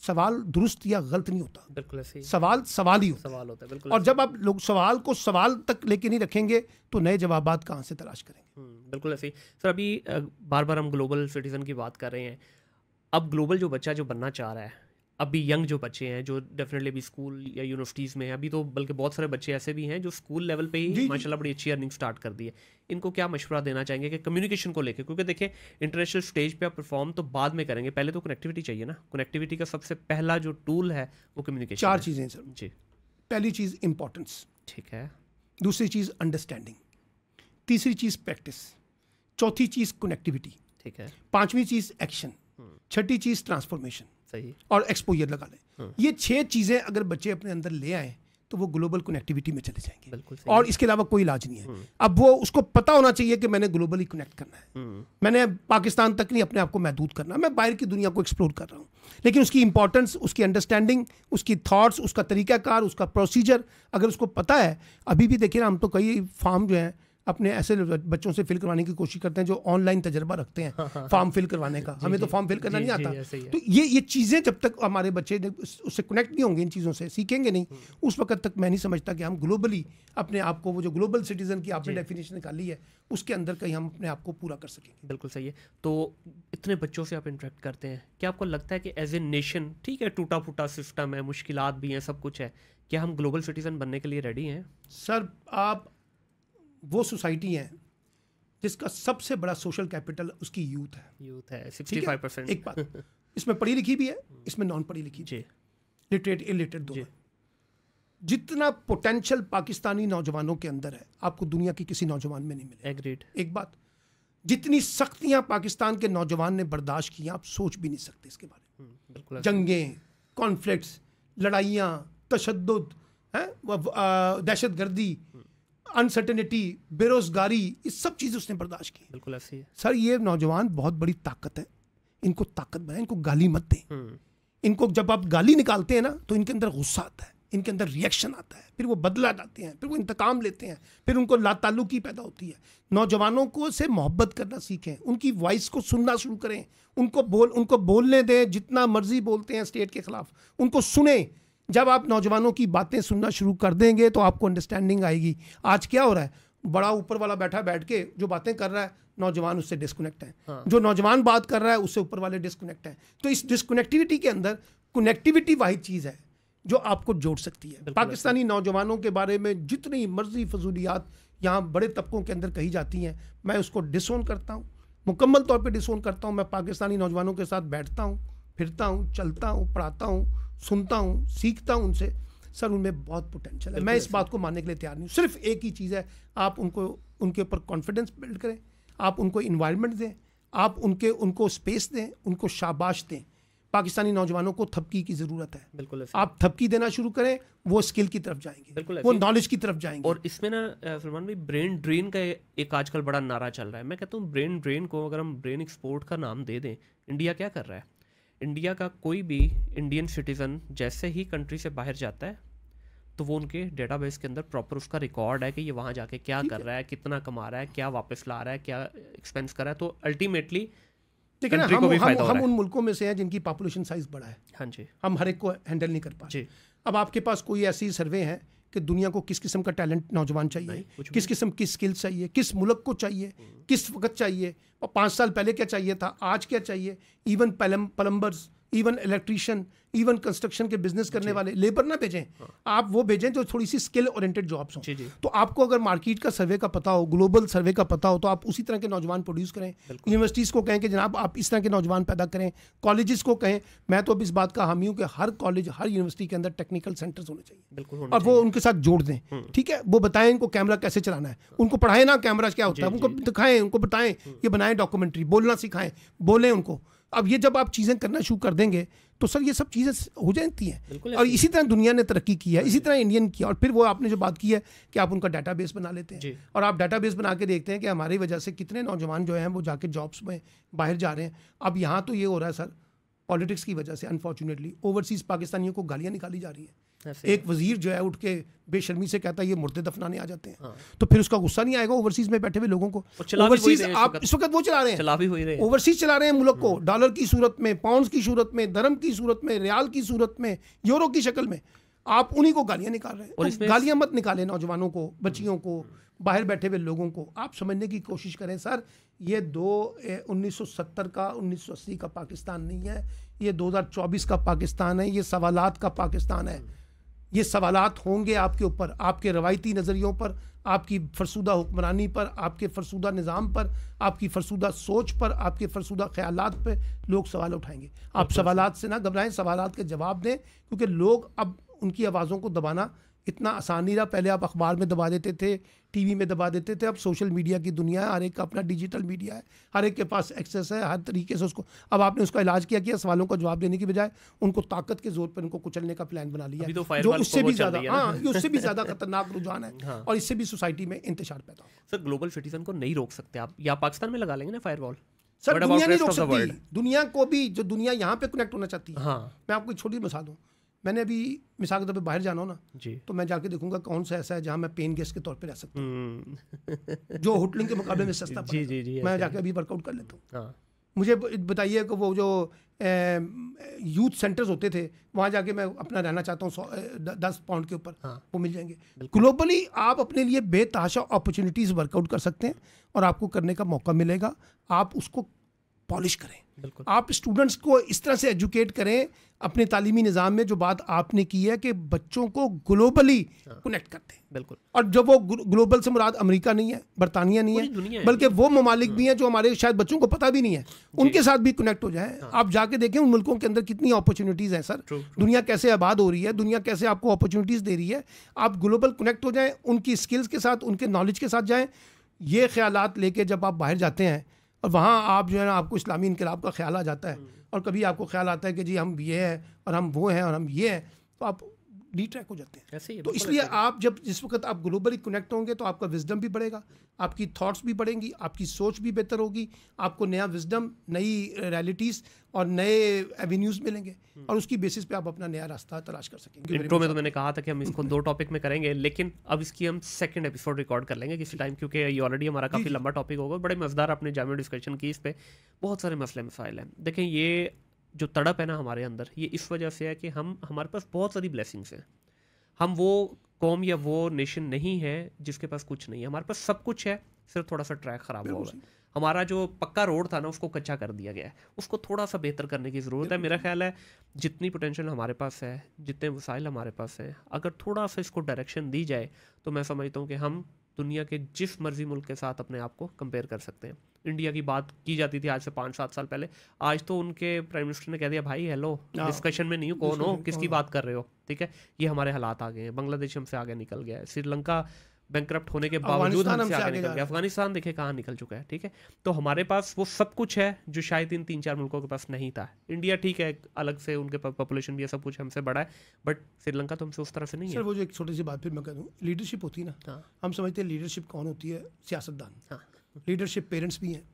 सवाल दुरुस्त या गलत नहीं होता बिल्कुल ऐसे सवाल सवाल ही होता सवाल होता है बिल्कुल और जब आप लोग सवाल को सवाल तक लेके नहीं रखेंगे तो नए जवाब कहाँ से तलाश करेंगे हम्म, बिल्कुल ऐसे ही सर अभी बार बार हम ग्लोबल सिटीज़न की बात कर रहे हैं अब ग्लोबल जो बच्चा जो बनना चाह रहा है अभी यंग जो बच्चे हैं जो डेफिनेटली अभी स्कूल या यूनिवर्सिटीज़ में हैं अभी तो बल्कि बहुत सारे बच्चे ऐसे भी हैं जो स्कूल लेवल पे ही माशाल्लाह बड़ी अच्छी अर्निंग स्टार्ट कर दी है इनको क्या मशवरा देना चाहेंगे कि कम्युनिकेशन को लेकर क्योंकि देखिए इंटरनेशनल स्टेज पे आप परफॉर्म तो बाद में करेंगे पहले तो कनेक्टिविटी चाहिए ना कनेक्टिविटी का सबसे पहला जो टूल है वो कम्युनिकेशन चार चीज़ें सर जी पहली चीज़ इंपॉर्टेंस ठीक है दूसरी चीज़ अंडरस्टैंडिंग तीसरी चीज़ प्रैक्टिस चौथी चीज़ कनेक्टिविटी ठीक है पाँचवीं चीज़ एक्शन हम्म। छठी चीज़ ट्रांसफॉर्मेशन सही और एक्सपोजर लगा लें हाँ। ये छह चीज़ें अगर बच्चे अपने अंदर ले आए तो वो ग्लोबल कनेक्टिविटी में चले जाएंगे बिल्कुल और इसके अलावा कोई इलाज नहीं है हाँ। अब वो उसको पता होना चाहिए कि मैंने ग्लोबली कनेक्ट करना है हाँ। मैंने पाकिस्तान तक नहीं अपने आप को महदूद करना मैं बाहर की दुनिया को एक्सप्लोर कर रहा हूँ लेकिन उसकी इंपॉर्टेंस उसकी अंडरस्टैंडिंग उसकी थाट्स उसका तरीक़ाकार उसका प्रोसीजर अगर उसको पता है अभी भी देखिए हम तो कई फार्म जो हैं अपने ऐसे बच्चों से फिल करवाने की कोशिश करते हैं जो ऑनलाइन तजर्बा रखते हैं फॉर्म हाँ, फिल हाँ, हाँ। करवाने का हमें तो फॉर्म फिल करना नहीं आता तो ये ये चीज़ें जब तक हमारे बच्चे उससे कनेक्ट नहीं होंगे इन चीज़ों से सीखेंगे नहीं हम्म। उस वक्त तक मैं नहीं समझता कि हम ग्लोबली अपने आप को वो जो ग्लोबल सिटीजन की आपने डेफिनेशन निकाली है उसके अंदर कहीं हम अपने आप को पूरा कर सकेंगे बिल्कुल सही है तो इतने बच्चों से आप इंटरेक्ट करते हैं क्या आपको लगता है कि एज ए नेशन ठीक है टूटा फूटा सिस्टम है मुश्किल भी हैं सब कुछ है क्या हम ग्लोबल सिटीजन बनने के लिए रेडी हैं सर आप वो सोसाइटी है जिसका सबसे बड़ा सोशल कैपिटल उसकी यूथ है यूथ है 65 परसेंट एक बात इसमें पढ़ी लिखी भी है हम्म। इसमें नॉन पढ़ी लिखी जी लिटरेट इलिटरेट दो जितना पोटेंशियल पाकिस्तानी नौजवानों के अंदर है आपको दुनिया की किसी नौजवान में नहीं मिलेगा एग्रीड एक बात जितनी सख्तियां पाकिस्तान के नौजवान ने बर्दाश्त की आप सोच भी नहीं सकते इसके बारे में हम्म, जंगें कॉन्फ्लिक्ट लड़ाइयाँ तशद दहशत गर्दी हम्म। अनसर्टेनिटी बेरोजगारी इस सब चीज़ें उसने बर्दाश्त की बिल्कुल ऐसी है सर ये नौजवान बहुत बड़ी ताकत है इनको ताकत बनाए इनको गाली मत दें हम्म। इनको जब आप गाली निकालते हैं ना तो इनके अंदर गुस्सा आता है इनके अंदर रिएक्शन आता है फिर वो बदला जाते हैं फिर वो इंतकाम लेते हैं फिर उनको लातालुकी पैदा होती है नौजवानों को से मोहब्बत करना सीखें उनकी वॉइस को सुनना शुरू करें उनको बोल उनको बोलने दें जितना मर्जी बोलते हैं स्टेट के खिलाफ उनको सुने जब आप नौजवानों की बातें सुनना शुरू कर देंगे तो आपको अंडरस्टैंडिंग आएगी आज क्या हो रहा है बड़ा ऊपर वाला बैठा बैठ के जो बातें कर रहा है नौजवान उससे डिस्कनेक्ट है हाँ। जो नौजवान बात कर रहा है उससे ऊपर वाले डिस्कनेक्ट है तो इस डिस्कनेक्टिविटी के अंदर कनेक्टिविटी वही चीज़ है जो आपको जोड़ सकती है पाकिस्तानी नौजवानों के बारे में जितनी मर्जी फजूलियात यहाँ बड़े तबकों के अंदर कही जाती हैं मैं उसको डिसोन करता हूँ मुकम्मल तौर पर डिसोन करता हूँ मैं पाकिस्तानी नौजवानों के साथ बैठता हूँ फिरता हूँ चलता हूँ पढ़ाता हूँ सुनता हूँ सीखता हूँ उनसे सर उनमें बहुत पोटेंशियल है मैं इस बात को मानने के लिए तैयार नहीं हूँ सिर्फ एक ही चीज़ है आप उनको उनके ऊपर कॉन्फिडेंस बिल्ड करें आप उनको इन्वायरमेंट दें आप उनके उनको स्पेस दें उनको शाबाश दें पाकिस्तानी नौजवानों को थपकी की जरूरत है बिल्कुल आप थपकी देना शुरू करें वो स्किल की तरफ जाएंगे बिल्कुल वो नॉलेज की तरफ जाएंगे और इसमें ना सलमान भाई ब्रेन ड्रेन का एक आजकल बड़ा नारा चल रहा है मैं कहता हूँ ब्रेन ड्रेन को अगर हम ब्रेन एक्सपोर्ट का नाम दे दें इंडिया क्या कर रहा है इंडिया का कोई भी इंडियन सिटीज़न जैसे ही कंट्री से बाहर जाता है तो वो उनके डेटाबेस के अंदर प्रॉपर उसका रिकॉर्ड है कि ये वहाँ जाके क्या कर रहा है कितना कमा रहा है क्या वापस ला रहा है क्या एक्सपेंस कर रहा है तो अल्टीमेटली लेकिन हम, को भी हम, हम उन मुल्कों में से हैं जिनकी पॉपुलेशन साइज बड़ा है हाँ जी हम हर एक को हैंडल नहीं कर पाए अब आपके पास कोई ऐसी सर्वे है कि दुनिया को किस किस्म का टैलेंट नौजवान चाहिए किस किस्म की स्किल चाहिए किस मुल्क को चाहिए हम्म। किस वक्त चाहिए और पाँच साल पहले क्या चाहिए था आज क्या चाहिए even plumbers even electrician even construction के बिजनेस करने वाले लेबर ना भेजें हाँ। आप वो भेजें जो थोड़ी सी स्किल ओरिएंटेड जॉब्स हों तो आपको अगर मार्केट का सर्वे का पता हो ग्लोबल सर्वे का पता हो तो आप उसी तरह के नौजवान प्रोड्यूस करें यूनिवर्सिटीज़ को कहें कि जनाब आप इस तरह के नौजवान पैदा करें कॉलेजेस को कहें मैं तो अब इस बात का हामी हूँ कि हर कॉलेज हर यूनिवर्सिटी के अंदर टेक्निकल सेंटर्स होने चाहिए बिल्कुल और वो उनके साथ जोड़ दें हम्म। ठीक है वो बताएं इनको कैमरा कैसे चलाना है हाँ। उनको पढ़ाएं ना कैमरा क्या होता है उनको दिखाएं उनको बताएं ये हम्म। बनाएं डॉक्यूमेंट्री बोलना सिखाएं बोलें उनको अब ये जब आप चीज़ें करना शुरू कर देंगे तो सर ये सब चीज़ें हो जाती हैं और इसी तरह दुनिया ने तरक्की की है हाँ इसी तरह इंडियन किया और फिर वो आपने जो बात की है कि आप उनका बेस बना लेते हैं और आप बेस बना के देखते हैं कि हमारी वजह से कितने नौजवान जो हैं वो जाके जॉब्स में बाहर जा रहे हैं अब यहाँ तो ये हो रहा है सर पॉलिटिक्स की वजह से अनफॉर्चुनेटली ओवरसीज़ पाकिस्तानियों को गालियाँ निकाली जा रही हैं एक वजीर जो है उठ के बेशर्मी से कहता है ये मुर्दे दफनाने आ जाते हैं हाँ। तो फिर उसका गुस्सा नहीं आएगा ओवरसीज में बैठे हुए लोगों को ओवरसीज आप इस वक्त वो चला रहे हैं चला भी हुई रहे ओवरसीज चला रहे हैं मुल्क को हम्म। डॉलर की सूरत में पाउंड की सूरत में धर्म की सूरत में रियाल की सूरत में यूरो की शक्ल में आप उन्हीं को गालियां निकाल रहे हैं तो गालियां मत निकाले नौजवानों को बच्चियों को बाहर बैठे हुए लोगों को आप समझने की कोशिश करें सर ये दो उन्नीस सौ का उन्नीस का पाकिस्तान नहीं है ये दो का पाकिस्तान है ये सवालात का पाकिस्तान है ये सवाल होंगे आपके ऊपर आपके रवायती नज़रियों पर आपकी फरसुदा हुक्मरानी पर आपके फरसुदा निज़ाम पर आपकी फरसुदा सोच पर आपके फरसुदा ख्याल पर लोग सवाल उठाएंगे आप सवाल से ना घबराएं सवाल के जवाब दें क्योंकि लोग अब उनकी आवाज़ों को दबाना इतना आसानी रहा पहले आप अखबार में दबा देते थे टीवी में दबा देते थे अब सोशल मीडिया की दुनिया है हर एक का अपना डिजिटल मीडिया है हर एक के पास एक्सेस है हर तरीके से उसको अब आपने उसका इलाज किया किया सवालों का जवाब देने की बजाय उनको ताकत के जोर पर उनको कुचलने का प्लान बना लिया तो जो उससे भी ज़्यादा हाँ ये उससे भी [laughs] ज़्यादा खतरनाक रुझान है हाँ। और इससे भी सोसाइटी में इंतजार पैदा सर ग्लोबल सिटीजन को नहीं रोक सकते आप या पाकिस्तान में लगा लेंगे ना फायर सर दुनिया नहीं रोक सकती दुनिया को भी जो दुनिया यहाँ पे कनेक्ट होना चाहती है हाँ। मैं आपको एक छोटी मिसाल दूँ मैंने अभी मिसाल के तौर पर बाहर जाना हो ना जी तो मैं जाके देखूंगा कौन सा ऐसा है जहाँ मैं पेन गेस्ट के तौर पर रह सकता हूँ हम्म। जो होटलिंग के मुकाबले में सस्ता [laughs] जी जी जी मैं जाके अभी वर्कआउट कर लेता हूँ हाँ। मुझे बताइए कि वो जो यूथ सेंटर्स होते थे वहाँ जाके मैं अपना रहना चाहता हूँ दस पाउंड के ऊपर हाँ। वो मिल जाएंगे ग्लोबली आप अपने लिए बेतहाशा अपॉर्चुनिटीज़ वर्कआउट कर सकते हैं और आपको करने का मौका मिलेगा आप उसको पॉलिश करें आप स्टूडेंट्स को इस तरह से एजुकेट करें अपने तालीमी निज़ाम में जो बात आपने की है कि बच्चों को ग्लोबली कनेक्ट हाँ। करते हैं बिल्कुल और जब वो ग्लोबल से मुराद अमेरिका नहीं है बरतानिया नहीं है बल्कि वो ममालिक हाँ। भी हैं जो हमारे शायद बच्चों को पता भी नहीं है उनके साथ भी कनेक्ट हो जाए हाँ। आप जाके देखें उन मुल्कों के अंदर कितनी अपॉर्चुनिटीज़ हैं सर दुनिया कैसे आबाद हो रही है दुनिया कैसे आपको अपॉर्चुनिटीज़ दे रही है आप ग्लोबल कनेक्ट हो जाएँ उनकी स्किल्स के साथ उनके नॉलेज के साथ जाएँ ये ख्याल लेके जब आप बाहर जाते हैं और वहाँ आप जो है ना आपको इस्लामी इनकलाब का ख्याल आ जाता है हम्म। और कभी आपको ख्याल आता है कि जी हम ये हैं और हम वो हैं और हम ये हैं तो आप डी हो जाते हैं ऐसे तो इसलिए आप जब जिस वक्त आप ग्लोबली कनेक्ट होंगे तो आपका विजडम भी बढ़ेगा आपकी थॉट्स भी बढ़ेंगी आपकी सोच भी बेहतर होगी आपको नया विजडम नई रियलिटीज़ और नए एवेन्यूज़ मिलेंगे हम्म। और उसकी बेसिस पे आप अपना नया रास्ता तलाश कर सकेंगे इंट्रो में तो मैंने कहा था कि हम इसको दो टॉपिक में करेंगे लेकिन अब इसकी हम सेकंड एपिसोड रिकॉर्ड कर लेंगे किसी टाइम क्योंकि ये ऑलरेडी हमारा काफ़ी लंबा टॉपिक होगा बड़े मज़ेदार आपने जामे डिस्कशन की इस पर बहुत सारे मसले मसाइल हैं देखें ये जो तड़प है ना हमारे अंदर ये इस वजह से है कि हम हमारे पास बहुत सारी ब्लेसिंग्स हैं हम वो कौम या वो नेशन नहीं है जिसके पास कुछ नहीं है हमारे पास सब कुछ है सिर्फ थोड़ा सा ट्रैक ख़राब हुआ है हमारा जो पक्का रोड था ना उसको कच्चा कर दिया गया है उसको थोड़ा सा बेहतर करने की ज़रूरत है मेरा ख्याल है जितनी पोटेंशियल हमारे पास है जितने वसाइल हमारे पास हैं अगर थोड़ा सा इसको डायरेक्शन दी जाए तो मैं समझता हूँ कि हम दुनिया के जिस मर्जी मुल्क के साथ अपने आप को कंपेयर कर सकते हैं इंडिया की बात की जाती थी आज से पांच सात साल पहले आज तो उनके प्राइम मिनिस्टर ने कह दिया भाई हेलो हाँ। डिस्कशन में नहीं हो कौन हो किसकी बात कर रहे हो ठीक है ये हमारे हालात आ गए हैं बांग्लादेश हमसे आगे निकल गया है श्रीलंका बैंक होने के बावजूद हमसे आगे, निकल गया अफगानिस्तान देखे कहाँ निकल चुका है ठीक है तो हमारे पास वो सब कुछ है जो शायद इन तीन चार मुल्कों के पास नहीं था इंडिया ठीक है अलग से उनके पॉपुलेशन भी है सब कुछ हमसे बड़ा है बट श्रीलंका तो हमसे उस तरह से नहीं है वो जो एक छोटी सी बात फिर मैं कह दूँ लीडरशिप होती है ना हाँ। हम समझते हैं लीडरशिप कौन होती है सियासतदान हाँ। लीडरशिप पेरेंट्स भी हैं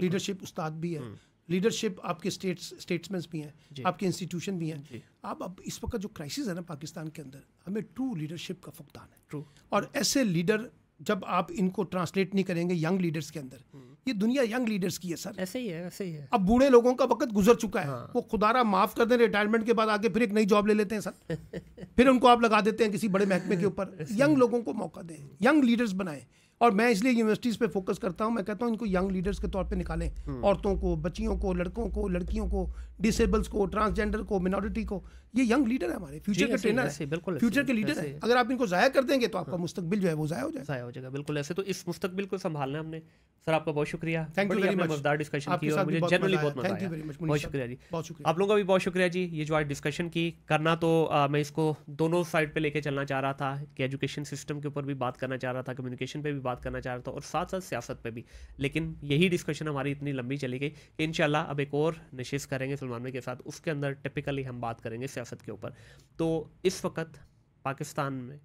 लीडरशिप उस्ताद भी है लीडरशिप हम्म। आपके स्टेट्स स्टेट्समैन भी हैं आपके इंस्टीट्यूशन भी हैं आप अब इस वक्त जो क्राइसिस है ना पाकिस्तान के अंदर हमें ट्रू लीडरशिप का फुकदान है ट्रू और ऐसे लीडर जब आप इनको ट्रांसलेट नहीं करेंगे यंग लीडर्स के अंदर हम्म। ये दुनिया यंग लीडर्स की है सर ऐसे ही है ऐसे ही है अब बूढ़े लोगों का वक्त गुजर चुका है हाँ। वो खुदारा माफ कर दें रिटायरमेंट के बाद आके फिर एक नई जॉब ले लेते हैं सर [laughs] फिर उनको आप लगा देते हैं किसी बड़े महकमे के ऊपर यंग लोगों को मौका दें यंग लीडर्स बनाएं और मैं इसलिए यूनिवर्सिटीज़ पे फोकस करता हूँ मैं कहता हूँ इनको यंग लीडर्स के तौर पे निकालें हम्म। औरतों को बच्चियों को लड़कों को लड़कियों को डिसेबल्स को ट्रांसजेंडर को मिनोरिटी को ये यंग लीडर है हमारे फ्यूचर के ट्रेनर है बिल्कुल फ्यूचर के लीडर है अगर आप इनको ज़ाया कर देंगे तो आपका हाँ। मुस्तबिल जो है वो ज़ाया हो जाएगा ज़ाया हो जाएगा बिल्कुल ऐसे तो इस मुस्तबिल को संभालना हमने सर आपका बहुत शुक्रिया थैंक यू वेरी मच मजेदार डिस्कशन की और मुझे जनरली बहुत मजा आया बहुत शुक्रिया जी बहुत शुक्रिया आप लोगों का भी बहुत शुक्रिया जी ये जो आज डिस्कशन की करना तो मैं इसको दोनों साइड पे लेके चलना चाह रहा था कि एजुकेशन सिस्टम के ऊपर भी बात करना चाह रहा था कम्युनिकेशन पर भी बात करना चाह रहा था और साथ साथ सियासत पर भी लेकिन यही डिस्कशन हमारी इतनी लंबी चली गई इनशाला अब एक और नशिश करेंगे मुसलमानों के साथ उसके अंदर टिपिकली हम बात करेंगे सियासत के ऊपर तो इस वक्त पाकिस्तान में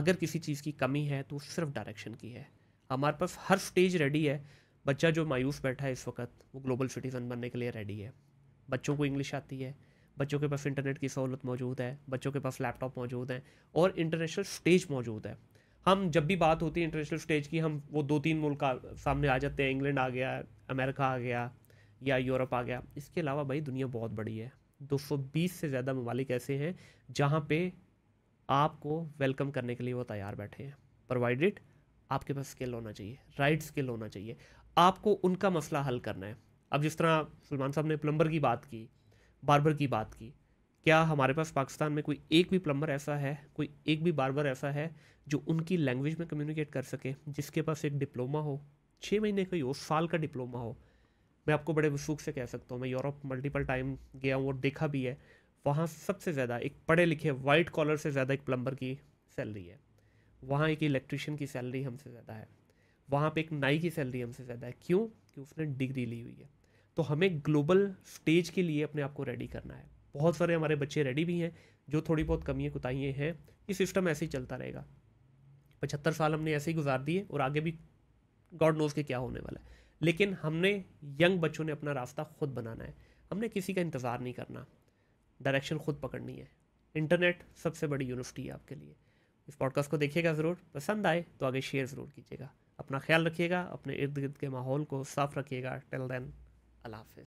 अगर किसी चीज़ की कमी है तो सिर्फ डायरेक्शन की है हमारे पास हर स्टेज रेडी है बच्चा जो मायूस बैठा है इस वक्त वो ग्लोबल सिटीज़न बनने के लिए रेडी है बच्चों को इंग्लिश आती है बच्चों के पास इंटरनेट की सहूलत मौजूद है बच्चों के पास लैपटॉप मौजूद हैं और इंटरनेशनल स्टेज मौजूद है हम जब भी बात होती है इंटरनेशनल स्टेज की हम वो दो तीन मुल्क सामने आ जाते हैं इंग्लैंड आ गया अमेरिका आ गया या यूरोप आ गया इसके अलावा भाई दुनिया बहुत बड़ी है 220 से ज़्यादा ममालिक ऐसे हैं जहाँ पे आपको वेलकम करने के लिए वो तैयार बैठे हैं प्रोवाइडेड आपके पास स्किल होना चाहिए राइट स्किल होना चाहिए आपको उनका मसला हल करना है अब जिस तरह सलमान साहब ने प्लम्बर की बात की बार्बर की बात की क्या हमारे पास पाकिस्तान में कोई एक भी प्लम्बर ऐसा है कोई एक भी बार्बर ऐसा है जो उनकी लैंग्वेज में कम्युनिकेट कर सके जिसके पास एक डिप्लोमा हो छः महीने का ही हो साल का डिप्लोमा हो मैं आपको बड़े सुख से कह सकता हूँ मैं यूरोप मल्टीपल टाइम गया हूँ और देखा भी है वहाँ सबसे ज़्यादा एक पढ़े लिखे वाइट कॉलर से ज़्यादा एक प्लम्बर की सैलरी है वहाँ एक इलेक्ट्रिशियन की सैलरी हमसे ज़्यादा है वहाँ पे एक नाई की सैलरी हमसे ज़्यादा है क्यों क्योंकि उसने डिग्री ली हुई है तो हमें ग्लोबल स्टेज के लिए अपने आप को रेडी करना है बहुत सारे हमारे बच्चे रेडी भी हैं जो थोड़ी बहुत कमियाँ कुताहियाँ हैं ये सिस्टम ऐसे ही चलता रहेगा पचहत्तर साल हमने ऐसे ही गुजार दिए और आगे भी गॉड नोज के क्या होने वाला है लेकिन हमने यंग बच्चों ने अपना रास्ता खुद बनाना है हमने किसी का इंतज़ार नहीं करना डायरेक्शन खुद पकड़नी है इंटरनेट सबसे बड़ी यूनिवर्सिटी है आपके लिए इस पॉडकास्ट को देखिएगा ज़रूर पसंद आए तो आगे शेयर ज़रूर कीजिएगा अपना ख्याल रखिएगा अपने इर्द गिर्द के माहौल को साफ रखिएगा टिल देन अल्लाह हाफि